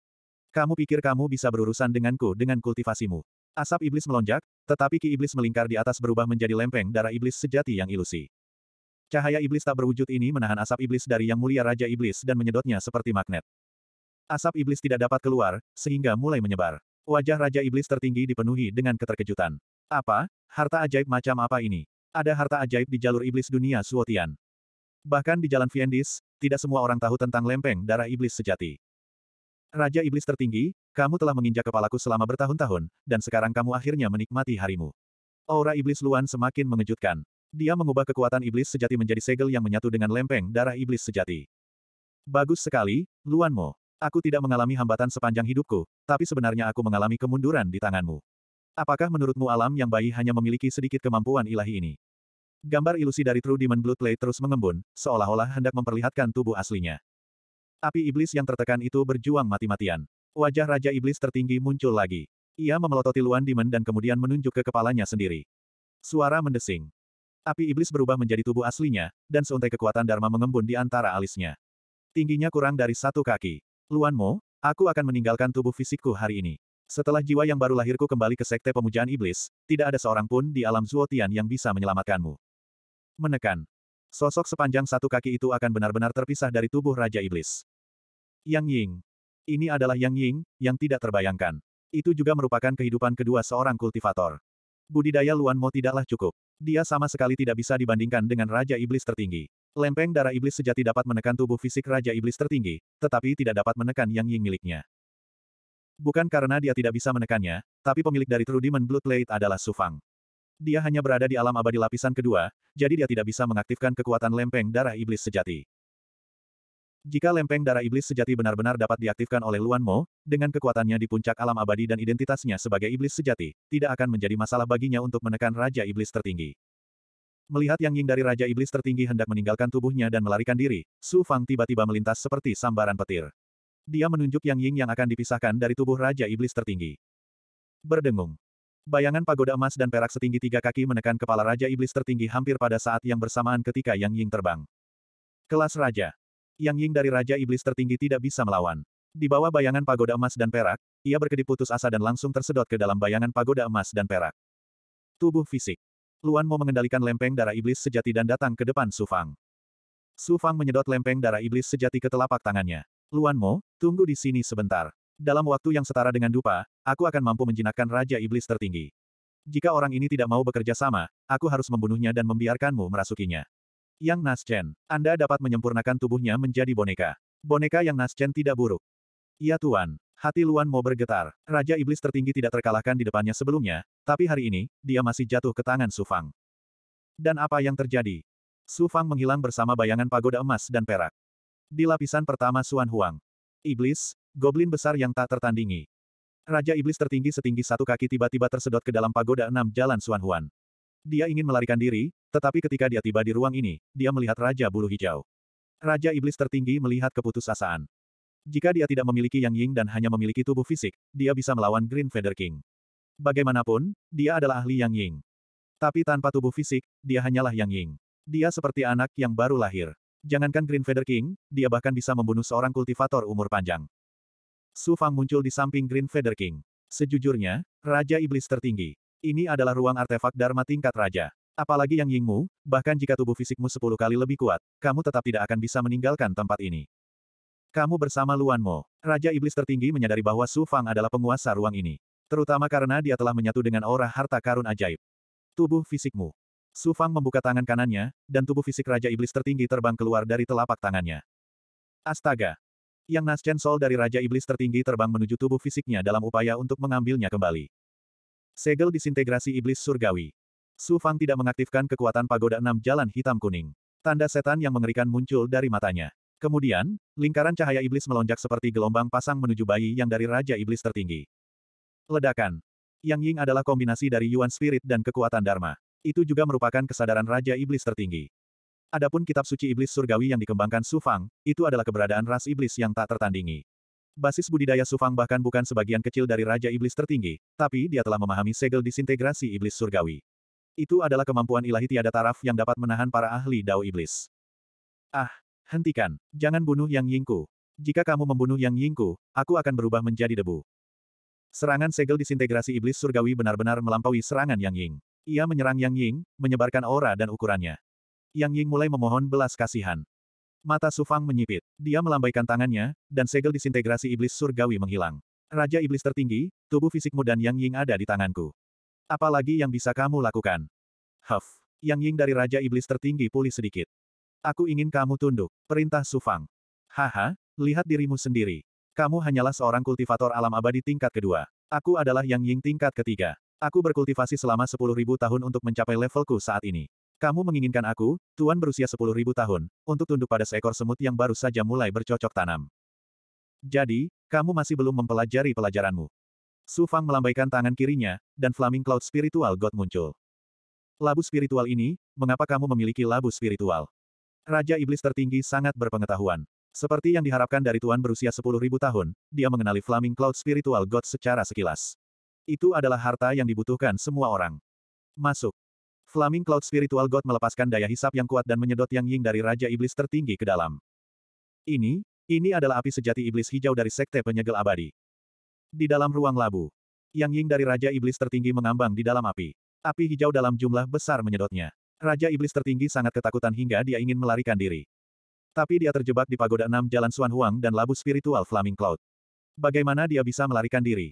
Kamu pikir kamu bisa berurusan denganku dengan kultivasimu. Asap Iblis melonjak, tetapi Ki Iblis melingkar di atas berubah menjadi lempeng darah Iblis sejati yang ilusi. Cahaya Iblis tak berwujud ini menahan asap Iblis dari Yang Mulia Raja Iblis dan menyedotnya seperti magnet. Asap Iblis tidak dapat keluar, sehingga mulai menyebar. Wajah Raja Iblis tertinggi dipenuhi dengan keterkejutan. Apa? Harta ajaib macam apa ini? Ada harta ajaib di jalur iblis dunia Suotian. Bahkan di jalan Viendis, tidak semua orang tahu tentang lempeng darah iblis sejati. Raja iblis tertinggi, kamu telah menginjak kepalaku selama bertahun-tahun, dan sekarang kamu akhirnya menikmati harimu. Aura iblis Luan semakin mengejutkan. Dia mengubah kekuatan iblis sejati menjadi segel yang menyatu dengan lempeng darah iblis sejati. Bagus sekali, Luanmo. Aku tidak mengalami hambatan sepanjang hidupku, tapi sebenarnya aku mengalami kemunduran di tanganmu. Apakah menurutmu alam yang bayi hanya memiliki sedikit kemampuan ilahi ini? Gambar ilusi dari True Demon Bloodblade terus mengembun, seolah-olah hendak memperlihatkan tubuh aslinya. Api iblis yang tertekan itu berjuang mati-matian. Wajah Raja Iblis tertinggi muncul lagi. Ia memelototi Luan Demon dan kemudian menunjuk ke kepalanya sendiri. Suara mendesing. Api iblis berubah menjadi tubuh aslinya, dan seuntai kekuatan Dharma mengembun di antara alisnya. Tingginya kurang dari satu kaki. Luanmu, aku akan meninggalkan tubuh fisikku hari ini. Setelah jiwa yang baru lahirku kembali ke sekte pemujaan iblis, tidak ada seorang pun di alam Zuotian yang bisa menyelamatkanmu. Menekan. Sosok sepanjang satu kaki itu akan benar-benar terpisah dari tubuh Raja Iblis. Yang Ying. Ini adalah Yang Ying, yang tidak terbayangkan. Itu juga merupakan kehidupan kedua seorang kultivator. Budidaya Luan Mo tidaklah cukup. Dia sama sekali tidak bisa dibandingkan dengan Raja Iblis tertinggi. Lempeng darah iblis sejati dapat menekan tubuh fisik Raja Iblis tertinggi, tetapi tidak dapat menekan Yang Ying miliknya. Bukan karena dia tidak bisa menekannya, tapi pemilik dari Trudimen Blood Blade adalah Sufang. Dia hanya berada di alam abadi lapisan kedua, jadi dia tidak bisa mengaktifkan kekuatan lempeng darah iblis sejati. Jika lempeng darah iblis sejati benar-benar dapat diaktifkan oleh Luan Mo, dengan kekuatannya di puncak alam abadi dan identitasnya sebagai iblis sejati, tidak akan menjadi masalah baginya untuk menekan Raja Iblis tertinggi. Melihat Yang Ying dari Raja Iblis tertinggi hendak meninggalkan tubuhnya dan melarikan diri, Su Fang tiba-tiba melintas seperti sambaran petir. Dia menunjuk Yang Ying yang akan dipisahkan dari tubuh Raja Iblis tertinggi. Berdengung. Bayangan pagoda emas dan perak setinggi tiga kaki menekan kepala Raja Iblis tertinggi hampir pada saat yang bersamaan ketika Yang Ying terbang. Kelas Raja. Yang Ying dari Raja Iblis tertinggi tidak bisa melawan. Di bawah bayangan pagoda emas dan perak, ia berkedip putus asa dan langsung tersedot ke dalam bayangan pagoda emas dan perak. Tubuh fisik. Luan mau mengendalikan lempeng darah iblis sejati dan datang ke depan Su Fang. Su Fang menyedot lempeng darah iblis sejati ke telapak tangannya. Luan Mo, tunggu di sini sebentar. Dalam waktu yang setara dengan dupa, aku akan mampu menjinakkan Raja Iblis tertinggi. Jika orang ini tidak mau bekerja sama, aku harus membunuhnya dan membiarkanmu merasukinya. Yang Naschen, Anda dapat menyempurnakan tubuhnya menjadi boneka. Boneka yang Naschen tidak buruk. Ya Tuan, hati Luan Mo bergetar. Raja Iblis tertinggi tidak terkalahkan di depannya sebelumnya, tapi hari ini, dia masih jatuh ke tangan Sufang. Dan apa yang terjadi? Sufang menghilang bersama bayangan pagoda emas dan perak. Di lapisan pertama Suan Huang. Iblis, goblin besar yang tak tertandingi. Raja Iblis tertinggi setinggi satu kaki tiba-tiba tersedot ke dalam pagoda enam jalan Suan Huan. Dia ingin melarikan diri, tetapi ketika dia tiba di ruang ini, dia melihat Raja Bulu Hijau. Raja Iblis tertinggi melihat keputusasaan. Jika dia tidak memiliki Yang Ying dan hanya memiliki tubuh fisik, dia bisa melawan Green Feather King. Bagaimanapun, dia adalah ahli Yang Ying. Tapi tanpa tubuh fisik, dia hanyalah Yang Ying. Dia seperti anak yang baru lahir. Jangankan Green Feather King, dia bahkan bisa membunuh seorang kultivator umur panjang. Su Fang muncul di samping Green Feather King. Sejujurnya, Raja Iblis tertinggi. Ini adalah ruang artefak Dharma tingkat Raja. Apalagi yang Yingmu, bahkan jika tubuh fisikmu sepuluh kali lebih kuat, kamu tetap tidak akan bisa meninggalkan tempat ini. Kamu bersama Luan Mo. Raja Iblis tertinggi menyadari bahwa Su Fang adalah penguasa ruang ini. Terutama karena dia telah menyatu dengan aura harta karun ajaib. Tubuh fisikmu. Su Fang membuka tangan kanannya, dan tubuh fisik Raja Iblis tertinggi terbang keluar dari telapak tangannya. Astaga! Yang naschen Sol dari Raja Iblis tertinggi terbang menuju tubuh fisiknya dalam upaya untuk mengambilnya kembali. Segel disintegrasi Iblis Surgawi. Su Fang tidak mengaktifkan kekuatan pagoda enam jalan hitam kuning. Tanda setan yang mengerikan muncul dari matanya. Kemudian, lingkaran cahaya iblis melonjak seperti gelombang pasang menuju bayi yang dari Raja Iblis tertinggi. Ledakan. Yang Ying adalah kombinasi dari Yuan Spirit dan kekuatan Dharma itu juga merupakan kesadaran Raja Iblis tertinggi. Adapun kitab suci iblis surgawi yang dikembangkan Sufang, itu adalah keberadaan ras iblis yang tak tertandingi. Basis budidaya Sufang bahkan bukan sebagian kecil dari Raja Iblis tertinggi, tapi dia telah memahami segel disintegrasi iblis surgawi. Itu adalah kemampuan ilahi tiada taraf yang dapat menahan para ahli dao iblis. Ah, hentikan. Jangan bunuh Yang Yingku. Jika kamu membunuh Yang Yingku, aku akan berubah menjadi debu. Serangan segel disintegrasi iblis surgawi benar-benar melampaui serangan Yang Ying. Ia menyerang Yang Ying, menyebarkan aura dan ukurannya. Yang Ying mulai memohon belas kasihan. Mata Sufang menyipit. Dia melambaikan tangannya, dan segel disintegrasi iblis surgawi menghilang. Raja iblis tertinggi, tubuh fisikmu dan Yang Ying ada di tanganku. Apalagi yang bisa kamu lakukan? Huff. Yang Ying dari Raja Iblis tertinggi pulih sedikit. Aku ingin kamu tunduk. Perintah Sufang. Haha, lihat dirimu sendiri. Kamu hanyalah seorang kultivator alam abadi tingkat kedua. Aku adalah Yang Ying tingkat ketiga. Aku berkultivasi selama 10.000 tahun untuk mencapai levelku saat ini. Kamu menginginkan aku, Tuan berusia 10.000 tahun, untuk tunduk pada seekor semut yang baru saja mulai bercocok tanam. Jadi, kamu masih belum mempelajari pelajaranmu. Su Fang melambaikan tangan kirinya, dan Flaming Cloud Spiritual God muncul. Labu spiritual ini, mengapa kamu memiliki labu spiritual? Raja Iblis tertinggi sangat berpengetahuan. Seperti yang diharapkan dari Tuan berusia 10.000 tahun, dia mengenali Flaming Cloud Spiritual God secara sekilas. Itu adalah harta yang dibutuhkan semua orang. Masuk. Flaming Cloud Spiritual God melepaskan daya hisap yang kuat dan menyedot Yang Ying dari Raja Iblis tertinggi ke dalam. Ini, ini adalah api sejati iblis hijau dari Sekte Penyegel Abadi. Di dalam ruang labu, Yang Ying dari Raja Iblis tertinggi mengambang di dalam api. Api hijau dalam jumlah besar menyedotnya. Raja Iblis tertinggi sangat ketakutan hingga dia ingin melarikan diri. Tapi dia terjebak di pagoda enam Jalan Suan Huang dan labu spiritual Flaming Cloud. Bagaimana dia bisa melarikan diri?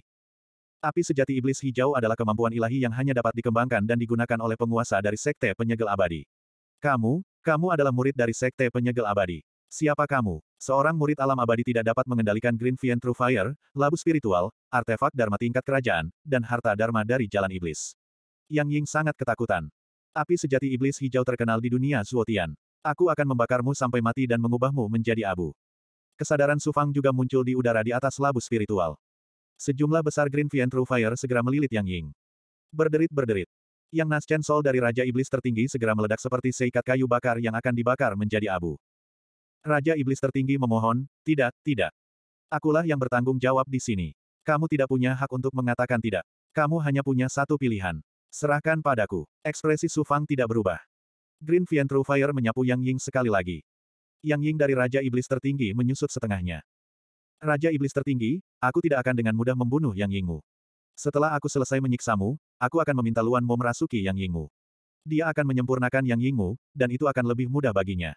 Api sejati iblis hijau adalah kemampuan ilahi yang hanya dapat dikembangkan dan digunakan oleh penguasa dari Sekte Penyegel Abadi. Kamu, kamu adalah murid dari Sekte Penyegel Abadi. Siapa kamu? Seorang murid alam abadi tidak dapat mengendalikan Green Fiend True Fire, labu spiritual, artefak dharma tingkat kerajaan, dan harta dharma dari jalan iblis. Yang Ying sangat ketakutan. Api sejati iblis hijau terkenal di dunia Zuotian. Aku akan membakarmu sampai mati dan mengubahmu menjadi abu. Kesadaran Sufang juga muncul di udara di atas labu spiritual. Sejumlah besar Green Fiend True Fire segera melilit Yang Ying. Berderit-berderit. Yang Naschen Sol dari Raja Iblis tertinggi segera meledak seperti seikat kayu bakar yang akan dibakar menjadi abu. Raja Iblis tertinggi memohon, tidak, tidak. Akulah yang bertanggung jawab di sini. Kamu tidak punya hak untuk mengatakan tidak. Kamu hanya punya satu pilihan. Serahkan padaku. Ekspresi Su Fang tidak berubah. Green Fiend True Fire menyapu Yang Ying sekali lagi. Yang Ying dari Raja Iblis tertinggi menyusut setengahnya. Raja Iblis tertinggi, aku tidak akan dengan mudah membunuh Yang Yingmu. Setelah aku selesai menyiksamu, aku akan meminta Luan Mo merasuki Yang Yingmu. Dia akan menyempurnakan Yang Yingmu, dan itu akan lebih mudah baginya.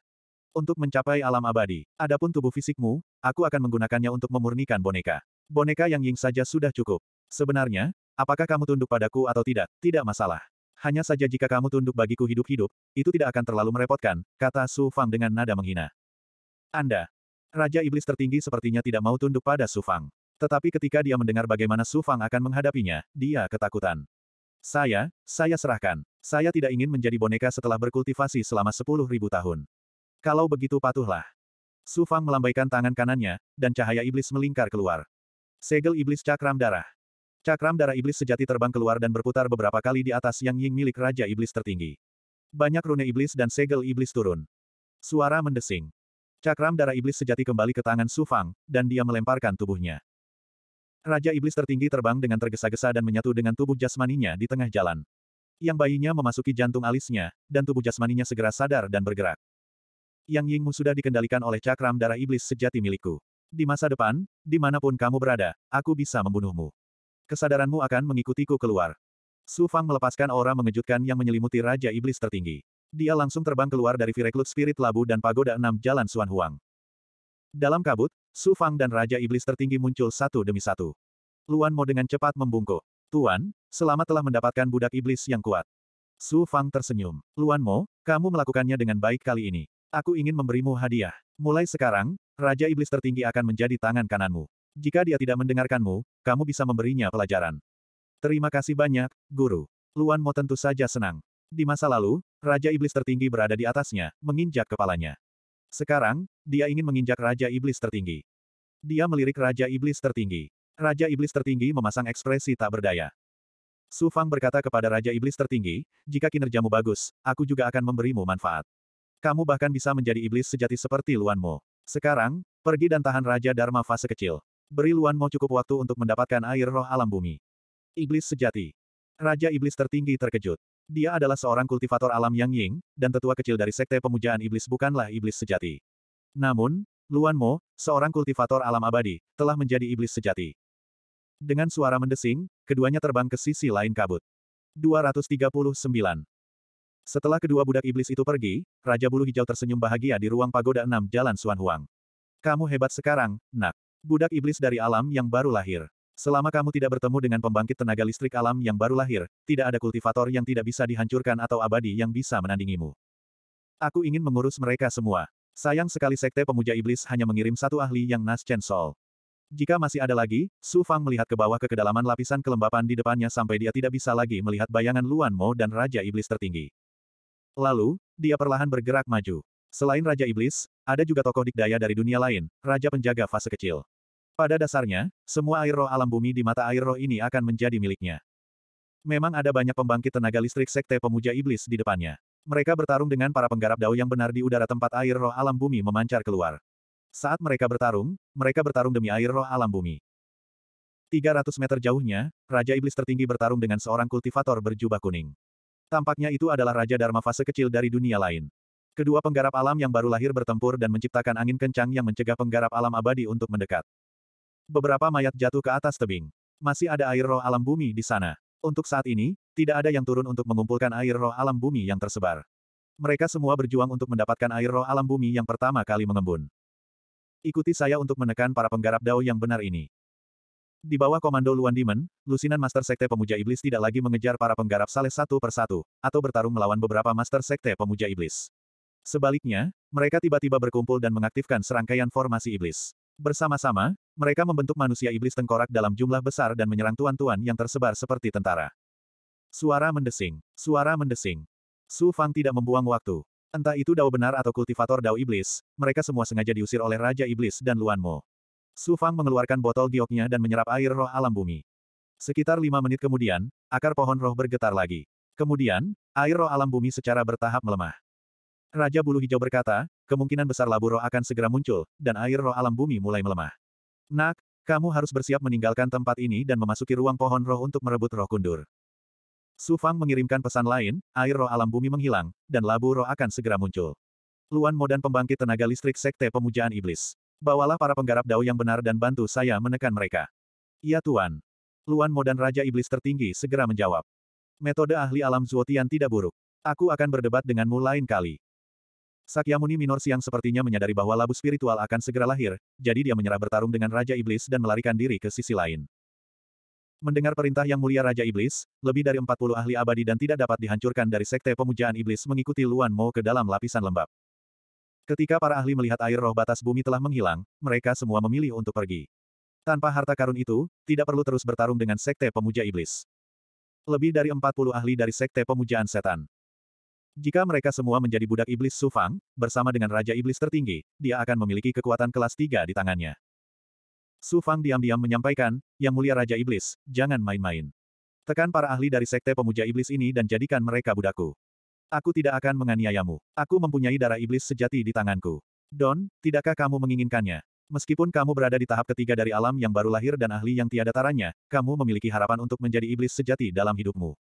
Untuk mencapai alam abadi, adapun tubuh fisikmu, aku akan menggunakannya untuk memurnikan boneka. Boneka Yang Ying saja sudah cukup. Sebenarnya, apakah kamu tunduk padaku atau tidak, tidak masalah. Hanya saja jika kamu tunduk bagiku hidup-hidup, itu tidak akan terlalu merepotkan, kata Su Fang dengan nada menghina. Anda, Raja Iblis tertinggi sepertinya tidak mau tunduk pada Su Fang. Tetapi ketika dia mendengar bagaimana Su Fang akan menghadapinya, dia ketakutan. Saya, saya serahkan. Saya tidak ingin menjadi boneka setelah berkultivasi selama sepuluh ribu tahun. Kalau begitu patuhlah. Su Fang melambaikan tangan kanannya, dan cahaya iblis melingkar keluar. Segel iblis cakram darah. Cakram darah iblis sejati terbang keluar dan berputar beberapa kali di atas Yang Ying milik Raja Iblis tertinggi. Banyak rune iblis dan segel iblis turun. Suara mendesing. Cakram darah iblis sejati kembali ke tangan Su Fang, dan dia melemparkan tubuhnya. Raja iblis tertinggi terbang dengan tergesa-gesa dan menyatu dengan tubuh jasmaninya di tengah jalan. Yang bayinya memasuki jantung alisnya, dan tubuh jasmaninya segera sadar dan bergerak. Yang Yingmu sudah dikendalikan oleh cakram darah iblis sejati milikku. Di masa depan, dimanapun kamu berada, aku bisa membunuhmu. Kesadaranmu akan mengikutiku keluar. Su Fang melepaskan aura mengejutkan yang menyelimuti Raja Iblis tertinggi. Dia langsung terbang keluar dari Vireklut Spirit Labu dan Pagoda Enam Jalan Suan Huang. Dalam kabut, Su Fang dan Raja Iblis tertinggi muncul satu demi satu. Luan Mo dengan cepat membungkuk. Tuan, selamat telah mendapatkan budak iblis yang kuat. Su Fang tersenyum. Luan Mo, kamu melakukannya dengan baik kali ini. Aku ingin memberimu hadiah. Mulai sekarang, Raja Iblis tertinggi akan menjadi tangan kananmu. Jika dia tidak mendengarkanmu, kamu bisa memberinya pelajaran. Terima kasih banyak, Guru. Luan Mo tentu saja senang. Di masa lalu, Raja Iblis tertinggi berada di atasnya, menginjak kepalanya. Sekarang, dia ingin menginjak Raja Iblis tertinggi. Dia melirik Raja Iblis tertinggi. Raja Iblis tertinggi memasang ekspresi tak berdaya. Su Fang berkata kepada Raja Iblis tertinggi, jika kinerjamu bagus, aku juga akan memberimu manfaat. Kamu bahkan bisa menjadi iblis sejati seperti Luan Mo. Sekarang, pergi dan tahan Raja Dharma fase kecil. Beri Luan Mo cukup waktu untuk mendapatkan air roh alam bumi. Iblis sejati. Raja Iblis tertinggi terkejut. Dia adalah seorang kultivator alam Yang Ying, dan tetua kecil dari Sekte Pemujaan Iblis bukanlah iblis sejati. Namun, Luan Mo, seorang kultivator alam abadi, telah menjadi iblis sejati. Dengan suara mendesing, keduanya terbang ke sisi lain kabut. 239. Setelah kedua budak iblis itu pergi, Raja Bulu Hijau tersenyum bahagia di ruang pagoda enam Jalan Suan Huang. Kamu hebat sekarang, nak. Budak iblis dari alam yang baru lahir. Selama kamu tidak bertemu dengan pembangkit tenaga listrik alam yang baru lahir, tidak ada kultivator yang tidak bisa dihancurkan atau abadi yang bisa menandingimu. Aku ingin mengurus mereka semua. Sayang sekali Sekte Pemuja Iblis hanya mengirim satu ahli yang Nas Chen Sol. Jika masih ada lagi, Su Fang melihat ke bawah ke kedalaman lapisan kelembapan di depannya sampai dia tidak bisa lagi melihat bayangan Luan Mo dan Raja Iblis tertinggi. Lalu, dia perlahan bergerak maju. Selain Raja Iblis, ada juga tokoh dikdaya dari dunia lain, Raja Penjaga Fase Kecil. Pada dasarnya, semua air roh alam bumi di mata air roh ini akan menjadi miliknya. Memang ada banyak pembangkit tenaga listrik sekte pemuja iblis di depannya. Mereka bertarung dengan para penggarap dao yang benar di udara tempat air roh alam bumi memancar keluar. Saat mereka bertarung, mereka bertarung demi air roh alam bumi. 300 meter jauhnya, Raja Iblis tertinggi bertarung dengan seorang kultivator berjubah kuning. Tampaknya itu adalah Raja Dharma fase kecil dari dunia lain. Kedua penggarap alam yang baru lahir bertempur dan menciptakan angin kencang yang mencegah penggarap alam abadi untuk mendekat. Beberapa mayat jatuh ke atas tebing. Masih ada air roh alam bumi di sana. Untuk saat ini, tidak ada yang turun untuk mengumpulkan air roh alam bumi yang tersebar. Mereka semua berjuang untuk mendapatkan air roh alam bumi yang pertama kali mengembun. Ikuti saya untuk menekan para penggarap dao yang benar ini. Di bawah komando Luan Demon, lusinan Master Sekte Pemuja Iblis tidak lagi mengejar para penggarap saleh satu persatu, atau bertarung melawan beberapa Master Sekte Pemuja Iblis. Sebaliknya, mereka tiba-tiba berkumpul dan mengaktifkan serangkaian formasi iblis. Bersama-sama, mereka membentuk manusia iblis tengkorak dalam jumlah besar dan menyerang tuan-tuan yang tersebar seperti tentara. Suara mendesing. Suara mendesing. Su Fang tidak membuang waktu. Entah itu dao benar atau kultivator dao iblis, mereka semua sengaja diusir oleh Raja Iblis dan Luan Mo. Su Fang mengeluarkan botol gioknya dan menyerap air roh alam bumi. Sekitar lima menit kemudian, akar pohon roh bergetar lagi. Kemudian, air roh alam bumi secara bertahap melemah. Raja Bulu Hijau berkata, kemungkinan besar labu roh akan segera muncul, dan air roh alam bumi mulai melemah. Nak, kamu harus bersiap meninggalkan tempat ini dan memasuki ruang pohon roh untuk merebut roh kundur. Su Fang mengirimkan pesan lain, air roh alam bumi menghilang, dan labu roh akan segera muncul. Luan Mo dan pembangkit tenaga listrik Sekte Pemujaan Iblis. Bawalah para penggarap dao yang benar dan bantu saya menekan mereka. Ya Tuan. Luan Mo dan Raja Iblis tertinggi segera menjawab. Metode ahli alam Zuotian tidak buruk. Aku akan berdebat denganmu lain kali. Sakyamuni Minor Siang sepertinya menyadari bahwa labu spiritual akan segera lahir, jadi dia menyerah bertarung dengan Raja Iblis dan melarikan diri ke sisi lain. Mendengar perintah Yang Mulia Raja Iblis, lebih dari 40 ahli abadi dan tidak dapat dihancurkan dari Sekte Pemujaan Iblis mengikuti Luan Mo ke dalam lapisan lembab. Ketika para ahli melihat air roh batas bumi telah menghilang, mereka semua memilih untuk pergi. Tanpa harta karun itu, tidak perlu terus bertarung dengan Sekte Pemuja Iblis. Lebih dari 40 ahli dari Sekte Pemujaan Setan. Jika mereka semua menjadi budak iblis Sufang, bersama dengan Raja Iblis tertinggi, dia akan memiliki kekuatan kelas 3 di tangannya. Sufang diam-diam menyampaikan, Yang Mulia Raja Iblis, jangan main-main. Tekan para ahli dari Sekte Pemuja Iblis ini dan jadikan mereka budakku. Aku tidak akan menganiayamu. Aku mempunyai darah iblis sejati di tanganku. Don, tidakkah kamu menginginkannya? Meskipun kamu berada di tahap ketiga dari alam yang baru lahir dan ahli yang tiada taranya, kamu memiliki harapan untuk menjadi iblis sejati dalam hidupmu.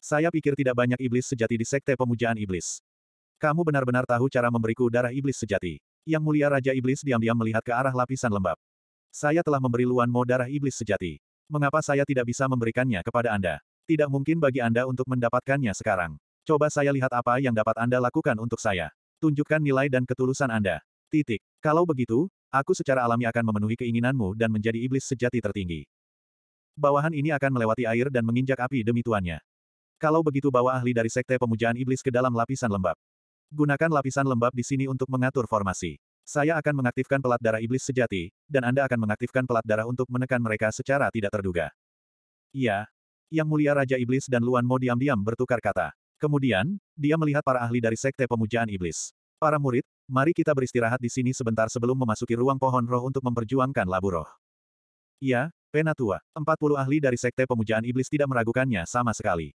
Saya pikir tidak banyak iblis sejati di sekte pemujaan iblis. Kamu benar-benar tahu cara memberiku darah iblis sejati. Yang mulia Raja Iblis diam-diam melihat ke arah lapisan lembab. Saya telah memberi Luan Mo darah iblis sejati. Mengapa saya tidak bisa memberikannya kepada Anda? Tidak mungkin bagi Anda untuk mendapatkannya sekarang. Coba saya lihat apa yang dapat Anda lakukan untuk saya. Tunjukkan nilai dan ketulusan Anda. Titik. Kalau begitu, aku secara alami akan memenuhi keinginanmu dan menjadi iblis sejati tertinggi. Bawahan ini akan melewati air dan menginjak api demi tuannya. Kalau begitu bawa ahli dari Sekte Pemujaan Iblis ke dalam lapisan lembab. Gunakan lapisan lembab di sini untuk mengatur formasi. Saya akan mengaktifkan pelat darah iblis sejati, dan Anda akan mengaktifkan pelat darah untuk menekan mereka secara tidak terduga. Iya. Yang mulia Raja Iblis dan Luan Mo diam-diam bertukar kata. Kemudian, dia melihat para ahli dari Sekte Pemujaan Iblis. Para murid, mari kita beristirahat di sini sebentar sebelum memasuki ruang pohon roh untuk memperjuangkan labu roh. Iya, Penatua, Empat puluh ahli dari Sekte Pemujaan Iblis tidak meragukannya sama sekali.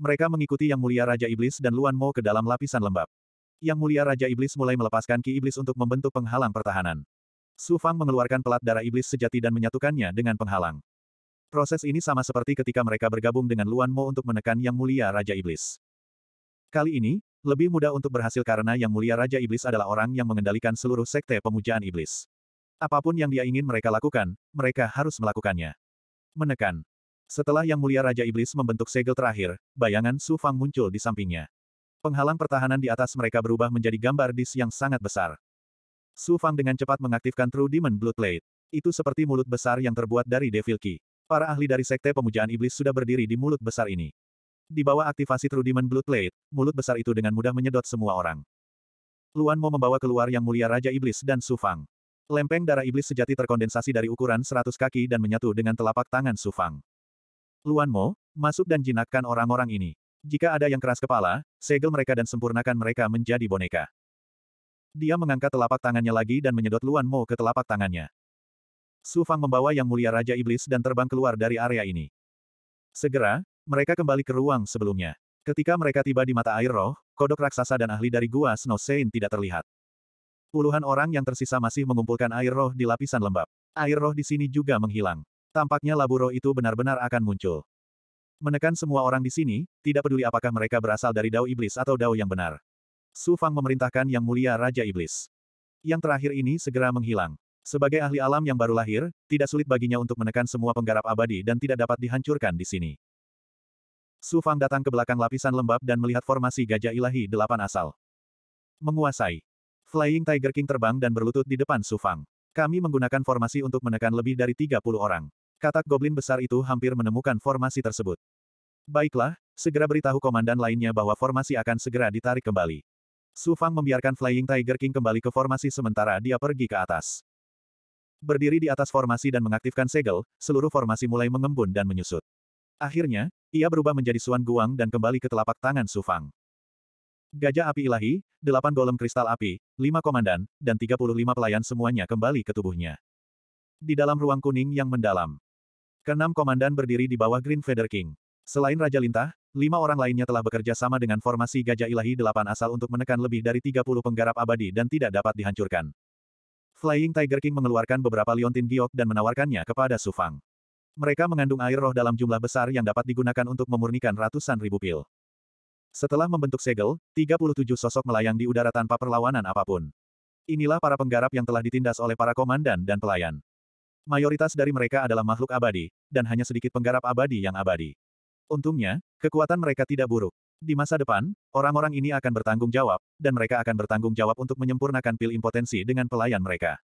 Mereka mengikuti Yang Mulia Raja Iblis dan Luan Mo ke dalam lapisan lembab. Yang Mulia Raja Iblis mulai melepaskan Ki Iblis untuk membentuk penghalang pertahanan. Su Fang mengeluarkan pelat darah iblis sejati dan menyatukannya dengan penghalang. Proses ini sama seperti ketika mereka bergabung dengan Luan Mo untuk menekan Yang Mulia Raja Iblis. Kali ini, lebih mudah untuk berhasil karena Yang Mulia Raja Iblis adalah orang yang mengendalikan seluruh sekte pemujaan iblis. Apapun yang dia ingin mereka lakukan, mereka harus melakukannya. Menekan. Setelah Yang Mulia Raja Iblis membentuk segel terakhir, bayangan Su Fang muncul di sampingnya. Penghalang pertahanan di atas mereka berubah menjadi gambar dis yang sangat besar. Su Fang dengan cepat mengaktifkan True Demon Blood Plate. Itu seperti mulut besar yang terbuat dari Devil Key. Para ahli dari Sekte Pemujaan Iblis sudah berdiri di mulut besar ini. Di bawah aktivasi True Demon Blood Plate, mulut besar itu dengan mudah menyedot semua orang. Luan Mo membawa keluar Yang Mulia Raja Iblis dan Su Fang. Lempeng darah iblis sejati terkondensasi dari ukuran 100 kaki dan menyatu dengan telapak tangan Su Fang. Luan Mo, masuk dan jinakkan orang-orang ini. Jika ada yang keras kepala, segel mereka dan sempurnakan mereka menjadi boneka. Dia mengangkat telapak tangannya lagi dan menyedot Luan Mo ke telapak tangannya. Su Fang membawa Yang Mulia Raja Iblis dan terbang keluar dari area ini. Segera, mereka kembali ke ruang sebelumnya. Ketika mereka tiba di mata air roh, kodok raksasa dan ahli dari gua Snow Sein tidak terlihat. Puluhan orang yang tersisa masih mengumpulkan air roh di lapisan lembab. Air roh di sini juga menghilang. Tampaknya Laburo itu benar-benar akan muncul. Menekan semua orang di sini, tidak peduli apakah mereka berasal dari Dao Iblis atau Dao yang benar. Su Fang memerintahkan Yang Mulia Raja Iblis. Yang terakhir ini segera menghilang. Sebagai ahli alam yang baru lahir, tidak sulit baginya untuk menekan semua penggarap abadi dan tidak dapat dihancurkan di sini. Su Fang datang ke belakang lapisan lembab dan melihat formasi gajah ilahi delapan asal. Menguasai. Flying Tiger King terbang dan berlutut di depan Su Fang. Kami menggunakan formasi untuk menekan lebih dari 30 orang. Katak goblin besar itu hampir menemukan formasi tersebut. Baiklah, segera beritahu komandan lainnya bahwa formasi akan segera ditarik kembali. Su Fang membiarkan Flying Tiger King kembali ke formasi sementara dia pergi ke atas. Berdiri di atas formasi dan mengaktifkan segel, seluruh formasi mulai mengembun dan menyusut. Akhirnya, ia berubah menjadi Suan Guang dan kembali ke telapak tangan Su Fang. Gajah api ilahi, delapan golem kristal api, lima komandan, dan tiga puluh lima pelayan semuanya kembali ke tubuhnya. Di dalam ruang kuning yang mendalam, Keenam komandan berdiri di bawah Green Feather King. Selain Raja Lintah, lima orang lainnya telah bekerja sama dengan formasi Gajah Ilahi Delapan asal untuk menekan lebih dari 30 penggarap abadi dan tidak dapat dihancurkan. Flying Tiger King mengeluarkan beberapa liontin giok dan menawarkannya kepada Sufang. Mereka mengandung air roh dalam jumlah besar yang dapat digunakan untuk memurnikan ratusan ribu pil. Setelah membentuk segel, 37 sosok melayang di udara tanpa perlawanan apapun. Inilah para penggarap yang telah ditindas oleh para komandan dan pelayan. Mayoritas dari mereka adalah makhluk abadi, dan hanya sedikit penggarap abadi yang abadi. Untungnya, kekuatan mereka tidak buruk. Di masa depan, orang-orang ini akan bertanggung jawab, dan mereka akan bertanggung jawab untuk menyempurnakan pil impotensi dengan pelayan mereka.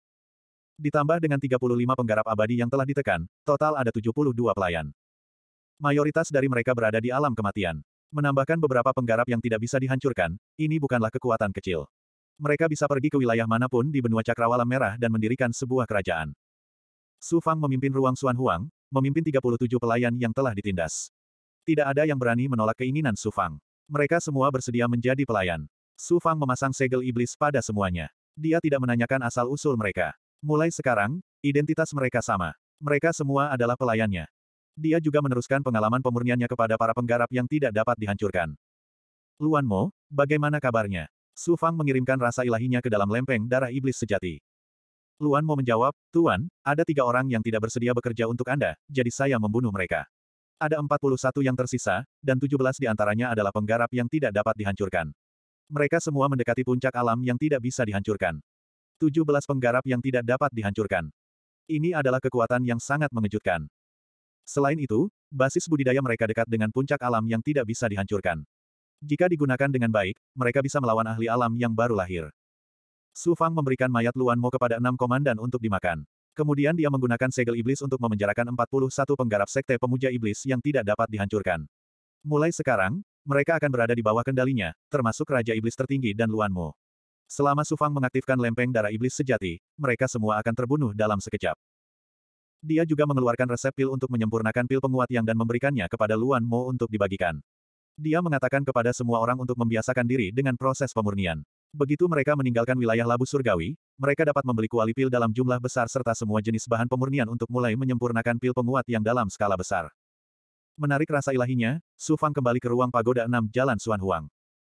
Ditambah dengan 35 penggarap abadi yang telah ditekan, total ada 72 pelayan. Mayoritas dari mereka berada di alam kematian. Menambahkan beberapa penggarap yang tidak bisa dihancurkan, ini bukanlah kekuatan kecil. Mereka bisa pergi ke wilayah manapun di benua cakrawala merah dan mendirikan sebuah kerajaan. Su Fang memimpin ruang Suan Huang, memimpin 37 pelayan yang telah ditindas. Tidak ada yang berani menolak keinginan Su Fang. Mereka semua bersedia menjadi pelayan. Su Fang memasang segel iblis pada semuanya. Dia tidak menanyakan asal-usul mereka. Mulai sekarang, identitas mereka sama. Mereka semua adalah pelayannya. Dia juga meneruskan pengalaman pemurniannya kepada para penggarap yang tidak dapat dihancurkan. Luan Mo, bagaimana kabarnya? Su Fang mengirimkan rasa ilahinya ke dalam lempeng darah iblis sejati. Luan mau menjawab, Tuan, ada tiga orang yang tidak bersedia bekerja untuk Anda, jadi saya membunuh mereka. Ada 41 yang tersisa, dan 17 di antaranya adalah penggarap yang tidak dapat dihancurkan. Mereka semua mendekati puncak alam yang tidak bisa dihancurkan. 17 penggarap yang tidak dapat dihancurkan. Ini adalah kekuatan yang sangat mengejutkan. Selain itu, basis budidaya mereka dekat dengan puncak alam yang tidak bisa dihancurkan. Jika digunakan dengan baik, mereka bisa melawan ahli alam yang baru lahir. Su Fang memberikan mayat Luan Mo kepada enam komandan untuk dimakan. Kemudian dia menggunakan segel iblis untuk memenjarakan 41 penggarap sekte pemuja iblis yang tidak dapat dihancurkan. Mulai sekarang, mereka akan berada di bawah kendalinya, termasuk Raja Iblis tertinggi dan Luan Mo. Selama Su Fang mengaktifkan lempeng darah iblis sejati, mereka semua akan terbunuh dalam sekejap. Dia juga mengeluarkan resep pil untuk menyempurnakan pil penguat yang dan memberikannya kepada Luan Mo untuk dibagikan. Dia mengatakan kepada semua orang untuk membiasakan diri dengan proses pemurnian. Begitu mereka meninggalkan wilayah labu surgawi, mereka dapat membeli kuali pil dalam jumlah besar serta semua jenis bahan pemurnian untuk mulai menyempurnakan pil penguat yang dalam skala besar. Menarik rasa ilahinya, Su Fang kembali ke ruang pagoda enam Jalan Suan Huang.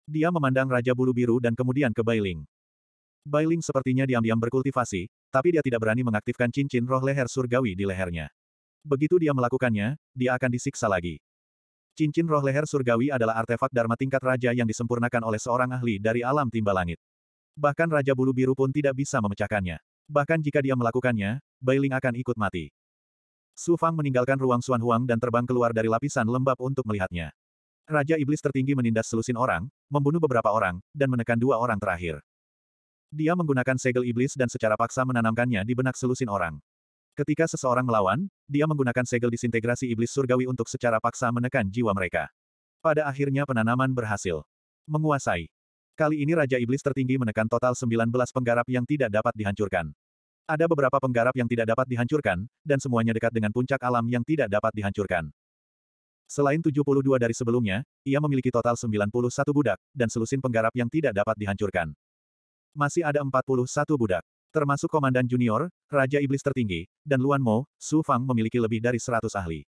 Dia memandang Raja Bulu Biru dan kemudian ke Bailing. Bailing sepertinya diam-diam berkultivasi, tapi dia tidak berani mengaktifkan cincin roh leher surgawi di lehernya. Begitu dia melakukannya, dia akan disiksa lagi. Cincin roh leher surgawi adalah artefak Dharma tingkat raja yang disempurnakan oleh seorang ahli dari alam timba langit. Bahkan Raja Bulu Biru pun tidak bisa memecahkannya. Bahkan jika dia melakukannya, Bailing akan ikut mati. Su Fang meninggalkan ruang Suan Huang dan terbang keluar dari lapisan lembab untuk melihatnya. Raja Iblis tertinggi menindas selusin orang, membunuh beberapa orang, dan menekan dua orang terakhir. Dia menggunakan segel iblis dan secara paksa menanamkannya di benak selusin orang. Ketika seseorang melawan, dia menggunakan segel disintegrasi iblis surgawi untuk secara paksa menekan jiwa mereka. Pada akhirnya penanaman berhasil. Menguasai. Kali ini Raja Iblis tertinggi menekan total 19 penggarap yang tidak dapat dihancurkan. Ada beberapa penggarap yang tidak dapat dihancurkan, dan semuanya dekat dengan puncak alam yang tidak dapat dihancurkan. Selain 72 dari sebelumnya, ia memiliki total 91 budak, dan selusin penggarap yang tidak dapat dihancurkan. Masih ada 41 budak. Termasuk Komandan Junior, Raja Iblis Tertinggi, dan Luan Mo, Su Fang memiliki lebih dari seratus ahli.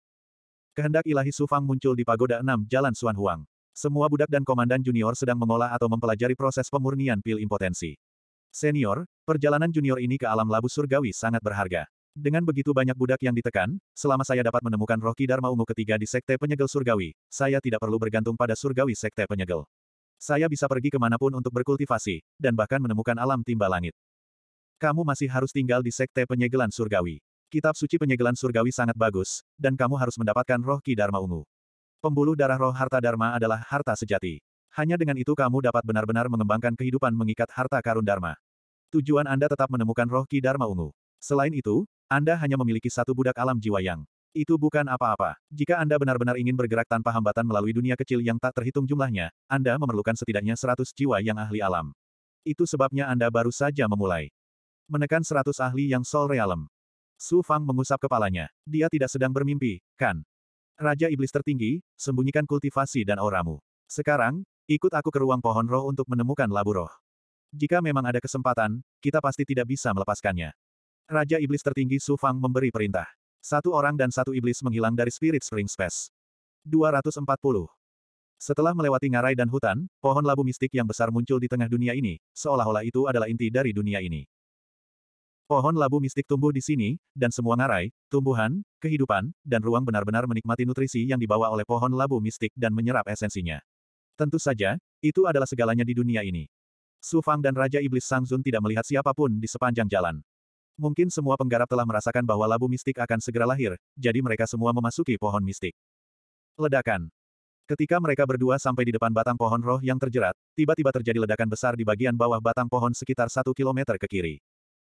Kehendak ilahi Su Fang muncul di Pagoda 6 Jalan Suan Huang. Semua budak dan Komandan Junior sedang mengolah atau mempelajari proses pemurnian pil impotensi. Senior, perjalanan junior ini ke alam labu surgawi sangat berharga. Dengan begitu banyak budak yang ditekan, selama saya dapat menemukan roh Kidarma Ungu ketiga di Sekte Penyegel Surgawi, saya tidak perlu bergantung pada Surgawi Sekte Penyegel. Saya bisa pergi kemanapun untuk berkultivasi, dan bahkan menemukan alam timba langit. Kamu masih harus tinggal di Sekte Penyegelan Surgawi. Kitab suci penyegelan surgawi sangat bagus, dan kamu harus mendapatkan roh Ki Dharma Ungu. Pembuluh darah roh harta Dharma adalah harta sejati. Hanya dengan itu kamu dapat benar-benar mengembangkan kehidupan mengikat harta karun Dharma. Tujuan Anda tetap menemukan roh Ki Dharma Ungu. Selain itu, Anda hanya memiliki satu budak alam jiwa yang itu bukan apa-apa. Jika Anda benar-benar ingin bergerak tanpa hambatan melalui dunia kecil yang tak terhitung jumlahnya, Anda memerlukan setidaknya seratus jiwa yang ahli alam. Itu sebabnya Anda baru saja memulai menekan seratus ahli yang Sol Realem. Su Fang mengusap kepalanya. Dia tidak sedang bermimpi, kan? Raja Iblis tertinggi, sembunyikan kultivasi dan auramu. Sekarang, ikut aku ke ruang pohon roh untuk menemukan labu roh. Jika memang ada kesempatan, kita pasti tidak bisa melepaskannya. Raja Iblis tertinggi Su Fang memberi perintah. Satu orang dan satu iblis menghilang dari Spirit Spring Space. 240. Setelah melewati ngarai dan hutan, pohon labu mistik yang besar muncul di tengah dunia ini, seolah-olah itu adalah inti dari dunia ini. Pohon labu mistik tumbuh di sini, dan semua ngarai, tumbuhan, kehidupan, dan ruang benar-benar menikmati nutrisi yang dibawa oleh pohon labu mistik dan menyerap esensinya. Tentu saja, itu adalah segalanya di dunia ini. Su Fang dan Raja Iblis Sang Zun tidak melihat siapapun di sepanjang jalan. Mungkin semua penggarap telah merasakan bahwa labu mistik akan segera lahir, jadi mereka semua memasuki pohon mistik. Ledakan. Ketika mereka berdua sampai di depan batang pohon roh yang terjerat, tiba-tiba terjadi ledakan besar di bagian bawah batang pohon sekitar satu kilometer ke kiri.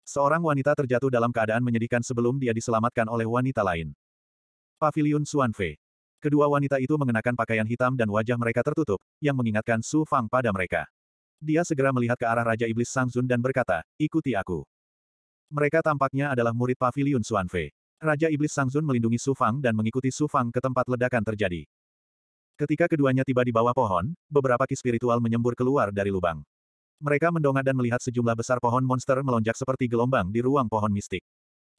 Seorang wanita terjatuh dalam keadaan menyedihkan sebelum dia diselamatkan oleh wanita lain. Pavilion Suanfe. Kedua wanita itu mengenakan pakaian hitam dan wajah mereka tertutup, yang mengingatkan Su Fang pada mereka. Dia segera melihat ke arah Raja Iblis Sang Zun dan berkata, ikuti aku. Mereka tampaknya adalah murid Pavilion Suanfe. Raja Iblis Sang Zun melindungi Su Fang dan mengikuti Su Fang ke tempat ledakan terjadi. Ketika keduanya tiba di bawah pohon, beberapa ki spiritual menyembur keluar dari lubang. Mereka mendongak dan melihat sejumlah besar pohon monster melonjak seperti gelombang di ruang pohon mistik.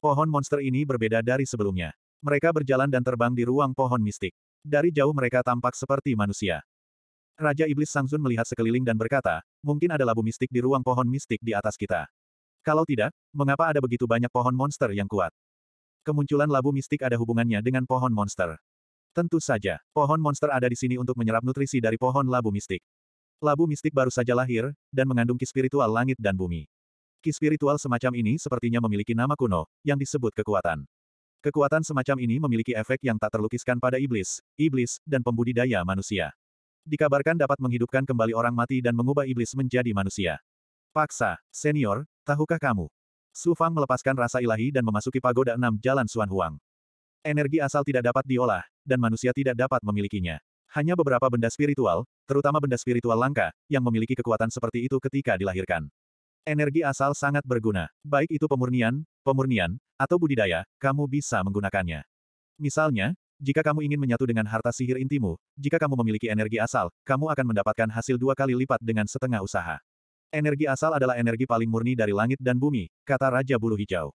Pohon monster ini berbeda dari sebelumnya. Mereka berjalan dan terbang di ruang pohon mistik. Dari jauh mereka tampak seperti manusia. Raja Iblis Sangsun melihat sekeliling dan berkata, mungkin ada labu mistik di ruang pohon mistik di atas kita. Kalau tidak, mengapa ada begitu banyak pohon monster yang kuat? Kemunculan labu mistik ada hubungannya dengan pohon monster. Tentu saja, pohon monster ada di sini untuk menyerap nutrisi dari pohon labu mistik. Labu mistik baru saja lahir, dan mengandung ki spiritual langit dan bumi. Ki spiritual semacam ini sepertinya memiliki nama kuno, yang disebut kekuatan. Kekuatan semacam ini memiliki efek yang tak terlukiskan pada iblis, iblis, dan pembudidaya manusia. Dikabarkan dapat menghidupkan kembali orang mati dan mengubah iblis menjadi manusia. Paksa, senior, tahukah kamu? Su Fang melepaskan rasa ilahi dan memasuki pagoda enam jalan Suan Huang. Energi asal tidak dapat diolah, dan manusia tidak dapat memilikinya. Hanya beberapa benda spiritual, terutama benda spiritual langka, yang memiliki kekuatan seperti itu ketika dilahirkan. Energi asal sangat berguna, baik itu pemurnian, pemurnian, atau budidaya, kamu bisa menggunakannya. Misalnya, jika kamu ingin menyatu dengan harta sihir intimu, jika kamu memiliki energi asal, kamu akan mendapatkan hasil dua kali lipat dengan setengah usaha. Energi asal adalah energi paling murni dari langit dan bumi, kata Raja Bulu Hijau.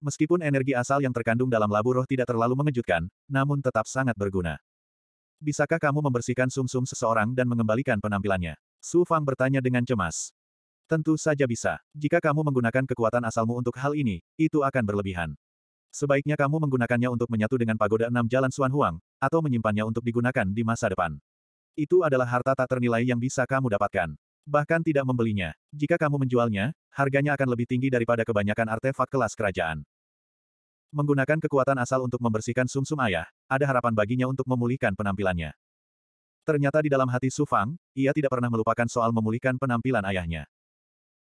Meskipun energi asal yang terkandung dalam labu roh tidak terlalu mengejutkan, namun tetap sangat berguna. Bisakah kamu membersihkan sumsum -sum seseorang dan mengembalikan penampilannya? Su Fang bertanya dengan cemas. Tentu saja bisa. Jika kamu menggunakan kekuatan asalmu untuk hal ini, itu akan berlebihan. Sebaiknya kamu menggunakannya untuk menyatu dengan pagoda enam jalan Suan Huang, atau menyimpannya untuk digunakan di masa depan. Itu adalah harta tak ternilai yang bisa kamu dapatkan. Bahkan tidak membelinya. Jika kamu menjualnya, harganya akan lebih tinggi daripada kebanyakan artefak kelas kerajaan. Menggunakan kekuatan asal untuk membersihkan sumsum -sum ayah, ada harapan baginya untuk memulihkan penampilannya. Ternyata di dalam hati Su Fang, ia tidak pernah melupakan soal memulihkan penampilan ayahnya.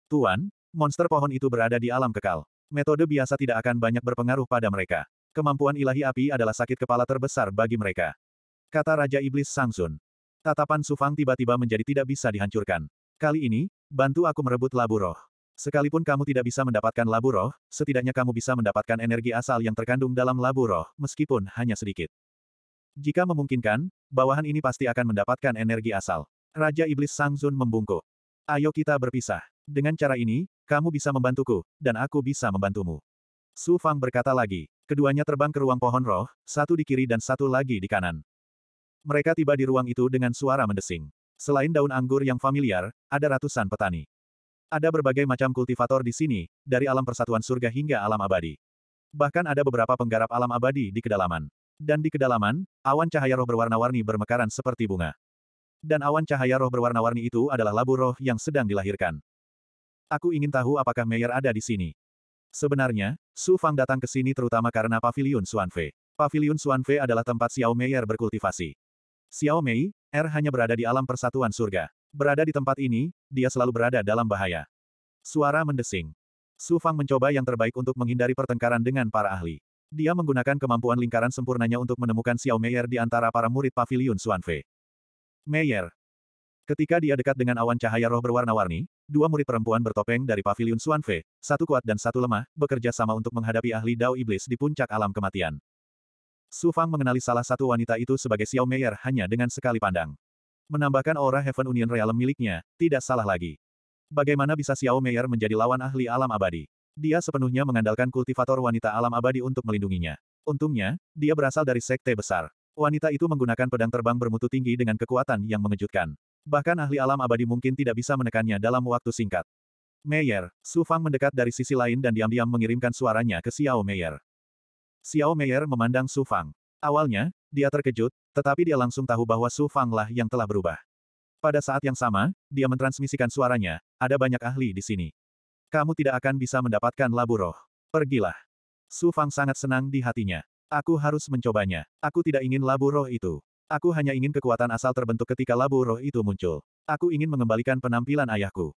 Tuan, monster pohon itu berada di alam kekal. Metode biasa tidak akan banyak berpengaruh pada mereka. Kemampuan ilahi api adalah sakit kepala terbesar bagi mereka. Kata Raja Iblis Sangsun. Tatapan Su Fang tiba-tiba menjadi tidak bisa dihancurkan. Kali ini, bantu aku merebut labu roh. Sekalipun kamu tidak bisa mendapatkan labu roh, setidaknya kamu bisa mendapatkan energi asal yang terkandung dalam labu roh, meskipun hanya sedikit. Jika memungkinkan, bawahan ini pasti akan mendapatkan energi asal. Raja Iblis Sang Zun membungkuk. Ayo kita berpisah. Dengan cara ini, kamu bisa membantuku, dan aku bisa membantumu. Su Fang berkata lagi. Keduanya terbang ke ruang pohon roh, satu di kiri dan satu lagi di kanan. Mereka tiba di ruang itu dengan suara mendesing. Selain daun anggur yang familiar, ada ratusan petani. Ada berbagai macam kultivator di sini, dari alam persatuan surga hingga alam abadi. Bahkan ada beberapa penggarap alam abadi di kedalaman. Dan di kedalaman, awan cahaya roh berwarna-warni bermekaran seperti bunga. Dan awan cahaya roh berwarna-warni itu adalah labu roh yang sedang dilahirkan. Aku ingin tahu apakah Meyer ada di sini. Sebenarnya, Su Fang datang ke sini terutama karena Paviliun Suanfe. Paviliun Suanfe adalah tempat Xiao Meyer berkultivasi. Xiao Mei, Er hanya berada di alam persatuan surga. Berada di tempat ini, dia selalu berada dalam bahaya. Suara mendesing. Su Fang mencoba yang terbaik untuk menghindari pertengkaran dengan para ahli. Dia menggunakan kemampuan lingkaran sempurnanya untuk menemukan Xiao Meier di antara para murid pavilion Fei. Meier. Ketika dia dekat dengan awan cahaya roh berwarna-warni, dua murid perempuan bertopeng dari pavilion Fei, satu kuat dan satu lemah, bekerja sama untuk menghadapi ahli Dao Iblis di puncak alam kematian. Su Fang mengenali salah satu wanita itu sebagai Xiao Meier hanya dengan sekali pandang menambahkan aura Heaven Union Realm miliknya, tidak salah lagi. Bagaimana bisa Xiao Meier menjadi lawan ahli alam abadi? Dia sepenuhnya mengandalkan kultivator wanita alam abadi untuk melindunginya. Untungnya, dia berasal dari sekte besar. Wanita itu menggunakan pedang terbang bermutu tinggi dengan kekuatan yang mengejutkan. Bahkan ahli alam abadi mungkin tidak bisa menekannya dalam waktu singkat. Meyer, Su Fang mendekat dari sisi lain dan diam-diam mengirimkan suaranya ke Xiao Meyer. Xiao Meyer memandang Su Fang. Awalnya, dia terkejut, tetapi dia langsung tahu bahwa Su Fang lah yang telah berubah. Pada saat yang sama, dia mentransmisikan suaranya, ada banyak ahli di sini. Kamu tidak akan bisa mendapatkan labu roh. Pergilah. Su Fang sangat senang di hatinya. Aku harus mencobanya. Aku tidak ingin labu roh itu. Aku hanya ingin kekuatan asal terbentuk ketika labu roh itu muncul. Aku ingin mengembalikan penampilan ayahku.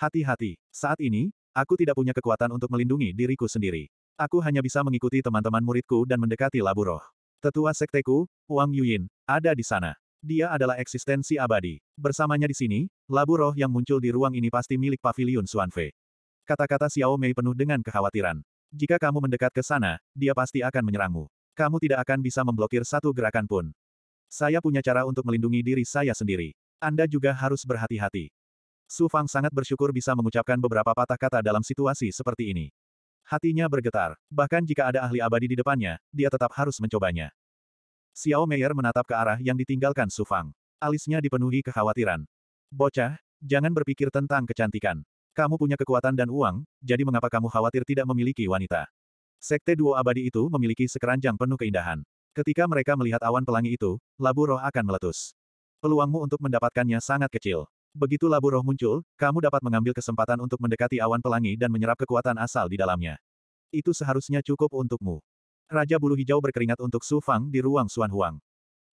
Hati-hati, saat ini, aku tidak punya kekuatan untuk melindungi diriku sendiri. Aku hanya bisa mengikuti teman-teman muridku dan mendekati labu roh. Tetua sekteku, Wang Yuyin, ada di sana. Dia adalah eksistensi abadi. Bersamanya di sini, labu roh yang muncul di ruang ini pasti milik pavilion Xuanfei. Kata-kata Xiao Mei penuh dengan kekhawatiran. Jika kamu mendekat ke sana, dia pasti akan menyerangmu. Kamu tidak akan bisa memblokir satu gerakan pun. Saya punya cara untuk melindungi diri saya sendiri. Anda juga harus berhati-hati. Su Fang sangat bersyukur bisa mengucapkan beberapa patah kata dalam situasi seperti ini. Hatinya bergetar. Bahkan jika ada ahli abadi di depannya, dia tetap harus mencobanya. Xiao Meier menatap ke arah yang ditinggalkan Su Fang. Alisnya dipenuhi kekhawatiran. Bocah, jangan berpikir tentang kecantikan. Kamu punya kekuatan dan uang, jadi mengapa kamu khawatir tidak memiliki wanita? Sekte Duo Abadi itu memiliki sekeranjang penuh keindahan. Ketika mereka melihat awan pelangi itu, labu roh akan meletus. Peluangmu untuk mendapatkannya sangat kecil. Begitu labu roh muncul, kamu dapat mengambil kesempatan untuk mendekati awan pelangi dan menyerap kekuatan asal di dalamnya. Itu seharusnya cukup untukmu. Raja bulu hijau berkeringat untuk Su Fang di ruang Suan Huang.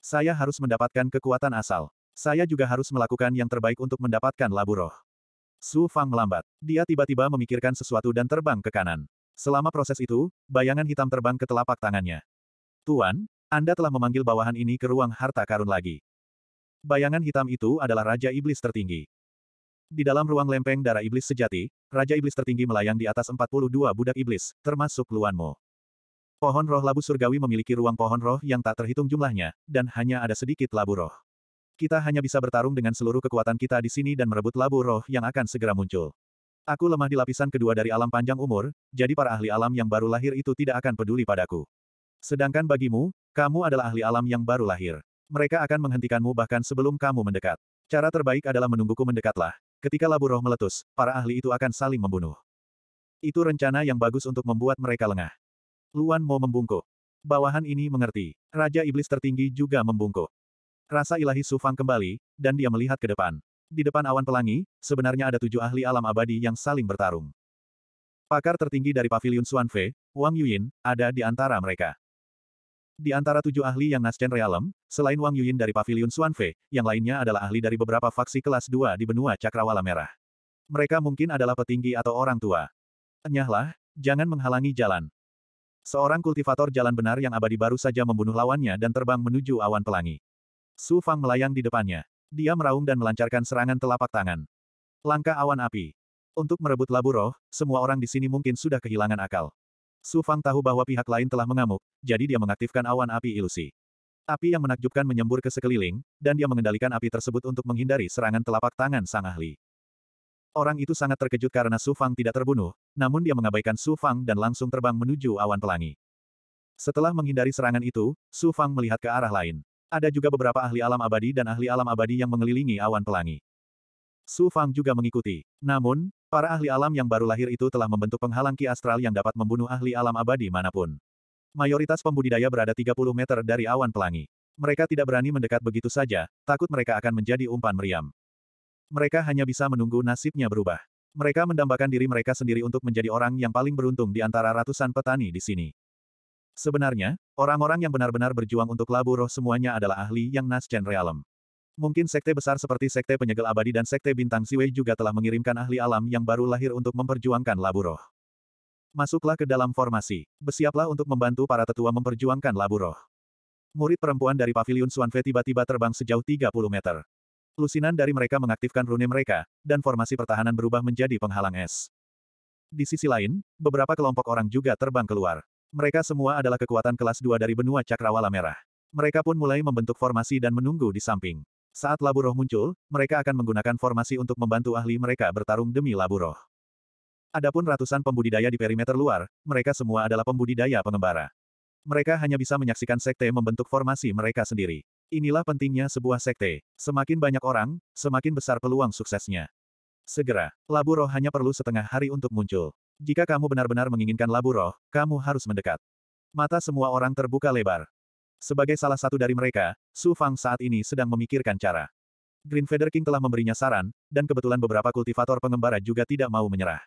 Saya harus mendapatkan kekuatan asal. Saya juga harus melakukan yang terbaik untuk mendapatkan labu roh. Su Fang melambat. Dia tiba-tiba memikirkan sesuatu dan terbang ke kanan. Selama proses itu, bayangan hitam terbang ke telapak tangannya. Tuan, Anda telah memanggil bawahan ini ke ruang harta karun lagi. Bayangan hitam itu adalah Raja Iblis tertinggi. Di dalam ruang lempeng darah iblis sejati, Raja Iblis tertinggi melayang di atas 42 budak iblis, termasuk Mo. Pohon roh labu surgawi memiliki ruang pohon roh yang tak terhitung jumlahnya, dan hanya ada sedikit labu roh. Kita hanya bisa bertarung dengan seluruh kekuatan kita di sini dan merebut labu roh yang akan segera muncul. Aku lemah di lapisan kedua dari alam panjang umur, jadi para ahli alam yang baru lahir itu tidak akan peduli padaku. Sedangkan bagimu, kamu adalah ahli alam yang baru lahir. Mereka akan menghentikanmu bahkan sebelum kamu mendekat. Cara terbaik adalah menungguku mendekatlah. Ketika labu roh meletus, para ahli itu akan saling membunuh. Itu rencana yang bagus untuk membuat mereka lengah. Luan Mo membungkuk. Bawahan ini mengerti. Raja Iblis tertinggi juga membungkuk. Rasa ilahi Sufang kembali, dan dia melihat ke depan. Di depan awan pelangi, sebenarnya ada tujuh ahli alam abadi yang saling bertarung. Pakar tertinggi dari pavilion Xuanfe, Wang Yuyin, ada di antara mereka. Di antara tujuh ahli yang Nascen Realem, selain Wang Yuyin dari Pavilion Suanfe, yang lainnya adalah ahli dari beberapa faksi kelas 2 di benua Cakrawala Merah. Mereka mungkin adalah petinggi atau orang tua. Enyahlah, jangan menghalangi jalan. Seorang kultivator jalan benar yang abadi baru saja membunuh lawannya dan terbang menuju awan pelangi. Su Fang melayang di depannya. Dia meraung dan melancarkan serangan telapak tangan. Langkah awan api. Untuk merebut labu roh, semua orang di sini mungkin sudah kehilangan akal. Su Fang tahu bahwa pihak lain telah mengamuk, jadi dia mengaktifkan awan api ilusi. Api yang menakjubkan menyembur ke sekeliling, dan dia mengendalikan api tersebut untuk menghindari serangan telapak tangan sang ahli. Orang itu sangat terkejut karena Su Fang tidak terbunuh, namun dia mengabaikan Su Fang dan langsung terbang menuju awan pelangi. Setelah menghindari serangan itu, Su Fang melihat ke arah lain. Ada juga beberapa ahli alam abadi dan ahli alam abadi yang mengelilingi awan pelangi. Su Fang juga mengikuti. Namun, Para ahli alam yang baru lahir itu telah membentuk penghalang ki astral yang dapat membunuh ahli alam abadi manapun. Mayoritas pembudidaya berada 30 meter dari awan pelangi. Mereka tidak berani mendekat begitu saja, takut mereka akan menjadi umpan meriam. Mereka hanya bisa menunggu nasibnya berubah. Mereka mendambakan diri mereka sendiri untuk menjadi orang yang paling beruntung di antara ratusan petani di sini. Sebenarnya, orang-orang yang benar-benar berjuang untuk labu roh semuanya adalah ahli yang nasjen realem. Mungkin sekte besar seperti sekte penyegel abadi dan sekte bintang Siwei juga telah mengirimkan ahli alam yang baru lahir untuk memperjuangkan labu roh. Masuklah ke dalam formasi. Bersiaplah untuk membantu para tetua memperjuangkan labu roh. Murid perempuan dari pavilion Suanfe tiba-tiba terbang sejauh 30 meter. Lusinan dari mereka mengaktifkan rune mereka, dan formasi pertahanan berubah menjadi penghalang es. Di sisi lain, beberapa kelompok orang juga terbang keluar. Mereka semua adalah kekuatan kelas 2 dari benua Cakrawala Merah. Mereka pun mulai membentuk formasi dan menunggu di samping. Saat labu roh muncul, mereka akan menggunakan formasi untuk membantu ahli mereka bertarung demi labu roh. Adapun ratusan pembudidaya di perimeter luar, mereka semua adalah pembudidaya pengembara. Mereka hanya bisa menyaksikan sekte membentuk formasi mereka sendiri. Inilah pentingnya sebuah sekte. Semakin banyak orang, semakin besar peluang suksesnya. Segera, labu roh hanya perlu setengah hari untuk muncul. Jika kamu benar-benar menginginkan labu roh, kamu harus mendekat. Mata semua orang terbuka lebar. Sebagai salah satu dari mereka, Su Fang saat ini sedang memikirkan cara. Green Feather King telah memberinya saran, dan kebetulan beberapa kultivator pengembara juga tidak mau menyerah.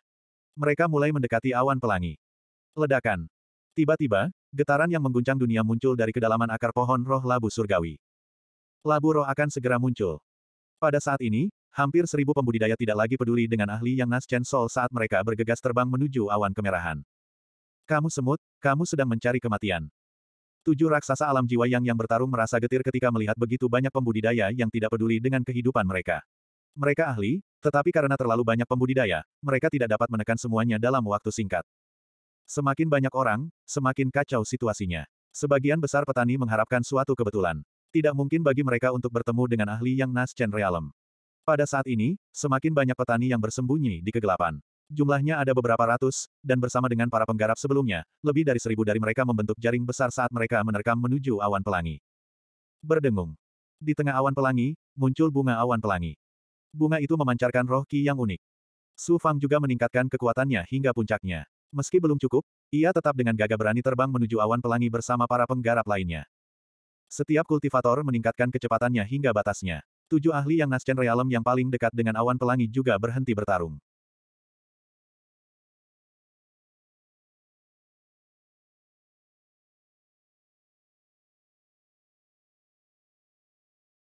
Mereka mulai mendekati awan pelangi. Ledakan. Tiba-tiba, getaran yang mengguncang dunia muncul dari kedalaman akar pohon roh labu surgawi. Labu roh akan segera muncul. Pada saat ini, hampir seribu pembudidaya tidak lagi peduli dengan ahli yang Nas Chen Sol saat mereka bergegas terbang menuju awan kemerahan. Kamu semut, kamu sedang mencari kematian. Tujuh raksasa alam jiwa yang yang bertarung merasa getir ketika melihat begitu banyak pembudidaya yang tidak peduli dengan kehidupan mereka. Mereka ahli, tetapi karena terlalu banyak pembudidaya, mereka tidak dapat menekan semuanya dalam waktu singkat. Semakin banyak orang, semakin kacau situasinya. Sebagian besar petani mengharapkan suatu kebetulan. Tidak mungkin bagi mereka untuk bertemu dengan ahli yang Nascen Realem. Pada saat ini, semakin banyak petani yang bersembunyi di kegelapan. Jumlahnya ada beberapa ratus, dan bersama dengan para penggarap sebelumnya, lebih dari seribu dari mereka membentuk jaring besar saat mereka menerkam menuju awan pelangi. Berdengung. Di tengah awan pelangi, muncul bunga awan pelangi. Bunga itu memancarkan roh ki yang unik. Su Fang juga meningkatkan kekuatannya hingga puncaknya. Meski belum cukup, ia tetap dengan gagah berani terbang menuju awan pelangi bersama para penggarap lainnya. Setiap kultivator meningkatkan kecepatannya hingga batasnya. Tujuh ahli yang Nascen Realem yang paling dekat dengan awan pelangi juga berhenti bertarung.